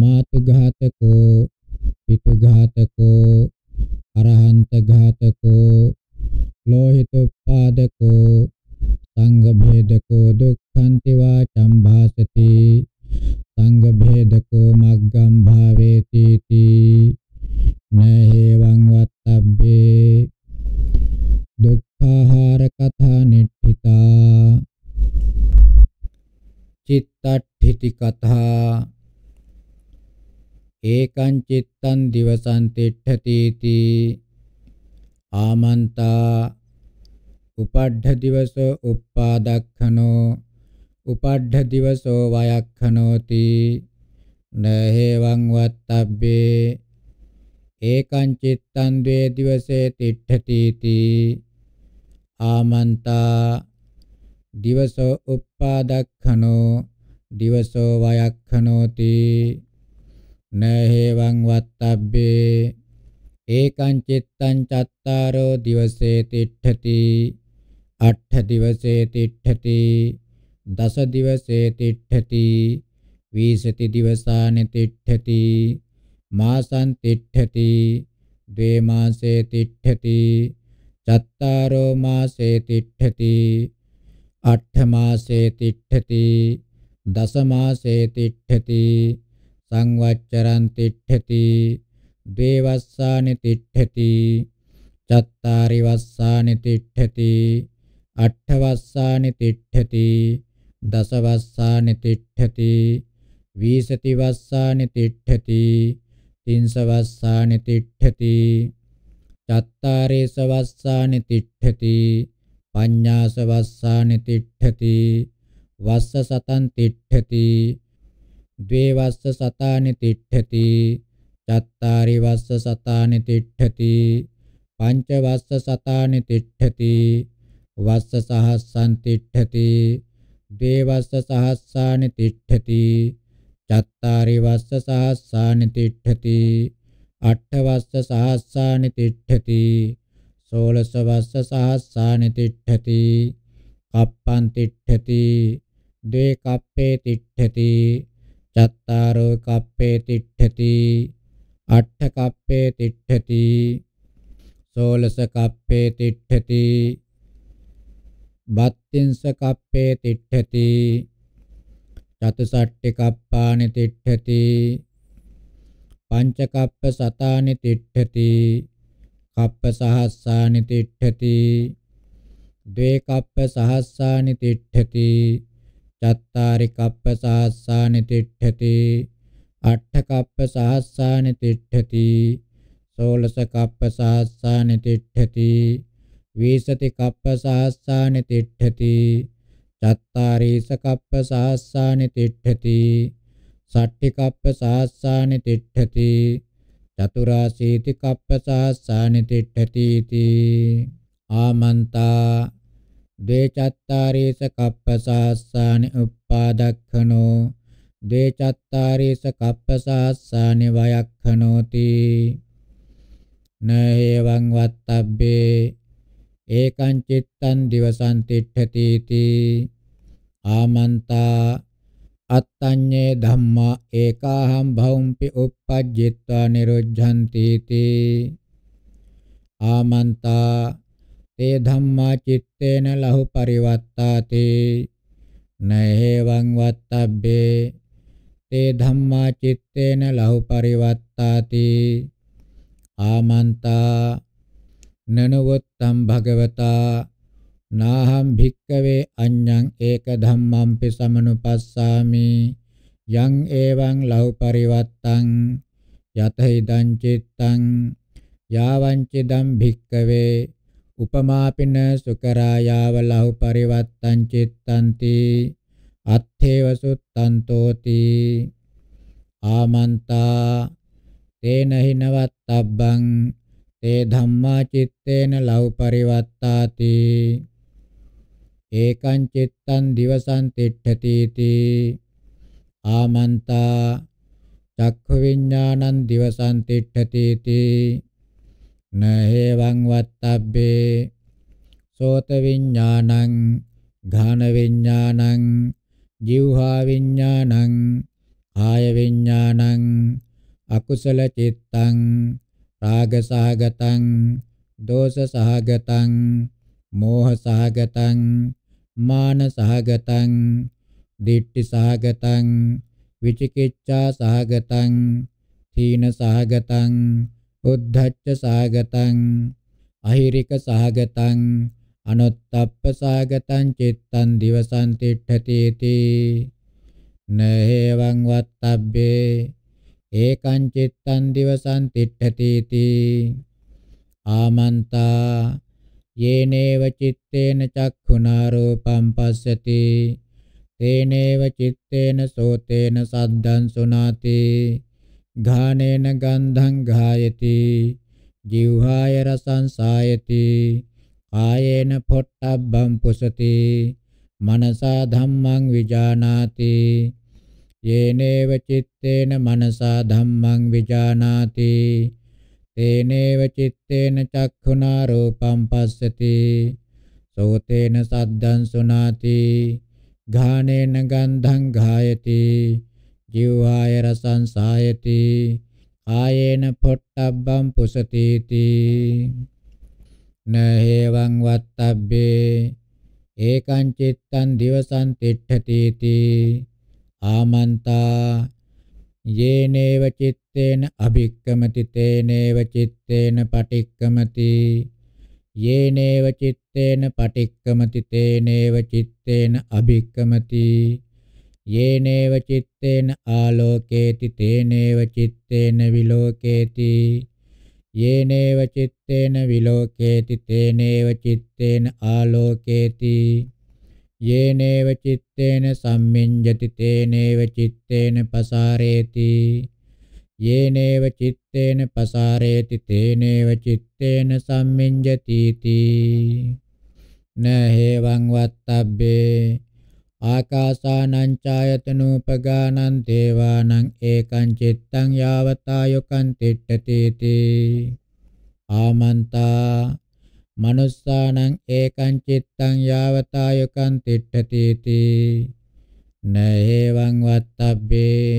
මාතුඝාතකෝ පිටු ඝාතකෝ අරහන්ත ඝාතකෝ ලෝහිතුප්පාදකෝ සංඝ භේදකෝ දුක්ඛන්ති වාචම් භාසති සංඝ භේදකෝ මග්ගම් භාවේති තී නහේවං වත්තබ්බේ දුක්ඛාහාර කථා නිට්ඨිතා චිත්තට්ඨිති කථා ඒකං චිත්තං දිවසං තිට්ඨති තී ආමන්තා උපඩ්ඩ දිවසෝ උප්පාදක්ඛනෝ උපඩ්ඩ දිවසෝ වයක්ඛනෝති නහේවං වත්තබ්බේ ඒකං චිත්තං ද්වේ දිවසේ තිට්ඨති තී ආමන්තා දිවසෝ උප්පාදක්ඛනෝ දිවසෝ වයක්ඛනෝති නහේවං වත්තබ්බේ ඒකං චිත්තං චත්තාරෝ දිවසේ තිට්ඨති අට්ඨ දිවසේ තිට්ඨති දස දිවසේ තිට්ඨති වීසති දිවසානි තිට්ඨති මාසං තිට්ඨති ද්වේ මාසේ තිට්ඨති චත්තාරෝ මාසේ තිට්ඨති අට්ඨ මාසේ තිට්ඨති දස මාසේ තිට්ඨති සංවච්චරං තිට්ඨති දේවස්සානි තිට්ඨති චත්තාරි වස්සානි තිට්ඨති අට්ඨවස්සානි තිට්ඨති දසවස්සානි තිට්ඨති වීසති වස්සානි තිට්ඨති තින්ස වස්සානි තිට්ඨති චත්තාරේස වස්සානි තිට්ඨති පඤ්ඤාස වස්සානි තිට්ඨති වස්ස සතං තිට්ඨති द्वे වස්ස සතානි තිට්ඨති චත්තාරි වස්ස සතානි තිට්ඨති පංච වස්ස සතානි තිට්ඨති වස්ස සහස්සං තිට්ඨති द्वे වස්ස සහස්සානි තිට්ඨති චත්තාරි වස්ස සහස්සානි තිට්ඨති අට්ඨ වස්ස සහස්සානි තිට්ඨති සෝලස වස්ස සහස්සානි තිට්ඨති කප්පං තිට්ඨති द्वे කප්පේ තිට්ඨති චත්තාරෝ කප්පේ තිට්ඨති අට්ඨ කප්පේ තිට්ඨති සෝලස කප්පේ තිට්ඨති බත්තිංස කප්පේ තිට්ඨති චතුසට්ඨි කප්පානි තිට්ඨති පංච කප්ප සතානි තිට්ඨති කප්ප සහස්සානි තිට්ඨති ද්වේ කප්ප සහස්සානි තිට්ඨති චත්තාරි කප්ප සාස්සානි තිට්ඨති අට්ඨ කප්ප සාස්සානි තිට්ඨති සෝලස කප්ප සාස්සානි තිට්ඨති වීසති කප්ප සාස්සානි තිට්ඨති චත්තාරීස කප්ප සාස්සානි තිට්ඨති සට්ඨි කප්ප සාස්සානි තිට්ඨති චතුරාසීති කප්ප සාස්සානි තිට්ඨති ආමන්තා ද්වේචත්තාරීස කප්පසාස්සානි uppādakkhano ද්වේචත්තාරීස කප්පසාස්සානි වයක්ඛනෝති නේවං වත්තබ්බේ ඒකං චිත්තං දිවසං තිට්ඨති තී ආමන්තා අත්තඤ්ඤේ ධම්මා ඒකාහම් භවුම්පි uppajjitva niruddhanti ti ආමන්තා තේ ධම්මා චිත්තේන ලහු පරිවත්තාති නහේවං වත්තබ්බේ තේ ධම්මා චිත්තේන ලහු පරිවත්තාති ආමන්තා නනවත්තම් භගවතා නාහම් භික්කවේ අඤ්ඤං ඒක ධම්මම්පි සමනුපස්සාමි යං එවං ලෞ පරිවත්තං යත ඉදං චිත්තං යාවං චිදම් භික්කවේ උපමාපින සුකරායාව ලහු පරිවත්තං චිත්තಂತಿ අත්ථේව සුත්තන්තෝති ආමන්තා තේන හිනවත්තබ්බං තේ ධම්මා චitteන ලව් පරිවත්තාති ඒකං චිත්තං දිවසං තිට්ඨති තී ආමන්තා චක්ඛු විඥානං දිවසං තිට්ඨති තී න හේවං වත්තබ්බේ සෝත විඥානං ඝාන විඥානං ජීවහා විඥානං කාය විඥානං අකුසල චිත්තං රාග සහගතං දෝෂ සහගතං මෝහ සහගතං මාන සහගතං දිට්ඨි සහගතං විචිකිච්ඡා සහගතං තීන සහගතං උද්ධච්ච සාගතං අහිරික සාගතං අනුත්තප්ප සාගතං චිත්තං දිවසං තිට්ඨති තී නහේවං වත්තබ්බේ ඒකං චිත්තං දිවසං තිට්ඨති තී ආමන්තා යේනේව චitteන චක්ඛුනා රූපං පස්සති තේනේව චitteන සෝතේන සද්දං සුනාති घानेन गन्धं घायति जिह्वाय रसं सायति कायेन फोट्टब्बं पुसति मनसा धम्मं विजानाति येनेव चित्तेन मनसा धम्मं विजानाति තේනේව චitteන චක්ඛුනා රූපම් පස්සති සෝතේන සද්දං සුනාති ඝානේන ගන්ධං ඝායති ජීවාය රසංසායති කායේන පොට්ටබ්බම් පුසතිති නහේවං වත්තබ්බේ ඒකං චිත්තං දිවසං තිට්ඨතිති ආමන්තා යේනේව චitteන අභික්කමති තේනේව චitteන පටික්කමති යේනේව චitteන පටික්කමති තේනේව චitteන අභික්කමති යේනේව චitteන ආලෝකේති තේනේව චitteන විලෝකේති යේනේව චitteන විලෝකේති තේනේව චitteන ආලෝකේති යේනේව චitteන සම්මිඤ්ජති තේනේව චitteන පසාරේති යේනේව චitteන පසාරේති තේනේව චitteන සම්මිඤ්ජති තී නහේවං වත්තබ්බේ ආකාසානංචායතනූපගානං දේවානං ඒකං චිත්තං යාවතායකං තිට්ඨතේති ආමන්තා මනුස්සානං ඒකං චිත්තං යාවතායකං තිට්ඨතේති නේවං වත්තබ්බේ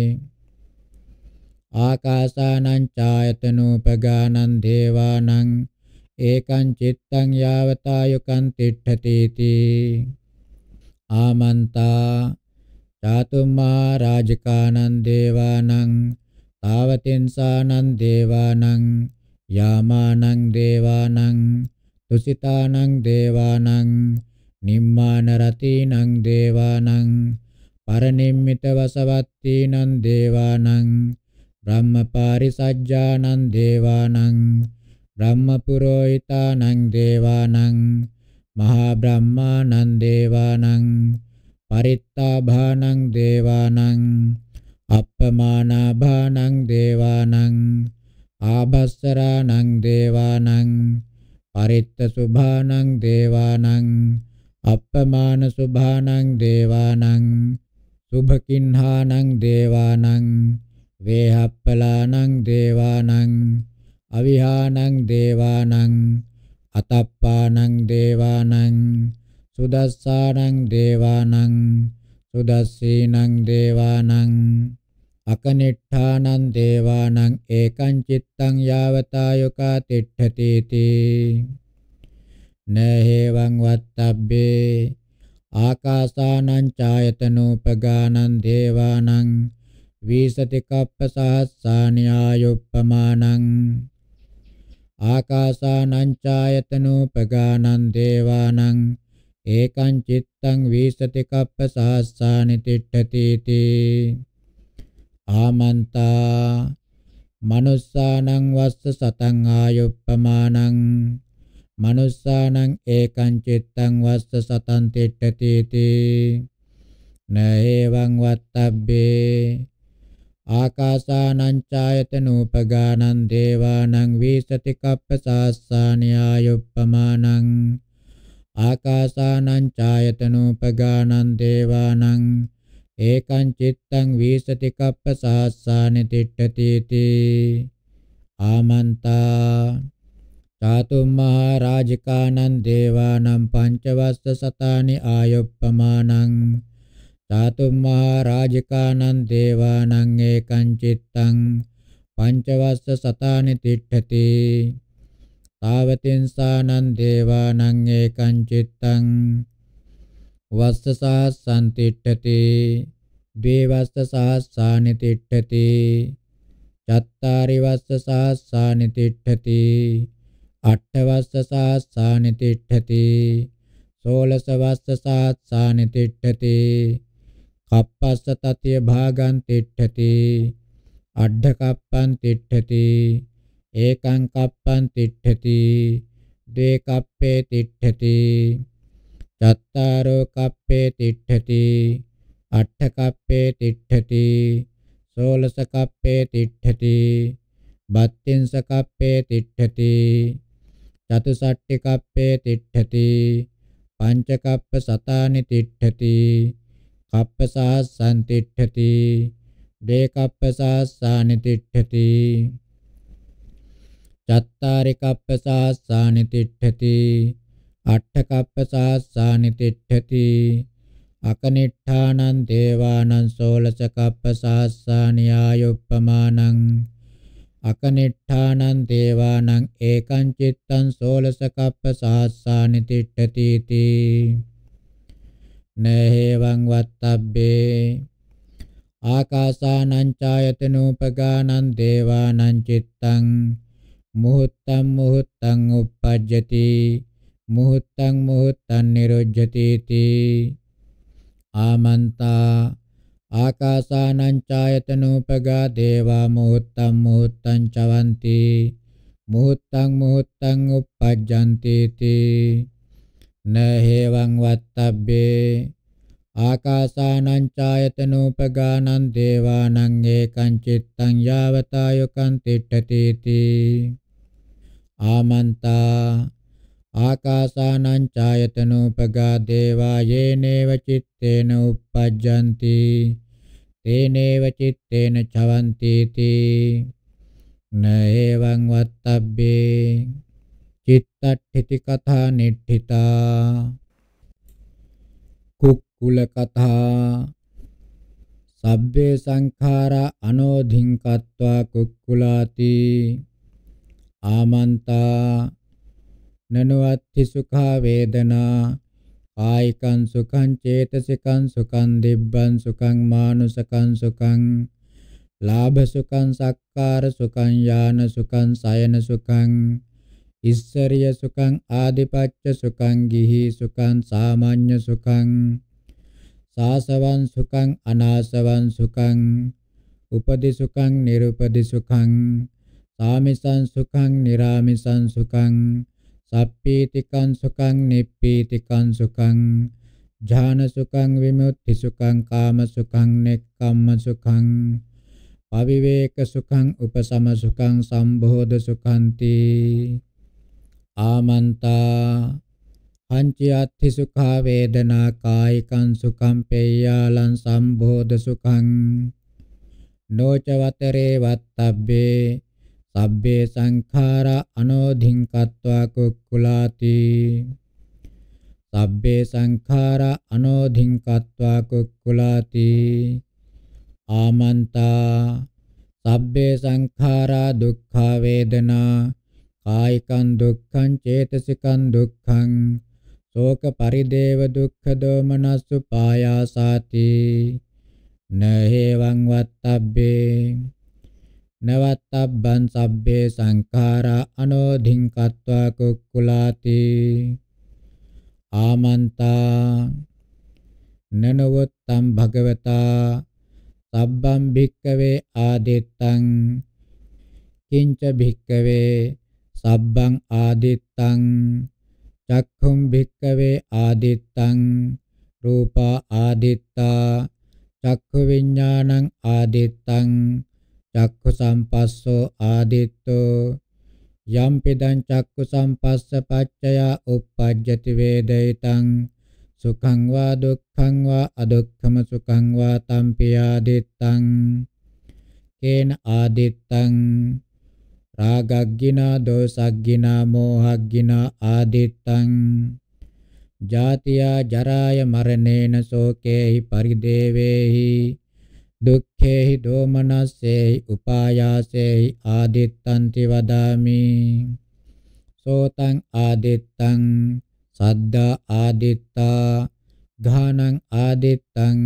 ආකාසානං ඡායතනූපගානං දේවානං ඒකං චිත්තං යාවතායකං තිට්ඨතේති ආමන්තා චාතුම්මා රාජකානං දේවානං තාවතින්සානං දේවානං යාමානං දේවානං තුසිතානං දේවානං නිම්මාන රතිනං දේවානං පරනිම්මිත වසවත්තීනං දේවානං බ්‍රහ්මපාරිසජ්ජානං දේවානං බ්‍රහ්මපුරෝහිතානං දේවානං මහා බ්‍රහ්මානං දේවානං පරිත්තාභානං දේවානං අප්පමානාභානං දේවානං ආභස්සරාණං දේවානං පරිත්ත සුභානං දේවානං අප්පමාන සුභානං දේවානං සුභකින්හානං දේවානං වේහප්පලානං දේවානං අවිහානං දේවානං අතප්පානං දේවානං සුදස්සානං දේවානං සුදස්සීනං දේවානං අකනිට්ඨානං දේවානං ඒකං චිත්තං යාවතායකා තිට්ඨති තී නහේවං වත්තබ්බේ ආකාසානං ඡායතනෝපගානං දේවානං විසති කප්ප සහස්සානියායුප්පමානං ආකාසානං ඡායතනෝපගානං දේවානං ඒකං චිත්තං වීසති කප්ප සහස්සානි තිට්ඨති තී ආමන්තා මනුස්සානං වස්ස සතං ආයුප්පමානං මනුස්සානං ඒකං චිත්තං වස්ස සතං තිට්ඨති තී නේවං වත්තබ්බේ ආකාසානංචායතනූපගානං දේවානං වීසති කප්පසාස්සානියායුප්පමානං ආකාසානංචායතනූපගානං දේවානං ඒකං චිත්තං වීසති කප්පසාස්සානි තිට්ඨතිති ආමන්තා චාතුම්මහා රාජිකානං දේවානං පංචවස්ස සතානි ආයුප්පමානං ධාතුම්මා රාජිකානං දේවානං ඒකං චිත්තං පංචවස්ස සතානි තිට්ඨති තාවතින්සානං දේවානං ඒකං චිත්තං වස්සසාස් සම්තිට්ඨති ද්වේවස්සසාස්සානි තිට්ඨති චත්තාරි වස්සසාස්සානි තිට්ඨති අට්ඨවස්සසාස්සානි තිට්ඨති සෝලසවස්සසාස්සානි තිට්ඨති කප්පස්ස තතිය භාගං තිට්ඨති අඩ්ඩ කප්පං තිට්ඨති ඒකං කප්පං තිට්ඨති ද්වේ කප්පේ තිට්ඨති චත්තාරෝ කප්පේ තිට්ඨති අට්ඨ කප්පේ තිට්ඨති සෝලස කප්පේ තිට්ඨති බත්තින්ස කප්පේ තිට්ඨති චතුසට්ටි කප්පේ තිට්ඨති පංච කප්ප සතානි තිට්ඨති කප්පසාස්සං තිට්ඨති දේකප්පසාස්සානි තිට්ඨති චත්තාරි කප්පසාස්සානි තිට්ඨති අට්ඨ කප්පසාස්සානි තිට්ඨති අකනිට්ඨානං දේවානං සෝලස කප්පසාස්සානි ආයුප්පමානං අකනිට්ඨානං දේවානං ඒකං චිත්තං සෝලස කප්පසාස්සානි තිට්ඨති තී නේහෙවං වත්තබ්බේ ආකාසානං ඡායතනූපගානං දේවානං චිත්තං මුහුත්තං මුහුත්තං uppajjati මුහුත්තං මුහුත්තං නිරුජ්ජති තී ආමන්තා ආකාසානං ඡායතනූපගා දේවා මුහුත්තං මුහුත්තං චවಂತಿ මුහුත්තං මුහුත්තං uppajjanti තී න හේවං වත්තබ්බේ ආකාසානං ඡායතනෝපගානං දේවානං ඒකං චිත්තං යාවතායකං තිට්ඨති ආමන්තා ආකාසානං ඡායතනෝපගා දේවා යේනේව චitteන uppajjanti තේනේව චitteන චවන්ති තී නේවං වත්තබ්බේ චිත්තට්ඨිති කථා නිට්ඨිතා කුක්කුල කථා සබ්බේ සංඛාරා අනෝධින්කත්වා කුක්කුලාති ආමන්තා නනුවත්ති සුඛා වේදනා කායිකං සුඛං චේතසිකං සුඛං දිබ්බං සුඛං මානුසකං සුඛං ලාභ සුඛං සක්කාර සුඛං යාන සුඛං සයන සුඛං ඉස්සරිය සුඛං ආදිපච්ච සුඛං ගිහි සුඛං සාමාන්‍ය සුඛං සාසවං සුඛං අනාසවං සුඛං උපදි සුඛං නිරුපදි සුඛං සාමිසං සුඛං නිරාමිසං සුඛං සප්පීතිකං සුඛං නිප්පීතිකං සුඛං ඥාන සුඛං විමුක්ති සුඛං කාම සුඛං නෙක්ඛම්ම සුඛං පවිවේක සුඛං උපසම සුඛං සම්බෝධ සුඛන්ති ආමන්තා පංච අත්ථි සුඛා වේදනා කායිකං සුඛං පේයාලං සම්බෝධ සුඛං නොචවතරේ වත්තබ්බේ සබ්බේ සංඛාරා අනෝධින් කତ୍වා කුක්කුලාති සබ්බේ සංඛාරා අනෝධින් කତ୍වා කුක්කුලාති ආමන්තා සබ්බේ සංඛාරා දුක්ඛා වේදනා කායිකං දුක්ඛං චේතසිකං දුක්ඛං ශෝක පරිදේව දුක්ඛ දෝමනස්සු පායාසාති නහේවං වත්තබ්බේ නවත්තබ්බං සබ්බේ සංඛාරා අනෝධින් කତ୍වා කුක්කුලාති ආමන්තා නනවත්තම් භගවතා සබ්බම් භික්කවේ ආදිත්තං කිංච භික්කවේ සබ්බං ආදිත්තං චක්ඛුම් භික්කවේ ආදිත්තං රූපා ආදිත්තා චක්ඛු විඥානං ආදිත්තං චක්ඛු සම්පස්සෝ ආදිත්තෝ යම් පිදං චක්ඛු සම්පස්ස පච්චයා uppajjati වේදිතං සුඛං වා දුක්ඛං වා අදුක්ඛම සුඛං වා තම්පියාදිත්තං කේන ආදිත්තං රාගග්ගිනා දෝසග්ගිනා මෝහග්ගිනා ආදිත්තං ජාතියා ජරාය මරණේන සෝකේහි පරිදේවේහි දුක්ඛේහි දෝමනස්සේහි උපායාසේහි ආදිත්තන්ති වදාමි සෝතං ආදිත්තං සද්දා ආදිත්තා ඝානං ආදිත්තං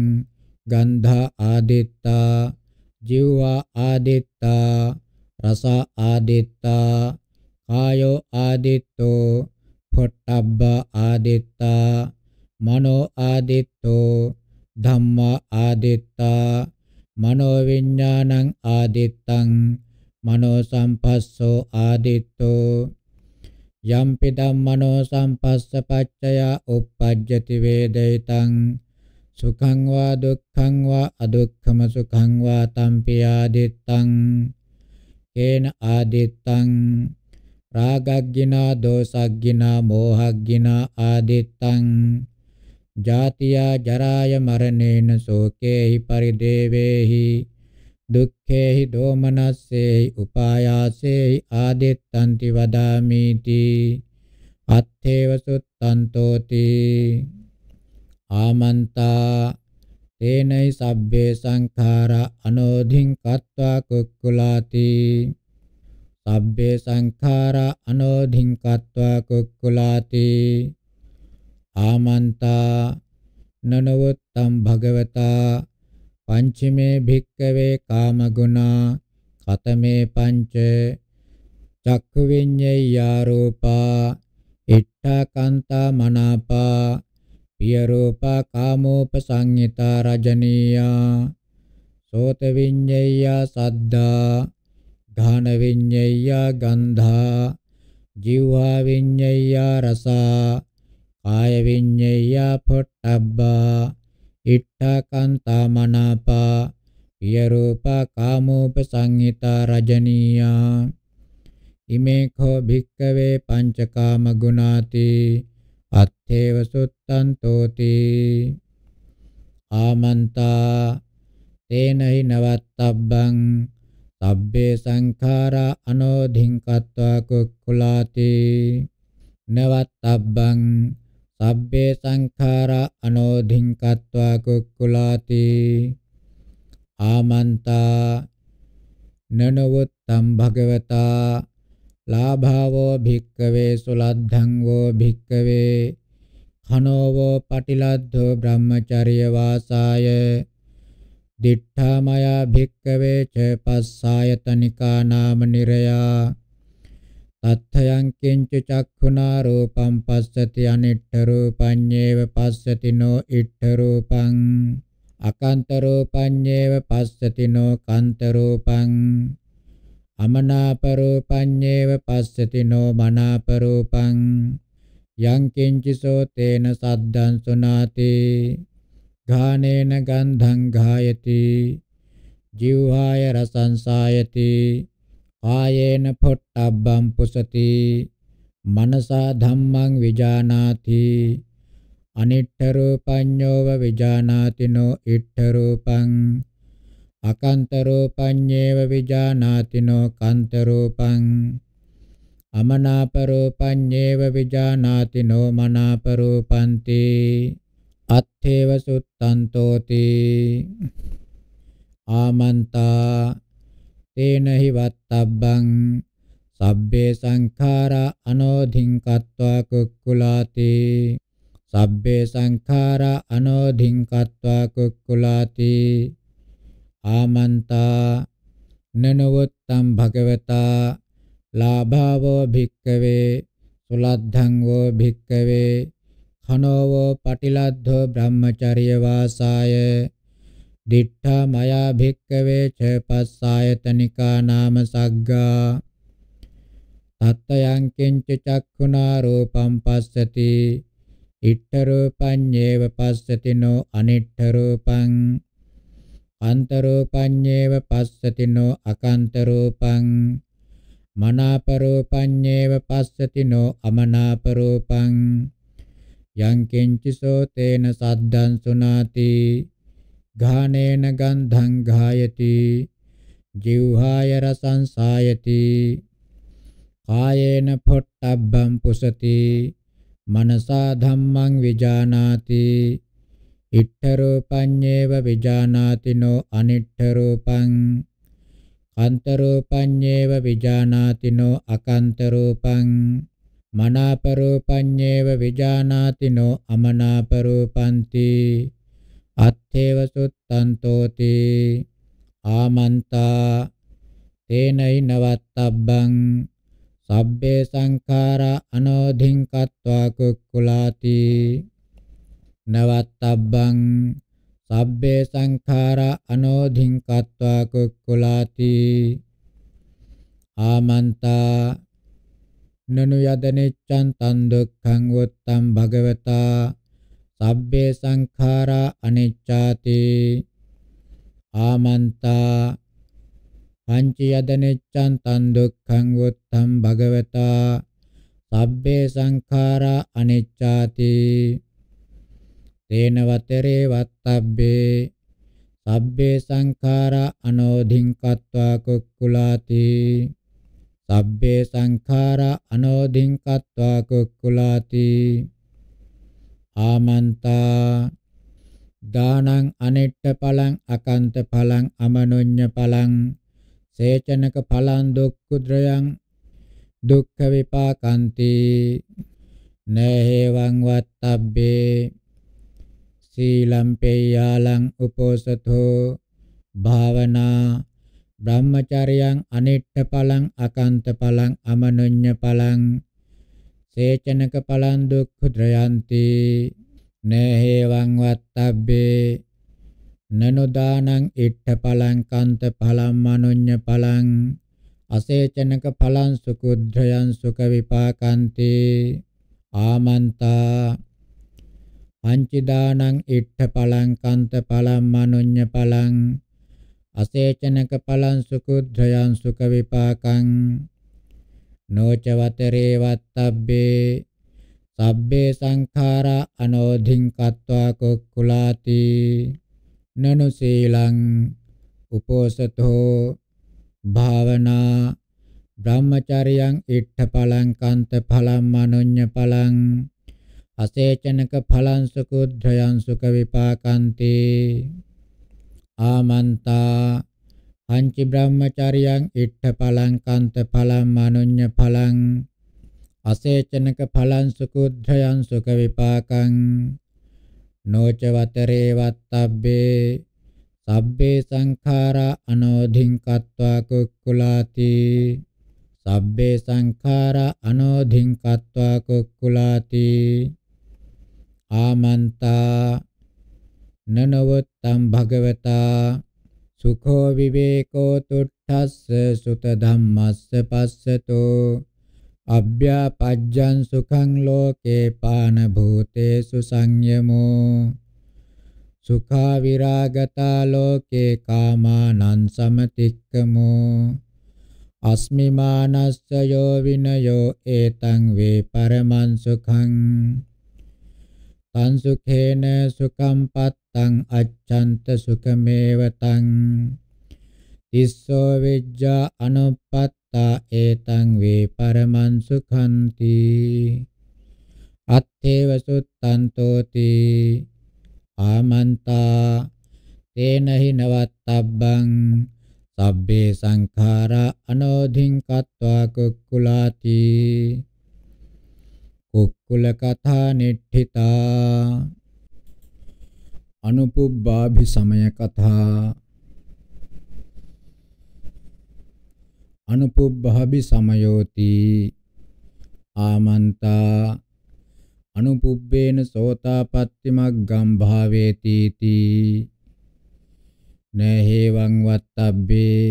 ගන්ධා ආදිත්තා ජීවා ආදිත්තා රසා ආදිත්තා කායෝ ආදිත්තෝ පොට්ටබ්බ ආදිත්තා මනෝ ආදිත්තෝ ධම්මා ආදිත්තා මනෝ විඥානං ආදිත්තං මනෝ සම්පස්සෝ ආදිත්තෝ යම්පි ධම්මනෝ සම්පස්ස පච්චය uppajjati වේදිතං සුඛං වා දුක්ඛං වා අදුක්ඛම සුඛං වා තම්පි ආදිත්තං කේන ආදිත්තං රාගග්ගිනා දෝසග්ගිනා මෝහග්ගිනා ආදිත්තං ජාතියා ජරාය මරණේන සෝකේහි පරිදේවේහි දුක්ඛේහි දෝමනස්සේහි උපායාසේහි ආදිත්තන්ති වදාමීති අත්තේව සුත්තන්තෝති ආමන්තා තේනයි සබ්බේ සංඛාරා අනෝධින් කତ୍වා කුක්කුලාති සබ්බේ සංඛාරා අනෝධින් කତ୍වා කුක්කුලාති ආමන්තා නනවත්තම් භගවතා පංචමේ භික්කවේ කාමගුණා කතමේ පංච චක්ඛු විඤ්ඤය රූපා ඉට්ඨා කාන්තා මනාපා පිය රූපා කාමෝපසංහිතා රජනීයා සෝත විඤ්ඤය සද්දා ඝාන විඤ්ඤය ගන්ධා ජීවා විඤ්ඤය රසා කාය විඤ්ඤය පොට්ටබ්බා ඉට්ඨකන්තා මනාපා පිය රූපා කාමෝපසංහිතා රජනීයා ඉමේ කෝ භික්කවේ පංචකාම ගුණාති අත්තේව සුත්තන්තෝති ආමන්තා තේනහි නවත්තබ්බං සබ්බේ සංඛාරා අනෝධින්කත්වා කුක්කුලාති නවත්තබ්බං සබ්බේ සංඛාරා අනෝධින්කත්වා කුක්කුලාති ආමන්තා නනවත්තම් භගවතා ලාභාවෝ භික්කවේ සුලද්ධං වෝ භික්කවේ කනෝ වෝ පටිලද්ධෝ බ්‍රහ්මචර්ය වාසාය දිඨාමය භික්කවේ ච පස්සායතනිකා නාම නිරයා තත්ථයන් කිංච චක්ඛුනා රූපං පස්සති අනිට්ඨ රූපඤ්ඤේව පස්සති නෝ ඉට්ඨ රූපං අකන්ත රූපඤ්ඤේව පස්සති නෝ කන්ත රූපං අමනාපරූපඤ්ඤේව පස්සති නෝ මනාපරූපං යං කිංචිසෝ තේන සද්දං සුනාති ඝානේන ගන්ධං ඝායති ජීවහාය රසංසායති ආයේන පොට්ටබ්බං පුසති මනසා ධම්මං විජානාති අනිට්ඨ රූපඤ්ඤෝව විජානාති නෝ ඉට්ඨ රූපං අකන්තරූපඤ්ඤේව විජානාතිනෝ කන්තරූපං අමනාපරූපඤ්ඤේව විජානාතිනෝ මනාපරූපන්ති අත්ථේව සුත්තන්තෝති ආමන්තා තේනහි වත්තබ්බං සබ්බේ සංඛාරා අනෝධින්කत्वा කුක්කුලාති සබ්බේ සංඛාරා අනෝධින්කत्वा කුක්කුලාති ආමන්තා නනවත්තම් භගවතා ලාභාවෝ භික්කවේ සුලද්ධං වෝ භික්කවේ කනෝවෝ පටිලද්ධෝ බ්‍රහ්මචර්ය වාසාය දිඨා මයා භික්කවේ ච පස්සායතනිකා නාම සග්ගා තත්තයන් කිංච චක්ඛුනා රූපම් පස්සති ඉට්ඨ රූපඤ්ඤේව පස්සති නෝ අනිට්ඨ රූපං අන්තරෝපඤ්ඤේව පස්සතිනෝ අකන්තරෝපං මනාපරෝපඤ්ඤේව පස්සතිනෝ අමනාපරෝපං යං කිංචිසෝ තේන සද්දං සුනාති ඝානේන ගන්ධං ඝායති ජීවහාය රසං සායති කායේන පොට්ටබ්බං පුසති මනසා ධම්මං විජානාති ඉට්ඨ රූපඤ්ඤේව විජානාති නෝ අනිට්ඨ රූපං කාන්ත රූපඤ්ඤේව විජානාති නෝ අකාන්ත රූපං මනාප රූපඤ්ඤේව විජානාති නෝ අමනාප රූපන්ති අත්තේව සුත්තන්තෝති ආමන්තා තේනයි නවත්තබ්බං සබ්බේ සංඛාරා අනෝධින් කତ୍වා කුක්කුලාති නවත්තබ්බං සබ්බේ සංඛාරා අනෝධින්කත්වා කුක්කුලාති ආමන්තා නනු යදනිච්ඡන් තන් දුක්ඛං උත්තම් භගවතා සබ්බේ සංඛාරා අනිච්ඡාති ආමන්තා පංච යදනිච්ඡන් තන් දුක්ඛං උත්තම් භගවතා සබ්බේ සංඛාරා අනිච්ඡාති තේන වතරේ වත්තබ්බේ සබ්බේ සංඛාරා අනෝධින්කත්වා කුක්කුලාති සබ්බේ සංඛාරා අනෝධින්කත්වා කුක්කුලාති ආමන්තා දානං අනෙට්ඨ පලං අකන්ත පලං අමනොඤ්ඤ පලං සේචනක පලං දුක්ඛුද්‍රයන් දුක්ඛ විපාකන්ති නේහෙවං වත්තබ්බේ සීලම්පේයාලං උපෝසතෝ භාවනා බ්‍රහ්මචර්යං අනිට්ඨපලං අකන්තපලං අමනුඤ්ඤපලං සේචනක පලං දුක්ඛ ද්‍රයන්ති නේහෙවං වත්තබ්බේ නනුදානං ඉට්ඨපලං කන්තපලං මනුඤ්ඤපලං අසේචනක පලං සුකුද්‍රයන් සුඛ විපාකන්ති ආමන්තා පංචදානං ඉට්ඨ පලං කන්ත පලං මනුඤ්ඤ පලං අසේචනක පලං සුකුද්ධයන් සුඛ විපාකං නොච වතරේ වත්තබ්බේ සබ්බේ සංඛාරා අනෝධින් කତ୍වා කුක්කුලාති නනු සීලං උපෝසතෝ භාවනා බ්‍රහ්මචාරියං ඉට්ඨ පලං කන්ත පලං මනුඤ්ඤ පලං අසේචනක ඵලංසුකෝ ධ්‍රයංසුක විපාකන්ති ආමන්තා පංචි බ්‍රහ්මචාරියං ඉට්ඨ ඵලං කන්ත ඵලං මනුඤ්ඤ ඵලං අසේචනක ඵලං සුකුද්ධයං සුඛ විපාකං නොච වතරේ වත්තබ්බේ සබ්බේ සංඛාරා අනෝධින් කତ୍වා කුක්කුලාති සබ්බේ සංඛාරා අනෝධින් කତ୍වා කුක්කුලාති ආමන්තා නනවත්තම් භගවතා සුඛෝ විවේකෝ තුට්ඨස්ස සුත ධම්මස්ස පස්සතෝ අභ්‍යාපජ්ජං සුඛං ලෝකේ පාන භූතේසු සංයමෝ සුඛා විරාගතා ලෝකේ කාමානං සමතික්කමෝ අස්මිමානස්ස යෝ විනයෝ ඒතං වේ පරමං සුඛං සංසුඛේන සුඛම් පත්තං අච්ඡන්ත සුඛමේව තං තිස්සෝ විජ්ජා අනුපත්තා ඒතං වේ පරමං සුඛන්ති අත්තේව සුත්තන්තෝති ආමන්තා තේනහි නවත්තබ්බං සබ්බේ සංඛාරා අනෝධින් කତ୍වා කුක්කුලාති කුක්කුල කථා නිට්ඨිතා අනුපුබ්බාභි සමය කථා අනුපුබ්බහබි සමයෝති ආමන්තා අනුපුබ්බේන සෝතාපට්ටි මග්ගම් භාවේති තී නේහෙවං වත්තබ්බේ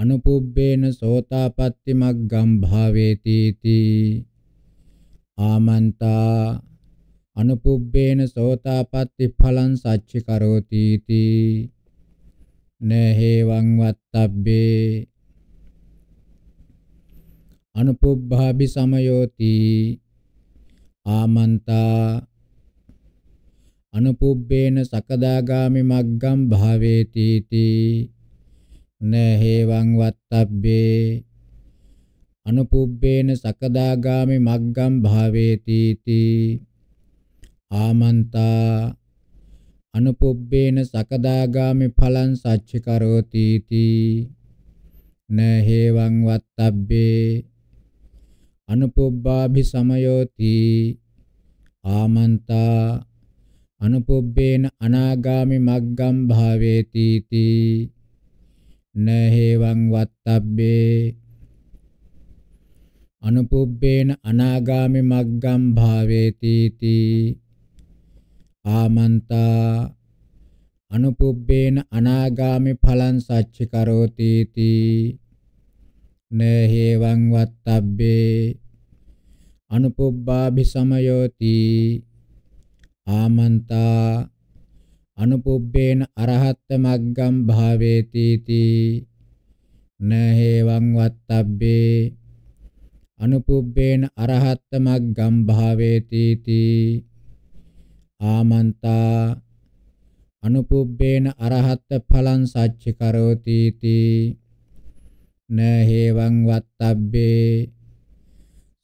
අනුපුබ්බේන සෝතාපට්ටි මග්ගම් භාවේති තී ආමන්තා අනුපුබ්බේන සෝතාපට්ටි ඵලං සච්චි කරෝති තී නහේවං වත්තබ්බේ අනුපුබ්බාභි සමයෝති ආමන්තා අනුපුබ්බේන සකදාගාමි මග්ගම් භාවේති තී නහේවං වත්තබ්බේ අනුපුබ්බේන සකදාගාමි මග්ගම් භාවේති තී ආමන්තා අනුපුබ්බේන සකදාගාමි ඵලං සච්ච කරෝති තී නහේවං වත්තබ්බේ අනුපුබ්බාභි සමයෝති ආමන්තා අනුපුබ්බේන අනාගාමි මග්ගම් භාවේති තී නහේවං වත්තබ්බේ අනුපුබ්බේන අනාගාමි මග්ගම් භාවේති තී ආමන්තා අනුපුබ්බේන අනාගාමි ඵලං සච්චි කරෝති තී නේහෙවං වත්තබ්බේ අනුපුබ්බාභි සමයෝති ආමන්තා අනුපුබ්බේන අරහත් මග්ගම් භාවේති තී නේහෙවං වත්තබ්බේ අනුපුබ්බේන අරහත්ත මග්ගම් භාවේති තී ආමන්තා අනුපුබ්බේන අරහත්ත ඵලං සච්ච කරෝති තී නහේවං වත්තබ්බේ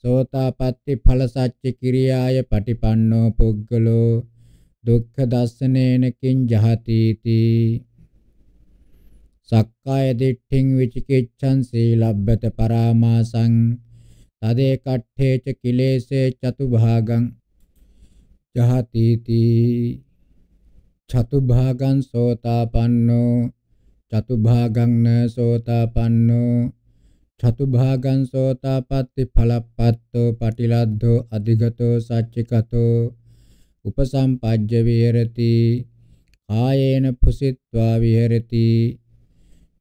සෝතාපට්ටි ඵල සච්ච කිරියාය පටිපන්නෝ පුග්ගලෝ දුක්ඛ දස්සනේන කිං ජහති තී සක්කාය දිට්ඨින් විචිකිච්ඡං සීලබ්බත පරාමාසං තදේ කට්ඨේච කිලේසේ චතුභාගං ජහතීති චතුභාගං සෝතාපන්නෝ චතුභාගං න සෝතාපන්නෝ චතුභාගං සෝතාපට්ටි ඵලප්පත්තෝ පටිලද්ධෝ අධිගතෝ සච්චිකතෝ උපසම්පජ්ජ විහෙරති කායේන පුසිත්වා විහෙරති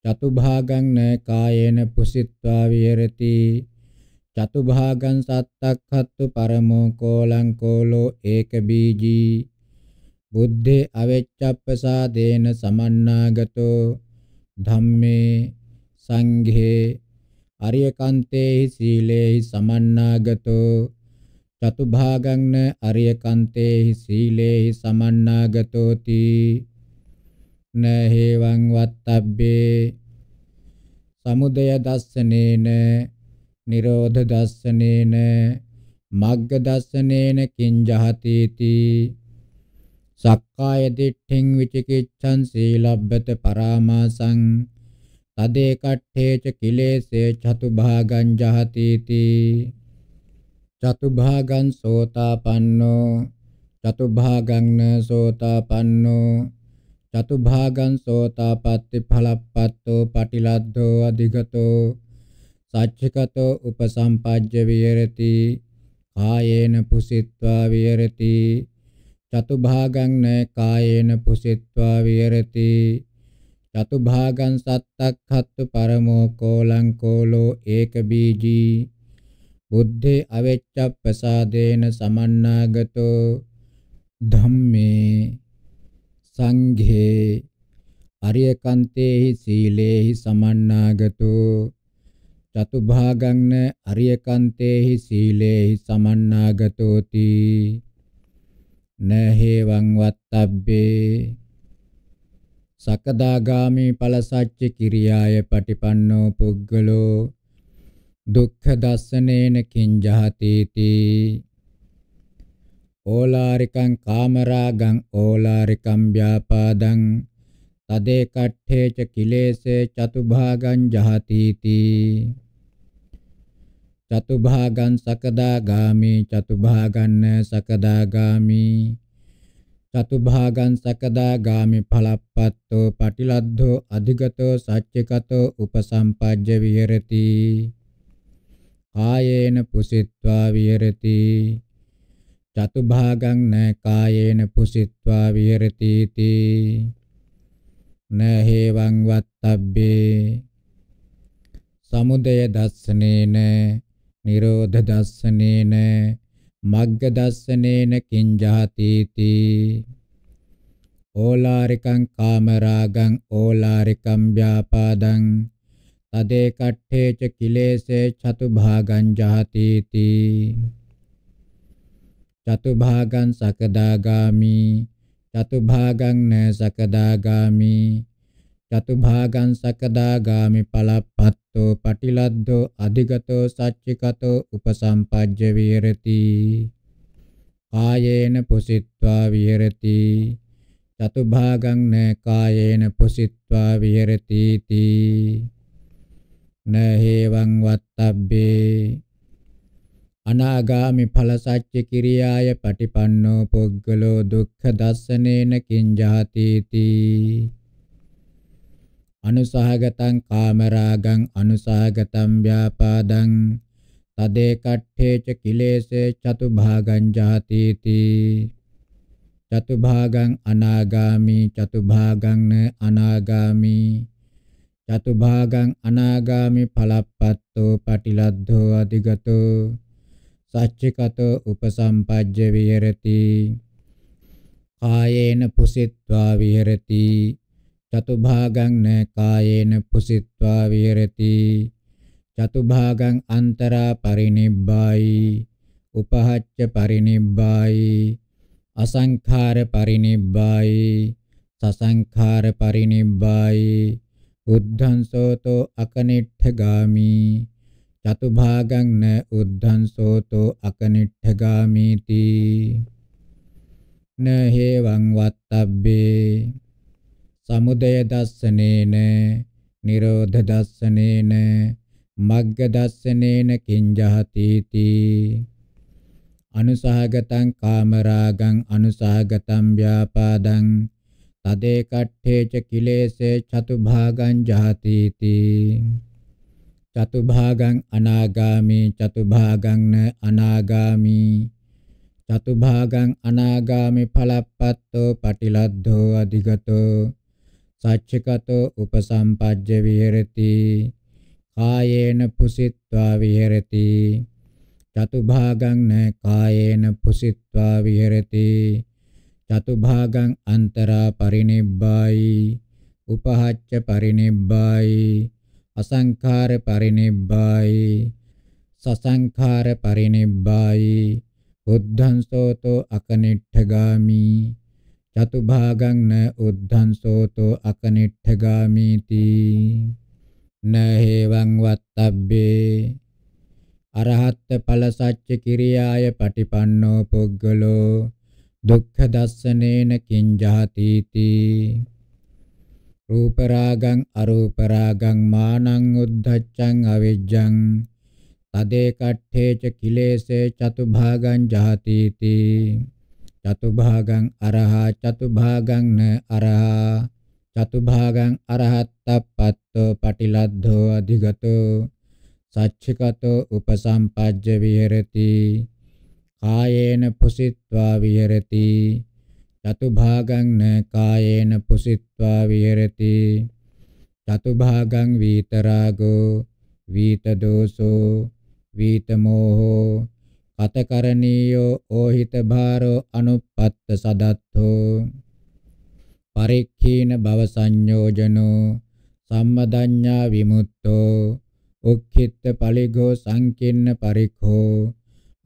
චතුභාගං න කායේන පුසිත්වා විහෙරති චතුභාගං සත්තක්ඛත්තු පරමෝ කෝලං කෝලෝ ඒක බීජී බුද්ධේ අවෙච්ඡප්පසාදේන සමන්නාගතෝ ධම්මේ සංඝේ අරියකන්තේහි සීලේහි සමන්නාගතෝ චතුභාගං අරියකන්තේහි සීලේහි සමන්නාගතෝති නහේවං වත්තබ්බේ සමුදය දස්සනේන නිරෝධ දස්සනේන මග්ග දස්සනේන කිංජහතේති සක්කාය දිට්ඨින් විචිකිච්ඡං සීලබ්බත පරාමාසං තදේ කට්ඨේච කිලේසේ චතුභාගං ජහතේති චතුභාගං සෝතාපන්නෝ චතුභාගං න සෝතාපන්නෝ චතුභාගං සෝතාපට්ටි ඵලප්පත්තෝ පටිලද්ධෝ අධිගතෝ සච්චකතෝ උපසම්පජ්ජ විහෙරති කායේන පුසිත්වා විහෙරති චතුභාගං න කායේන පුසිත්වා විහෙරති චතුභාගං සත්තක්ඛත්තු පරමෝ කෝලං කෝලෝ ඒක බීජී බුද්ධේ අවෙච්ඡප්පසාදේන සමන්නාගතෝ ධම්මේ සංඝේ අරියකන්තේහි සීලේහි සමන්නාගතෝ චතුභාගංන අරියකන්තේහි සීලේහි සමන්නාගතෝති නහේවං වත්තබ්බේ සකදාගාමි ඵල සච්ච කිරියාය පටිපන්නෝ පුද්ගලෝ දුක්ඛ දස්සනේන කිංජහතේති ඕලාරිකං කාමරාගං ඕලාරිකං ව්‍යාපාදං තදේ කට්ඨේච කිලේසේ චතුභාගං ජහතීති චතුභාගං සකදාගාමි චතුභාගන්න සකදාගාමි චතුභාගං සකදාගාමි ඵලප්පත්තෝ පටිලද්ධෝ අධිගතෝ සච්චිකතෝ උපසම්පජ්ජ විහෙරති කායේන පුසිත්වා විහෙරති චතුභාගං න කායේන පුසිත්වා විහෙරති තී න හේවං වත්තබ්බේ සමුදය දස්සනේන නිරෝධ දස්සනේන මග්ග දස්සනේන කිංජාතිති ඕලාරිකං කාමරාගං ඕලාරිකං ව්‍යාපාදං තදේ කට්ඨේ ච කිලේසේ චතුභාගං ජාතිති චතුභාගං සකදාගාමි චතුභාගං න සකදාගාමි චතුභාගං සකදාගාමි පලප්පත් සමන්තෝ පටිලද්දෝ අධිගතෝ සච්චිකතෝ උපසම්පජ්ජ විහෙරති කායේන පුසිත්වා විහෙරති චතුභාගං න කායේන පුසිත්වා විහෙරති තී නහේවං වත්තබ්බේ අනාගාමි ඵල සච්ච කිරියාය පටිපන්නෝ පුග්ගලෝ දුක්ඛ දස්සනේන කිංජාති තී අනුසහගතං කාමරාගං අනුසහගතං ව්‍යාපාදං තදේ කට්ඨේච කිලේසේ චතුභාගං ජාතිති චතුභාගං අනාගාමි චතුභාගං න අනාගාමි චතුභාගං අනාගාමි පලප්පත්තෝ පටිලද්ධෝ අධිගතෝ සච්චිකතෝ උපසම්පජ්ජ විහෙරති කායේන පුසිත්වා විහෙරති චතුභාගං න කායේන පුසිත්වා විහෙරති චතුභාගං අන්තරා පරිනිබ්බායි උපහච්ච පරිනිබ්බායි අසංඛාර පරිනිබ්බායි සසංඛාර පරිනිබ්බායි උද්ධං සෝතෝ අකනිට්ඨගාමි චතුභාගං න උද්ධං සෝතෝ අකනිට්ඨගාමීති නහේවං වත්තබ්බේ සමුදය දස්සනේන නිරෝධ දස්සනේන මග්ග දස්සනේන කිංජහතිති අනුසහගතං කාමරාගං අනුසහගතං ව්‍යාපාදං තදේ කට්ඨේච කිලේසේ චතුභාගං ජහතිති චතුභාගං අනාගාමි චතුභාගං න අනාගාමි චතුභාගං අනාගාමි ඵලප්පත්තෝ පටිලද්ධෝ අධිගතෝ සච්චකතෝ උපසම්පජ්ජ විහෙරති කායේන පුසිත්වා විහෙරති චතුභාගං න කායේන පුසිත්වා විහෙරති චතුභාගං අන්තරා පරිනිබ්බායි උපහච්ච පරිනිබ්බායි අසංඛාර පරිනිබ්බායි සසංඛාර පරිනිබ්බායි බුද්ධං සෝතෝ අකනිට්ඨගාමි චතුභාගං න උද්ධං සෝතෝ අකනිට්ඨගාමීති න හේවං වත්තබ්බේ අරහත් ඵල සච්ච කිරියාය පටිපන්නෝ පුග්ගලෝ දුක්ඛ දස්සනේන කිංජාතිති රූප රාගං අරූප රාගං මානං උද්ධච්ඡං අවිජ්ජං තදේ කට්ඨේච කිලේසේ චතුභාගං ජාතිති චතුභාගං අරහා චතුභාගං න අරහා චතුභාගං අරහත්තප්පත්තෝ පටිලද්ධෝ අධිගතෝ සච්චිකතෝ උපසම්පජ්ජ විහෙරති කායේන පුසිත්වා විහෙරති චතුභාගං න කායේන පුසිත්වා විහෙරති චතුභාගං වීතරාගෝ වීතදෝසෝ වීතමෝහෝ පතකරණීයෝ ඕහිත භාරෝ අනුපත්ත සදත්තෝ පරික්ඛීන භව සංයෝජනෝ සම්මදඤ්ඤා විමුක්තෝ උක්ඛිත පලිගෝ සංකින්න පරික්ඛෝ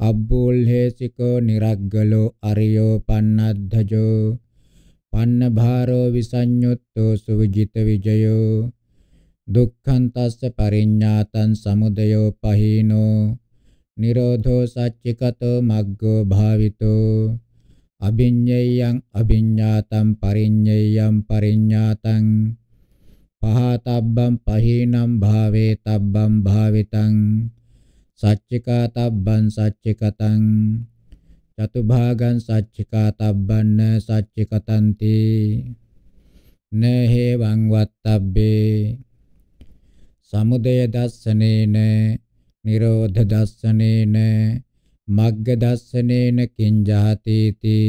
අබ්බුල්හේසිකෝ නිරග්ගලෝ අරියෝ පන්නද්ධජෝ පන්න භාරෝ විසඤ්ඤුත්තෝ සුවිජිත විජයෝ දුක්ඛන්තස්ස පරිඤ්ඤාතං සමුදයෝ පහීනෝ නිරෝධෝ සච්චිකතෝ මග්ගෝ භාවිතෝ අභිඤ්ඤයං අභිඤ්ඤාතං පරිඤ්ඤයං පරිඤ්ඤාතං පහතබ්බම් පහීනම් භාවේ තබ්බම් භාවිතං සච්චිකා තබ්බන් සච්චිකතං චතුභාගං සච්චිකා තබ්බන්න සච්චිකතන්ති නහේවං වත්තබ්බේ සමුදය දස්සනේන නිරෝධ දස්සනේන මග්ග දස්සනේන කිංජහතේති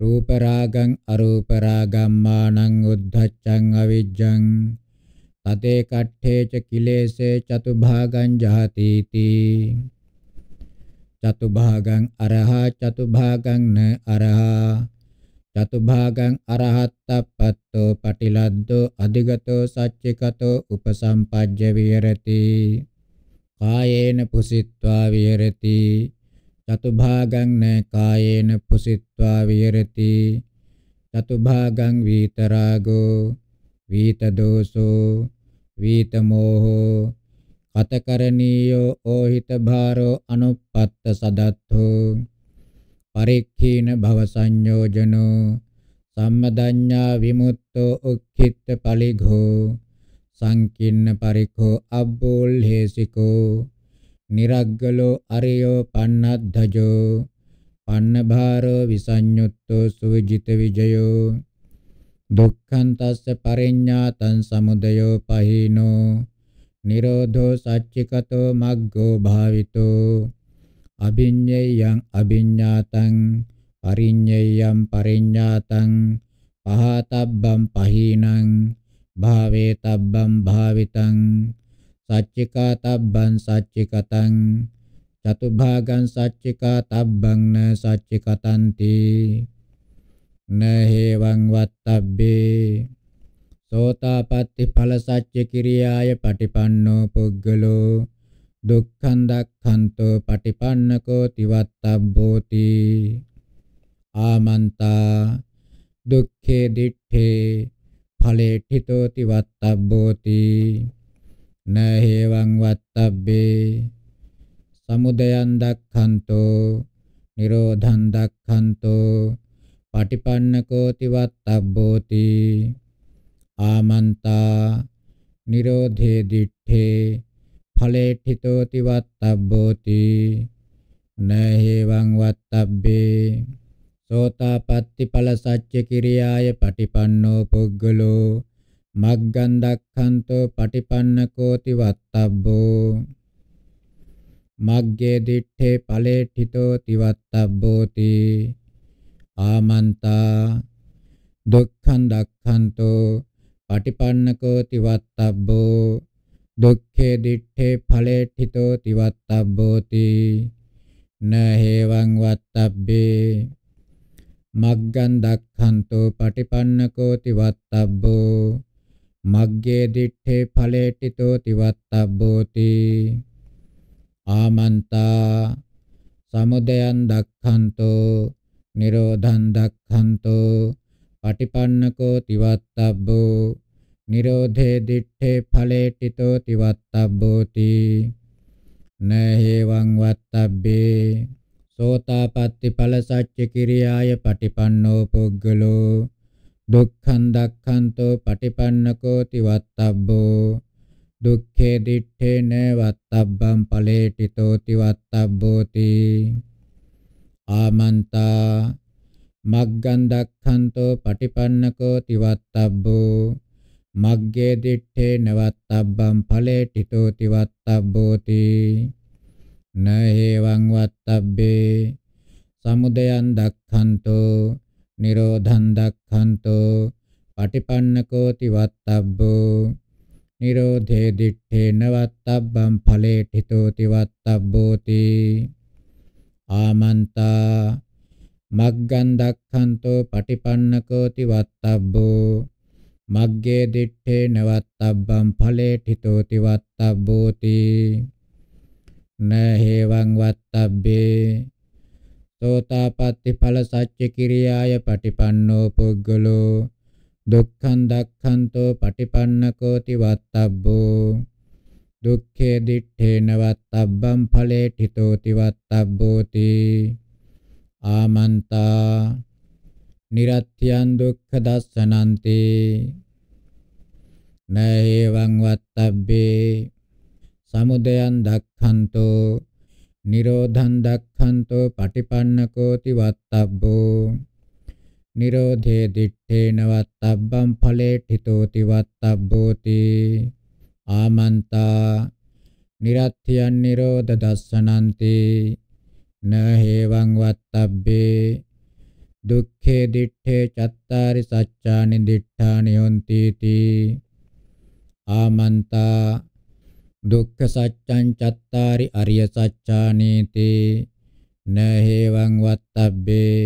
රූප රාගං අරූප රාගම්මානං උද්ධච්ඡං අවිජ්ජං තතේ කට්ඨේ ච කිලේසේ චතුභාගං ජහතේති චතුභාගං අරහා චතුභාගං න අරහා චතුභාගං අරහත්තප්පත්තෝ පටිලද්දෝ අධිගතෝ සච්චිකතෝ උපසම්පජ්ජ විහෙරති කායේන පුසිත්වා විහෙරති චතුභාගං න කායේන පුසිත්වා විහෙරති චතුභාගං වීතරාගෝ වීතදෝසෝ වීතමෝහෝ කතකරණීයෝ ඕහිත භාරෝ අනුපත්ත සදත්තෝ පරික්ඛීන භව සංයෝජනෝ සම්මදඤ්ඤා විමුක්තෝ උක්ඛිත පලිඝෝ සංකින්න පරික්ඛෝ අබ්බෝල් හේසිකෝ නිරග්ගලෝ අරියෝ පන්නද්ධජෝ පන්නභාරෝ විසඤ්ඤුත්තෝ සුවිජිත විජයෝ දුක්ඛං තස්ස පරිඤ්ඤාතං සමුදයෝ පහිනෝ නිරෝධෝ සච්චිකතෝ මග්ගෝ භාවිතෝ අභිඤ්ඤයං අභිඤ්ඤාතං පරිඤ්ඤයං පරිඤ්ඤාතං පහතබ්බං පහිනං භාවේතබ්බම් භාවිතං සච්චිකාතබ්බං සච්චිකතං චතුභාගං සච්චිකාතබ්බං න සච්චිකතන්ති නහේවං වත්තබ්බේ සෝතාපට්ටි ඵල සච්ච කිරියාය පටිපන්නෝ පුද්ගලෝ දුක්ඛං දක්ඛන්තෝ පටිපන්නකෝ තිවත්තබ්බෝති ආමන්තා දුක්ඛේ දිත්තේ ඵලේඨිතෝති වත්තබ්බෝති නහේවං වත්තබ්බේ සමුදයං දක්ඛන්තෝ නිරෝධං දක්ඛන්තෝ පටිපන්නකෝති වත්තබ්බෝති ආමන්තා නිරෝධේ දිත්තේ ඵලේඨිතෝති වත්තබ්බෝති නහේවං වත්තබ්බේ සෝතාපට්ටි ඵල සච්ච කිරියාය පටිපන්නෝ පුද්ගලෝ මග්ගන් දක්ඛන්තෝ පටිපන්නකෝති වත්තබ්බෝ මග්ගේ දිත්තේ ඵලේඨිතෝ තිවත්තබ්බෝති ආමන්තා දුක්ඛන් දක්ඛන්තෝ පටිපන්නකෝති වත්තබ්බෝ දුක්ඛේ දිත්තේ ඵලේඨිතෝ තිවත්තබ්බෝති නහේවං වත්තබ්බේ මග්ගං දක්ඛන්තෝ පටිපන්නකෝති වත්තබ්බෝ මග්ගේ දිත්තේ ඵලේටිතෝ තිවත්තබ්බෝති ආමන්තා සමුදයං දක්ඛන්තෝ නිරෝධං දක්ඛන්තෝ පටිපන්නකෝ තිවත්තබ්බෝ නිරෝධේ දිත්තේ ඵලේටිතෝ තිවත්තබ්බෝති නහේවං වත්තබ්බේ සෝතාපට්ටි ඵල සච්ච කිරියාය පටිපන්නෝ පුග්ගලෝ දුක්ඛං දක්ඛන්තෝ පටිපන්නකෝ තිවත්තබ්බෝ දුක්ඛේ දිත්තේන වත්තබ්බං ඵලේටිතෝ තිවත්තබ්බෝති ආමන්තා මග්ගං දක්ඛන්තෝ පටිපන්නකෝ තිවත්තබ්බෝ මග්ගේ දිත්තේන වත්තබ්බං ඵලේටිතෝ තිවත්තබ්බෝති න හේවං වත්තබ්බේ සමුදයං දක්ඛන්තෝ නිරෝධං දක්ඛන්තෝ පටිපන්නකෝති වත්තබ්බෝ නිරෝධේ දිත්තේන වත්තබ්බං ඵලේ හිතෝති වත්තබ්බෝති ආමන්තා මග්ගං දක්ඛන්තෝ පටිපන්නකෝති වත්තබ්බෝ මග්ගේ දිත්තේ නවත්තබ්බං ඵලේ හිතෝති වත්තබ්බෝති නහේවං වත්තබ්බේ සෝතාපට්ටි ඵල සච්ච කිරියාය පටිපන්නෝ පුද්ගලෝ දුක්ඛං දක්ඛන්තෝ පටිපන්නකෝති වත්තබ්බෝ දුක්ඛේ දිත්තේන වත්තබ්බං ඵලේ තිතෝති වත්තබ්බෝති ආමන්තා නිරත්‍යං දුක්ඛ දස්සනන්ති නේවං වත්තබ්බේ සමුදයං ධක්ඛන්තෝ නිරෝධං ධක්ඛන්තෝ පටිපන්නකෝති වත්තබ්බෝ නිරෝධේ දිත්තේන වත්තබ්බම් ඵලේඨිතෝති වත්තබ්බෝති ආමන්තා නිරත්ථයන් නිරෝධ දස්සනන්ති න හේවං වත්තබ්බේ දුක්ඛේ දිත්තේ චත්තාරි සච්ඡානි දිඨානි හොන්ති තී ආමන්තා දුක්ඛ සත්‍යං චත්තාරි අරිය සත්‍යානීති නහේවං වත්තබ්බේ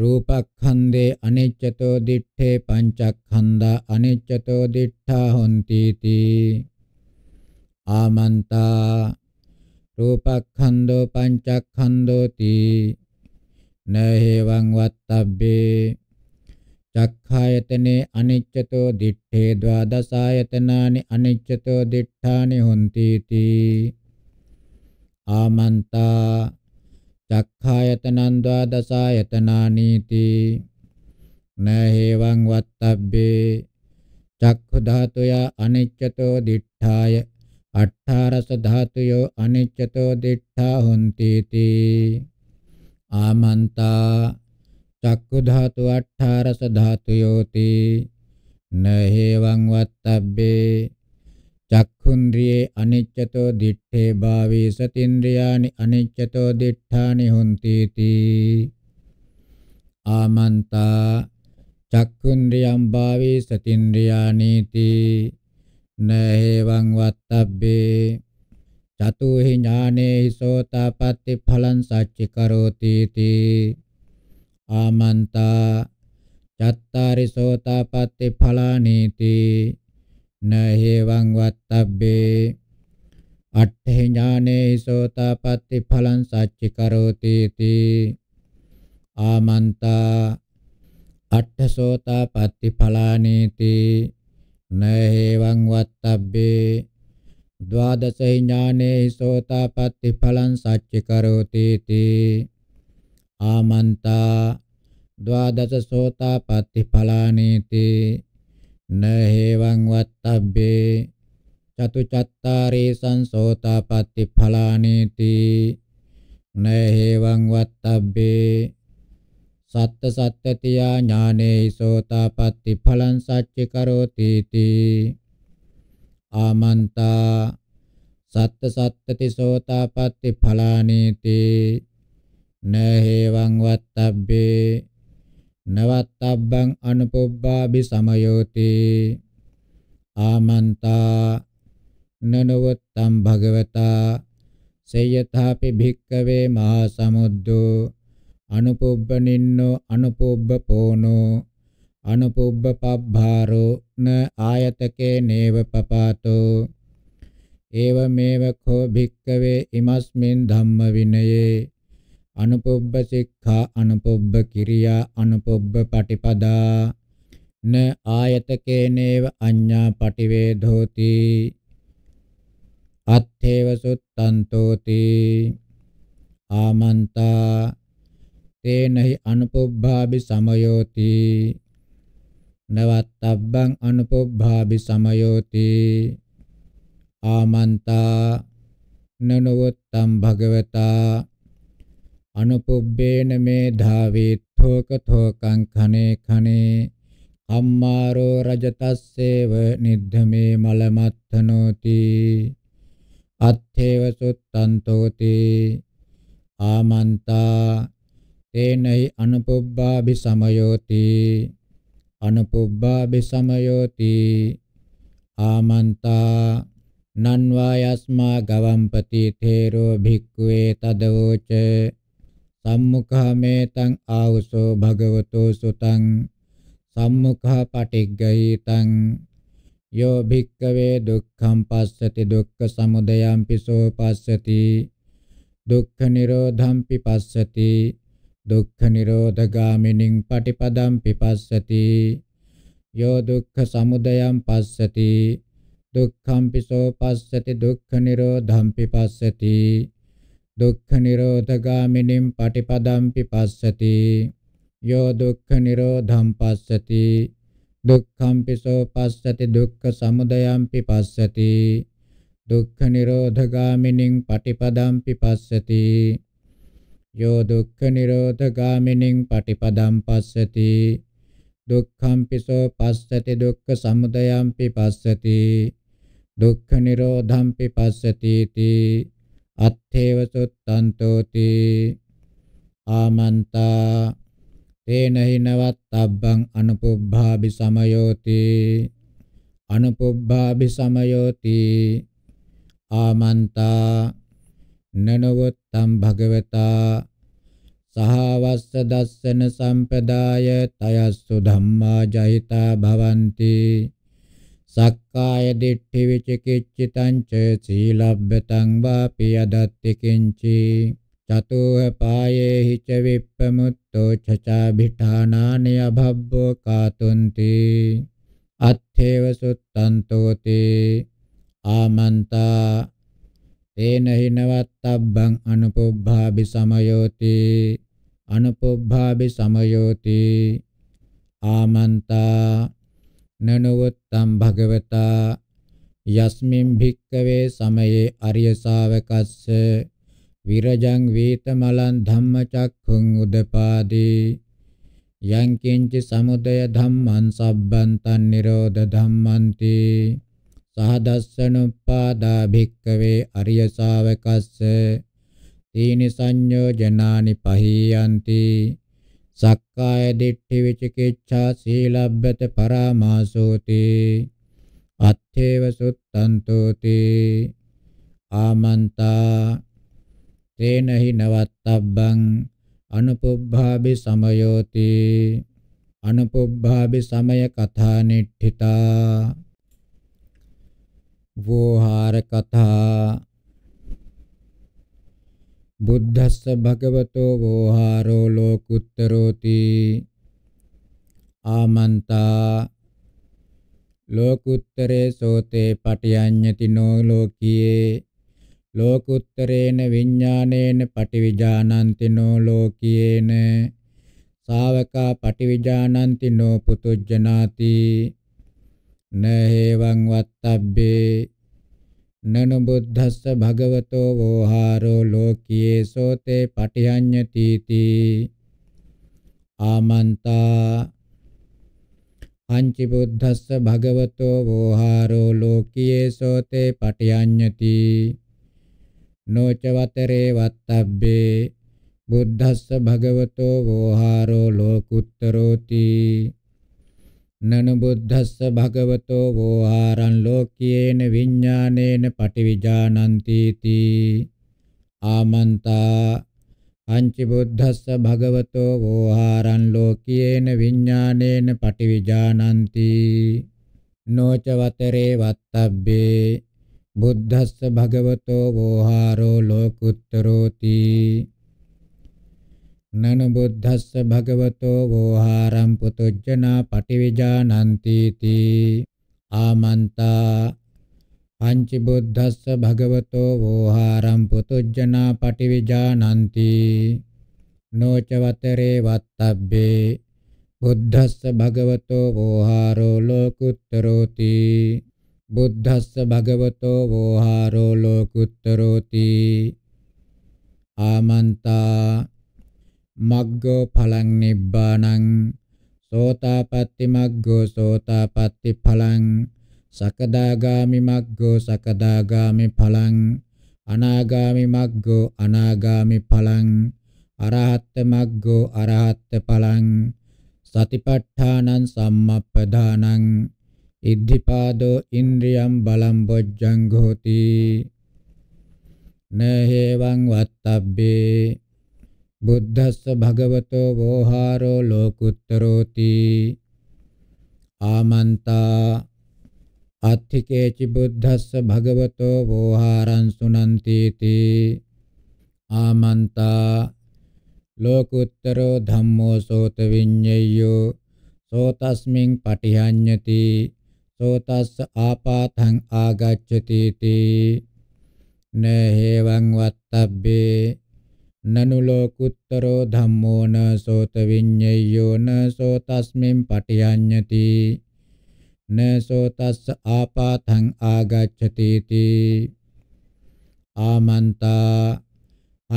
රූපක්ඛන්දේ අනිච්චතෝ දිත්තේ පංචක්ඛන්දා අනිච්චතෝ දිත්තා හොಂತಿ තී ආමන්තා රූපක්ඛන්தோ පංචක්ඛන්தோ තී නහේවං වත්තබ්බේ චක්ඛායතනේ අනිච්චතෝ දිත්තේ ද්වාදසායතනානි අනිච්චතෝ දිත්තානි හොಂತಿ තී ආමන්තා චක්ඛායතනං ද්වාදසායතනානි තී නහේවං වත්තබ්බේ චක්ඛු ධාතුය අනිච්චතෝ දිඨාය අට්ඨාරස ධාතුයෝ අනිච්චතෝ දිඨා හොಂತಿ තී ආමන්තා චක්කු ධාතු අට්ඨාරස ධාතු යෝති නහේවං වත්තබ්බේ චක්ඛුන්ද්‍රියේ අනිච්චතෝ දිත්තේ භාවේ සතින්ද්‍රියානි අනිච්චතෝ දිත්තානි හොಂತಿ තී ආමන්තා චක්ඛුන්ද්‍රියම් භාවේ සතින්ද්‍රියානි තී නහේවං වත්තබ්බේ චතුහි ඥානේ සෝතාපට්ටි ඵලං සච්ච කරෝති තී ආමන්තා චත්තාරි සෝතාපට්ටි ඵලානීති නහේවං වත්තබ්බේ අට්ඨේ ඥානේ සෝතාපට්ටි ඵලං සච්චි කරෝති තී ආමන්තා අට්ඨ සෝතාපට්ටි ඵලානීති නහේවං වත්තබ්බේ ද්වාදස ඥානේ සෝතාපට්ටි ඵලං සච්චි කරෝති තී ආමන්තා ද්වාදස සෝතාපට්ටි ඵලානීති නහේවං වත්තබ්බේ චතුචත්තාරේ සංසෝතාපට්ටි ඵලානීති නහේවං වත්තබ්බේ සත්ත සත්තතියා ඥානේ සෝතාපට්ටි ඵලං සච්චි කරෝති තී ආමන්තා සත්ත සත්තති සෝතාපට්ටි ඵලානීති න හේවං වත්තබ්බේ නවත්තබ්බං අනුපොබ්බාබි සමයෝති ආමන්තා නනවත්තම් භගවතා සේයථාපි භික්කවේ මහා සමුද්දෝ අනුපොබ්බ නින්නෝ අනුපොබ්බ පෝනෝ අනුපොබ්බ පබ්භාරෝ න ආයතකේ නේව පපාතෝ ඒව මේව කෝ භික්කවේ ඉමස්මින් ධම්ම විනයේ අනුපොබ්බ සික්ඛා අනුපොබ්බ කිරියා අනුපොබ්බ පටිපදා න ආයතකේනේව අඤ්ඤා පටිවේධෝති අත්ථේව සුත්තන්තෝති ආමන්තා තේනහි අනුපොබ්බාබි සමයෝති නවත්තබ්බං අනුපොබ්බාබි සමයෝති ආමන්තා නනවත්තම් භගවතා අනුපුබ්බේන මේ ධාවිත්තෝක තෝකං ඛනේ ඛනේ අම්මාරෝ රජතස්සේව නිද්ධමේ මලමත්තනෝති අත්ථේව සුත්තන්තෝති ආමන්තා තේනයි අනුපුබ්බාභි සමයෝති අනුපුබ්බාභි සමයෝති ආමන්තා නන්වා යස්මා ගවම්පති තේරෝ භික්ඛවේ තදවෝච සම්මුඛමේතං ආවසෝ භගවතෝ සුතං සම්මුඛ පටිග්ගහිතං යෝ භික්කවේ දුක්ඛම් පස්සති දුක්ඛ සමුදයං පිසෝ පස්සති දුක්ඛ නිරෝධම් පිපස්සති දුක්ඛ නිරෝධගාමිනින් පටිපදම් පිපස්සති යෝ දුක්ඛ සමුදයං පස්සති දුක්ඛම් පිසෝ පස්සති දුක්ඛ නිරෝධම් පිපස්සති දුක්ඛ නිරෝධගාමිනිම් පටිපදම්පි පස්සති යෝ දුක්ඛ නිරෝධම් පස්සති දුක්ඛම්පි සෝ පස්සති දුක්ඛ සමුදයම්පි පස්සති දුක්ඛ නිරෝධගාමිනින් පටිපදම්පි පස්සති යෝ දුක්ඛ නිරෝධගාමිනින් පටිපදම් පස්සති දුක්ඛම්පි සෝ පස්සති දුක්ඛ සමුදයම්පි පස්සති දුක්ඛ නිරෝධම්පි පස්සති තී අත්ථේව සුත්තන්තෝති ආමන්තා තේන හිනවත්තබ්බං අනුපුබ්බාභි සමයෝති අනුපුබ්බාභි සමයෝති ආමන්තා නනවත්තම් භගවතා සහවස්ස දස්සන සම්පදාය තයස්සු ධම්මා ජහිතා භවಂತಿ සක්කාය දිට්ඨි විචිකිච්ඡිතං ච සීලබ්බතං වාපි අදත්ති කිංචි චතෝහ පායේ හිච විප්පමුත්තෝ චචා භිඨානානි අභබ්බෝ කාතුන්ති අත්ථේව සුත්තන්තෝති ආමන්තා තේන හිනවත්තබ්බං අනුපොබ්බාබි සමයෝති අනුපොබ්බාබි සමයෝති ආමන්තා නනවත්තම් භගවතා යස්මින් භික්කවේ සමයේ අරිය ශාවකස්ස විරජං වේතමලං ධම්මචක්ඛුං උදපාදී යං කිංච සමුදය ධම්මං සබ්බං තන් නිරෝධ ධම්මන්ති සහදස්සනුප්පාදා භික්කවේ අරිය ශාවකස්ස තීනි සංයෝජනානි පහියන්ති සක්කාය දිට්ඨි විචිකිච්ඡා සීලබ්බත පරාමාසෝති අත්ථේව සුත්තන්තෝති ආමන්තා තේනහි නවත්තබ්බං අනුපුබ්බාභි සමයෝති අනුපුබ්බාභි සමය කථා නිට්ඨිතා වෝහාර කථා බුද්ධස්ස භගවතෝ වෝහාරෝ ලෝකුත්තරෝති ආමන්තා ලෝකුත්තරේ සෝතේ පටියඤ්ඤති නෝ ලෝකියේ ලෝකුත්තරේන විඥානේන පටිවිජානන්ති නෝ ලෝකියේන ශාවකා පටිවිජානන්ති නෝ පුතුජ්ජනාති නහේවං වත්තබ්බේ නන බුද්ධස්ස භගවතෝ වෝහාරෝ ලෝකියේ සෝතේ පටිඤ්ඤති තී ආමන්තා අංචි බුද්ධස්ස භගවතෝ වෝහාරෝ ලෝකියේ සෝතේ පටිඤ්ඤති නොචවතරේ වත්තබ්බේ බුද්ධස්ස භගවතෝ වෝහාරෝ ලෝකුත්තරෝති නන බුද්ධස්ස භගවතෝ වෝ ආරං ලෝකයේන විඥානේන පටිවිජානಂತಿ තී ආමන්තා අංචි බුද්ධස්ස භගවතෝ වෝ ආරං ලෝකයේන විඥානේන පටිවිජානಂತಿ නොච වතරේ වත්තබ්බේ බුද්ධස්ස භගවතෝ වෝ ආරෝ ලෝකුත්තරෝති නන බුද්ධස්ස භගවතෝ වෝහාරම් පුතුජ්ජනා පටිවිජානන්ති තී ආමන්තා පංච බුද්ධස්ස භගවතෝ වෝහාරම් පුතුජ්ජනා පටිවිජානන්ති නොච වතරේ වත්තබ්බේ බුද්ධස්ස භගවතෝ වෝහාරෝ ලෝකුත්තරෝති බුද්ධස්ස භගවතෝ වෝහාරෝ ලෝකුත්තරෝති ආමන්තා මග්ගෝ ඵලං නිබ්බාණං සෝතාපට්ටි මග්ගෝ සෝතාපට්ටි ඵලං සකදාගාමි මග්ගෝ සකදාගාමි ඵලං අනාගාමි මග්ගෝ අනාගාමි ඵලං අරහත් මග්ගෝ අරහත් ඵලං සතිපට්ඨානං සම්මප්පදානං ඉද්ධිපාදෝ ඉන්ද්‍රියම් බලම් බොජ්ජං ගෝති නහේවං වත්තබ්බේ බුද්ධස්ස භගවතෝ වෝහාරෝ ලෝකුත්තරෝති ආමන්තා අත්ථිකේචි බුද්ධස්ස භගවතෝ වෝහාරං සුනන්ති තී ආමන්තා ලෝකුත්තරෝ ධම්මෝ සෝත විඤ්ඤයෝ සෝතස්මින් පටිහඤ්ඤති සෝතස්ස ආපාතං ආගච්ඡති තී නේහෙවං වත්තබ්බේ නනු ලෝකුත්තරෝ ධම්මෝ න සෝත විඤ්ඤයෝ න සෝතස්මින් පටියඤ්ඤති න සෝතස්ස ආපාතං ආගච්ඡති තී ආමන්තා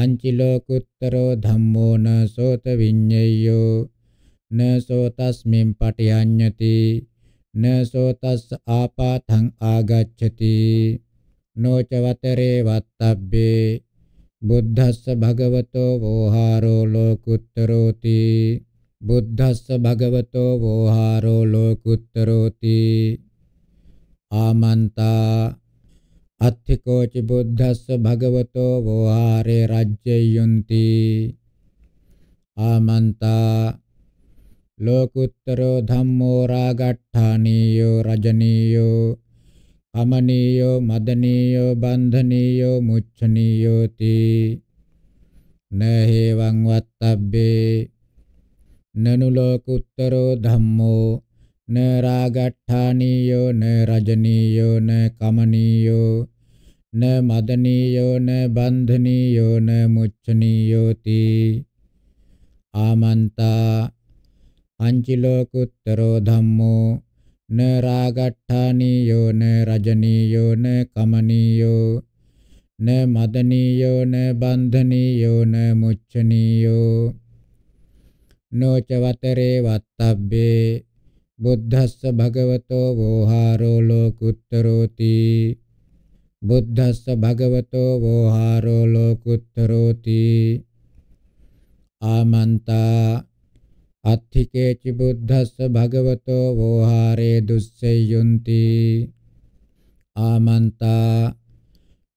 අංචි ලෝකුත්තරෝ ධම්මෝ න සෝත විඤ්ඤයෝ න සෝතස්මින් පටියඤ්ඤති න සෝතස්ස ආපාතං ආගච්ඡති නොචවතරේ වත්තබ්බේ බුද්ධස්ස භගවතෝ වෝහාරෝ ලෝකුත්තරෝති බුද්ධස්ස භගවතෝ වෝහාරෝ ලෝකුත්තරෝති ආමන්තා අත්ථිකෝචි බුද්ධස්ස භගවතෝ වෝහාරේ රජ්ජයුන්ති ආමන්තා ලෝකුත්තරෝ ධම්මෝ රාගට්ඨානියෝ රජනියෝ අමනීයෝ මදනීයෝ බන්ධනීයෝ මුච්ඡනීයෝ තී නහේවං වත්තබ්බේ නනු ලෝකුත්තරෝ ධම්මෝ න රාගට්ඨානීයෝ න රජනීයෝ න කමනීයෝ න මදනීයෝ න බන්ධනීයෝ න මුච්ඡනීයෝ තී ආමන්තා අංචි ලෝකුත්තරෝ ධම්මෝ න රාගට්ඨානියෝ න රජනීයෝ න කමනීයෝ න මදනීයෝ න බන්ධනීයෝ න මුච්චනීයෝ නොච වතරේ වත්තබ්බේ බුද්ධස්ස භගවතෝ වෝහාරෝ ලෝකුත්තරෝති බුද්ධස්ස භගවතෝ වෝහාරෝ ලෝකුත්තරෝති ආමන්තා අත්ථිකේචි බුද්ධස්ස භගවතෝ වෝහාරේ දුස්සෙය්‍යුන්ති ආමන්තා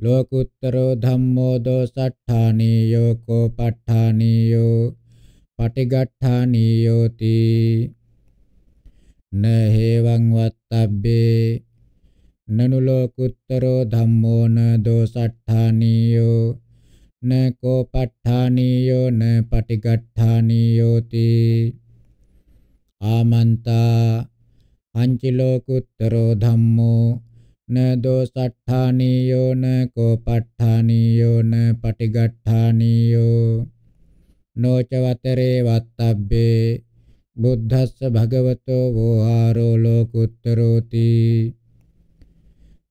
ලෝකුත්තරෝ ධම්මෝ දෝසට්ඨානීයෝ කෝපට්ඨානීයෝ පටිගට්ඨානීයෝති නහේවං වත්තබ්බේ නනු ලෝකුත්තරෝ ධම්මෝ න දෝසට්ඨානීයෝ न को पट्ठानीयो न पटिगट्ठानीयोति आमन्ता අංචිලෝකුත්තරෝ ධම්මෝ න දෝසට්ඨානියෝ න කෝපට්ඨානියෝ න පටිගට්ඨානියෝ නෝචවතරේ වත්තබ්බේ බුද්ධස්ස භගවතෝ වෝහාරෝ ලෝකුත්තරෝති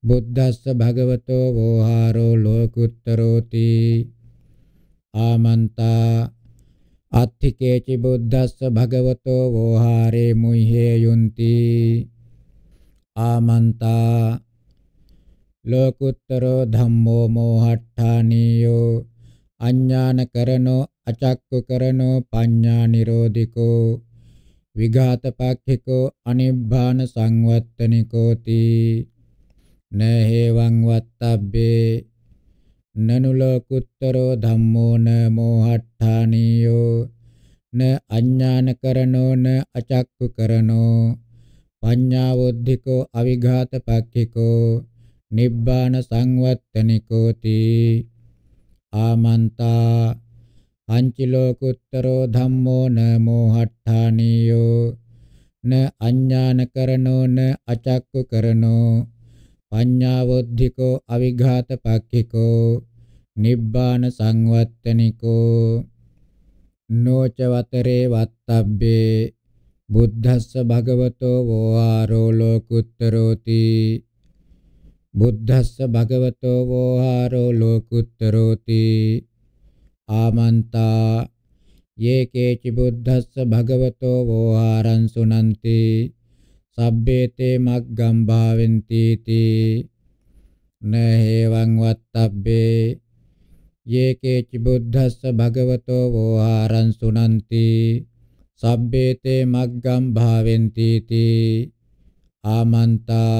බුද්ධස්ස භගවතෝ වෝහාරෝ ලෝකුත්තරෝති ආමන්තා අත්ථිකේචි බුද්දස්ස භගවතෝ වෝහාරේ මුහ්‍යේ යුන්ති ආමන්තා ලෝකුත්තරෝ ධම්මෝ මෝහට්ඨානියෝ අඥාන කරනෝ අචක්ක කරනෝ පඤ්ඤා නිරෝධිකෝ විඝාතපක්ඛිකෝ අනිබ්බාන සංවත්තනිකෝති නහේවං වත්තබ්බේ නනුලකුත්තරෝ ධම්මෝ න මෝහට්ඨානියෝ න අඥාන කරනෝ න අචක්කු කරනෝ පඤ්ඤා වොද්ධිකෝ අවිඝාත පක්ඛිකෝ නිබ්බාන සංවත්තනිකෝති ආමන්තා පංච ලෝකුත්තරෝ ධම්මෝ න මෝහට්ඨානියෝ න අඥාන කරනෝ න අචක්කු කරනෝ අඤ්ඤාවොද්ධිකෝ අවිඝාතපක්ඛිකෝ නිබ්බාන සංවත්තනිකෝ නොච වතරේ වත්තබ්බේ බුද්ධස්ස භගවතෝ වෝහාරෝ ලෝකුත්තරෝති බුද්ධස්ස භගවතෝ වෝහාරෝ ලෝකුත්තරෝති ආමන්තා යේ කේචි බුද්ධස්ස භගවතෝ වෝහාරං සුනන්ති සබ්බේතේ මග්ගම් භාවෙන්ති තී නහේවං වත්තබ්බේ යේකේචි බුද්ධස්ස භගවතෝ වෝහාරං සුනන්ති සබ්බේතේ මග්ගම් භාවෙන්ති තී ආමන්තා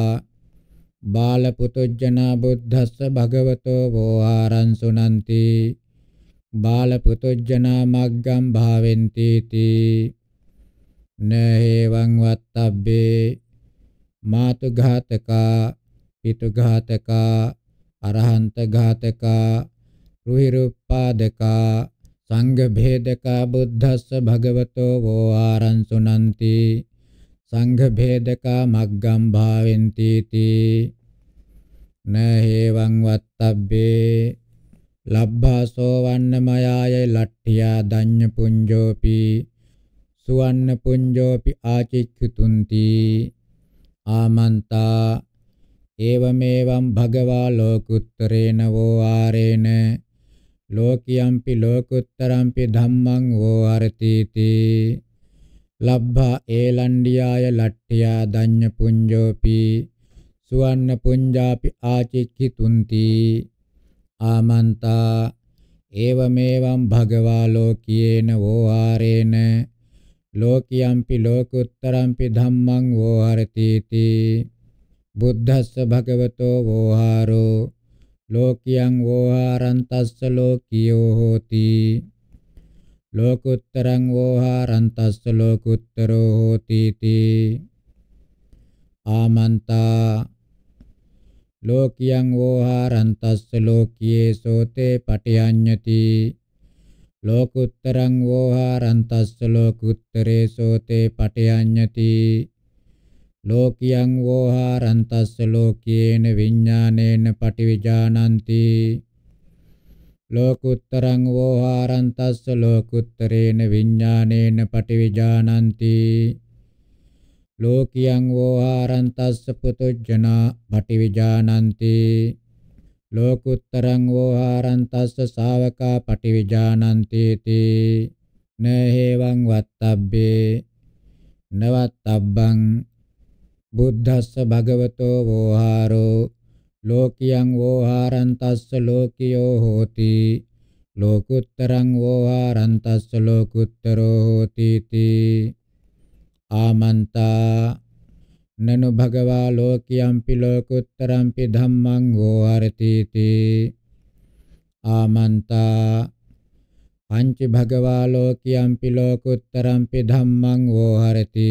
බාලපුතුජනා බුද්ධස්ස භගවතෝ වෝහාරං සුනන්ති බාලපුතුජනා මග්ගම් භාවෙන්ති තී නේවං වත්තබ්බේ මාතු ඝාතකා පිතු ඝාතකා අරහන්ත ඝාතකා රුහි රූපාදකා සංඝ භේදකා බුද්ධස්ස භගවතෝ වෝ ආරං සුනන්ති සංඝ භේදකා මග්ගම් භාවෙන්ති තී නේවං වත්තබ්බේ ලබ්භාසෝ වන්නමයාය ලට්ඨියා දඤ්ඤ පුඤ්ජෝපි සුවන්න පුඤ්ජෝපි ආචිච්ඡුතුන්ති ආමන්තා ඒවමේවම් භගවා ලෝකුත්තරේන වෝ ආරේන ලෝකියම්පි ලෝකුත්තරම්පි ධම්මං වෝ අරතිති ලබ්භා ඒලණ්ඩියාය ලට්ඨියා ධඤ්ඤ පුඤ්ජෝපි සුවන්න පුඤ්ජාපි ආචික්ඛි තුන්ති ආමන්තා ඒවමේවම් භගවා ලෝකියේන වෝ ආරේන ලෝකියම්පි ලෝකුත්තරම්පි ධම්මං වෝහරති තී බුද්ධස්ස භගවතෝ වෝහාරෝ ලෝකියං වෝහාරන්තස්ස ලෝකියෝ හෝති ලෝකුත්තරං වෝහාරන්තස්ස ලෝකුත්තරෝ හෝති තී ආමන්තා ලෝකියං වෝහාරන්තස්ස ලෝකියේ සෝතේ පටියඤ්ඤති ලෝකුත්තරං වෝහාරං තස්ස ලෝකුත්තරේ සෝතේ පටියඤ්ඤති ලෝකියං වෝහාරං තස්ස ලෝකේන විඥානේන පටිවිජානಂತಿ ලෝකුත්තරං වෝහාරං තස්ස ලෝකුත්තරේන විඥානේන පටිවිජානಂತಿ ලෝකියං වෝහාරං තස්ස පුතුජ්ජනා පටිවිජානಂತಿ ලෝකුත්තරං වෝහාරං තස්ස ශාවකා පටිවිජානන්ති තී නේහෙවං වත්තබ්බේ නවත්තබ්බං බුද්ධස්ස භගවතෝ වෝහාරෝ ලෝකියං වෝහාරං තස්ස ලෝකියෝ හෝති ලෝකුත්තරං වෝහාරං තස්ස ලෝකුත්තරෝ හෝති තී ආමන්තා නනු භගවා ලෝකියම්පි ලෝකුත්තරම්පි ධම්මං හෝ අරතිති ආමන්තා පංච භගවා ලෝකියම්පි ලෝකුත්තරම්පි ධම්මං හෝ හරති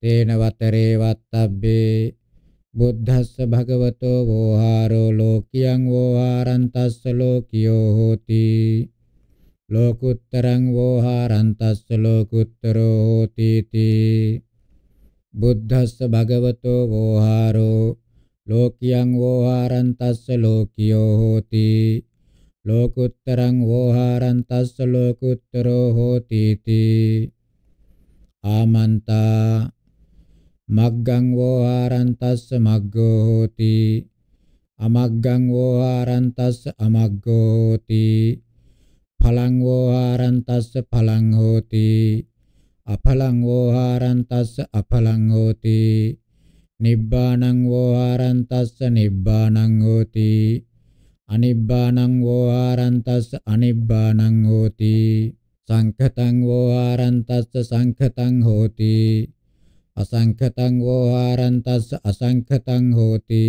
තේන වතරේ වත්තබ්බේ බුද්ධස්ස භගවතෝ වෝහාරෝ ලෝකියං වෝහාරන්තස්ස ලෝකියෝ හෝති ලෝකුත්තරං වෝහාරන්තස්ස ලෝකුත්තරෝ හෝති තී බුද්ධස්ස භගවතෝ වෝහාරෝ ලෝකියං වෝහාරං තස්ස ලෝකියෝ හෝති ලෝකුත්තරං වෝහාරං තස්ස ලෝකුත්තරෝ හෝති තී ආමන්තා මග්ගං වෝහාරං තස්ස මග්ගෝ හෝති අමග්ගං වෝහාරං තස්ස අමග්ගෝ හෝති ඵලං වෝහාරං තස්ස ඵලං හෝති අපලං වෝහාරං තස්ස අපලං හෝති නිබ්බාණං වෝහාරං තස්ස නිබ්බාණං හෝති අනිබ්බාණං වෝහාරං තස්ස අනිබ්බාණං හෝති සංඛතං වෝහාරං තස්ස සංඛතං හෝති අසංඛතං වෝහාරං තස්ස අසංඛතං හෝති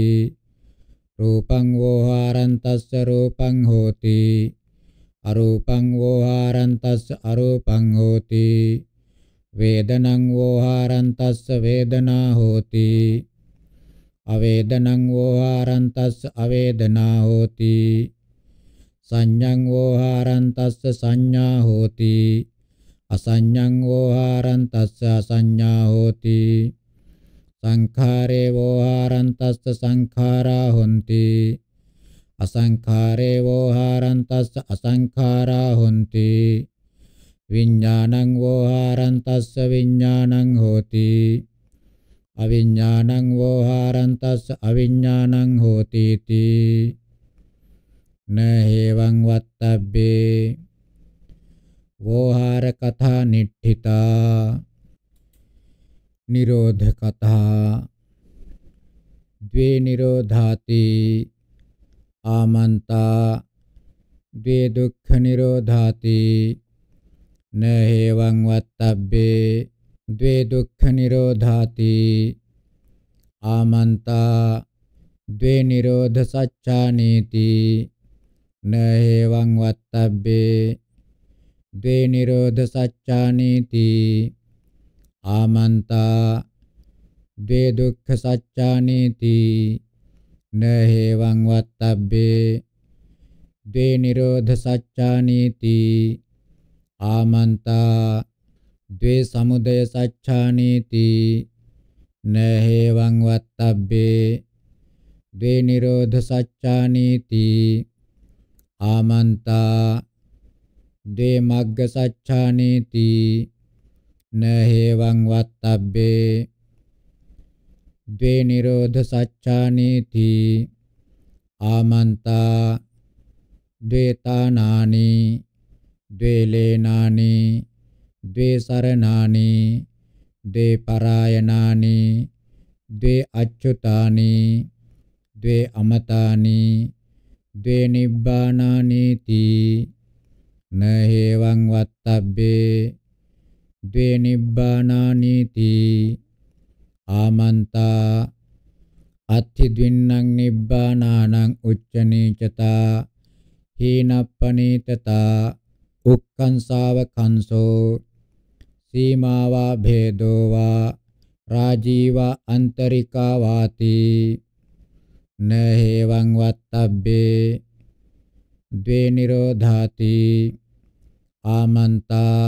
රූපං වෝහාරං තස්ස රූපං හෝති අරූපං වෝහාරං තස්ස අරූපං හෝති වේදනං වෝහාරං තස්ස වේදනා හෝති අවේදනං වෝහාරං තස්ස අවේදනා හෝති සංඤං වෝහාරං තස්ස සංඥා හෝති අසඤ්ඤං වෝහාරං තස්ස අසඤ්ඤා හෝති සංඛාරේ වෝහාරං තස්ස සංඛාරා හොಂತಿ අසංඛාරේ වෝහාරං තස්ස අසංඛාරා හොಂತಿ විඥානං වෝහාරං තස්ස විඥානං හෝති අවිඥානං වෝහාරං තස්ස අවිඥානං හෝති තී නහේවං වත්තබ්බේ වෝහාර කථා නිට්ඨිතා නිරෝධ කථා ද්වේ නිරෝධාති ආමන්තා ද්වේ දුක්ඛ නිරෝධාති න හේවං වත්තබ්බේ द्वे दुःख निरोधाति आमन्ता द्वे निरोध सच्चानीति न हेवं वक्तव्ये द्वे निरोध सच्चानीति आमन्ता द्वे दुःख सच्चानीति न हेवं वक्तव्ये द्वे निरोध सच्चानीति ආමන්තා ද්වේ සමුදය සච්ඡානීති නහේවං වත්තබ්බේ ද්වේ නිරෝධ සච්ඡානීති ආමන්තා ද්වේ මග්ග සච්ඡානීති නහේවං වත්තබ්බේ ද්වේ නිරෝධ සච්ඡානීති ආමන්තා ද්වේතානානී ද්වේලේනානි ද්වේසරණානි ද්වේපරායනානි ද්වේ අච්චුතානි ද්වේ අමතානි ද්වේ නිබ්බානානීති නහේවං වත්තබ්බේ ද්වේ නිබ්බානානීති ආමන්තා අත්ථි ද්වින්නං නිබ්බානානං උච්චනීචතා හීනප්පනීතතා උක්කංසාව කංසෝ සීමාවා භේදෝවා රාජීවා අන්තරිකා වාති නහේවං වත්තබ්බේ ද්වේ නිරෝධාති ආමන්තා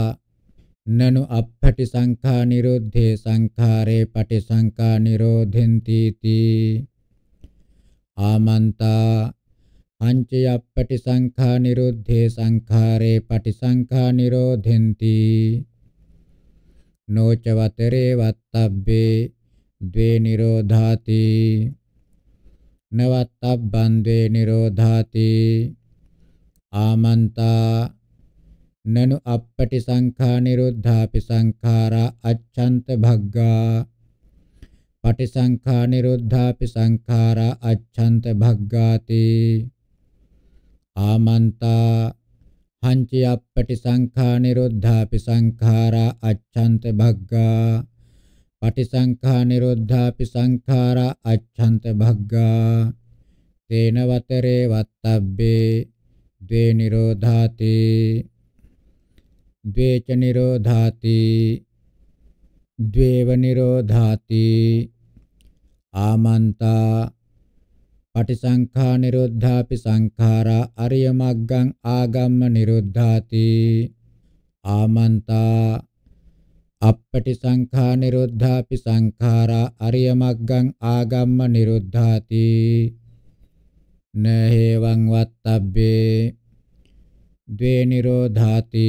නනු අපපටි සංඛා නිරෝධේ සංඛාරේ පටි සංඛා නිරෝධෙන්ති තී ආමන්තා පංචය පටිසංඛා නිරුද්ධේ සංඛාරේ පටිසංඛා නිරෝධෙන්ති නොචවතරේ වත්තබ්බේ ද්වේ නිරෝධාති නවත්තබ්බන් ද්වේ නිරෝධාති ආමන්තා නනු අපටි සංඛා නිරුද්ධාපි සංඛාරා අච්ඡන්ත භග්ගා පටිසංඛා නිරුද්ධාපි සංඛාරා අච්ඡන්ත භග්ගාති ආමන්තා හංචි අප්පටි සංඛා නිරෝධාපි සංඛාරා අච්ඡන්ත භග්ගා පටිසංඛා නිරෝධාපි සංඛාරා අච්ඡන්ත භග්ගා තේන වතරේ වත්තබ්බේ ද්වේ නිරෝධාති ද්වේච නිරෝධාති ද්වේව නිරෝධාති ආමන්තා පටිසංඛා නිරෝධාපි සංඛාරා අරිය මග්ගං ආගම්ම නිරුද්ධාති ආමන්තා අපපටි සංඛා නිරෝධාපි සංඛාරා අරිය මග්ගං ආගම්ම නිරුද්ධාති නහේවං වත්තබ්බේ ද්වේ නිරෝධාති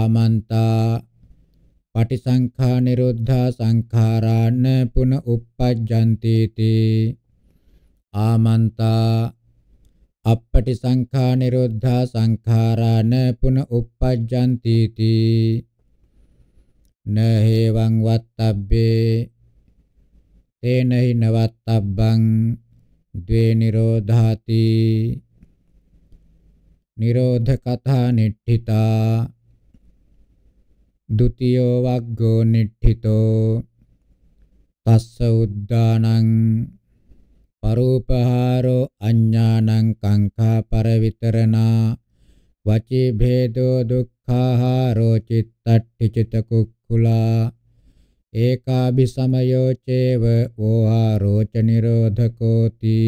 ආමන්තා පටිසංඛා නිරෝධා සංඛාරාන පුන උප්පජ්ජන්ති තී ආමන්තා අපටි සංඛා නිරෝධා සංඛාරාන පුන uppajjanti ti නහේවං වත්තබ්බේ තේනහි නවත්තබ්බං ද්වේ නිරෝධාති නිරෝධ කථා නිට්ඨිතා ဒ ුතියෝ වග්ගෝ නිට්ඨිතෝ තස්ස උද්දානං පරූපහාරෝ අඥානං කංඛා පරවිතරණා වචී භේදෝ දුක්ඛාහාරෝ චිත්තට්ඨි චිතකුක්ඛුලා ඒකාභිසමයෝ චේව ඕහාරෝ ච නිරෝධකෝති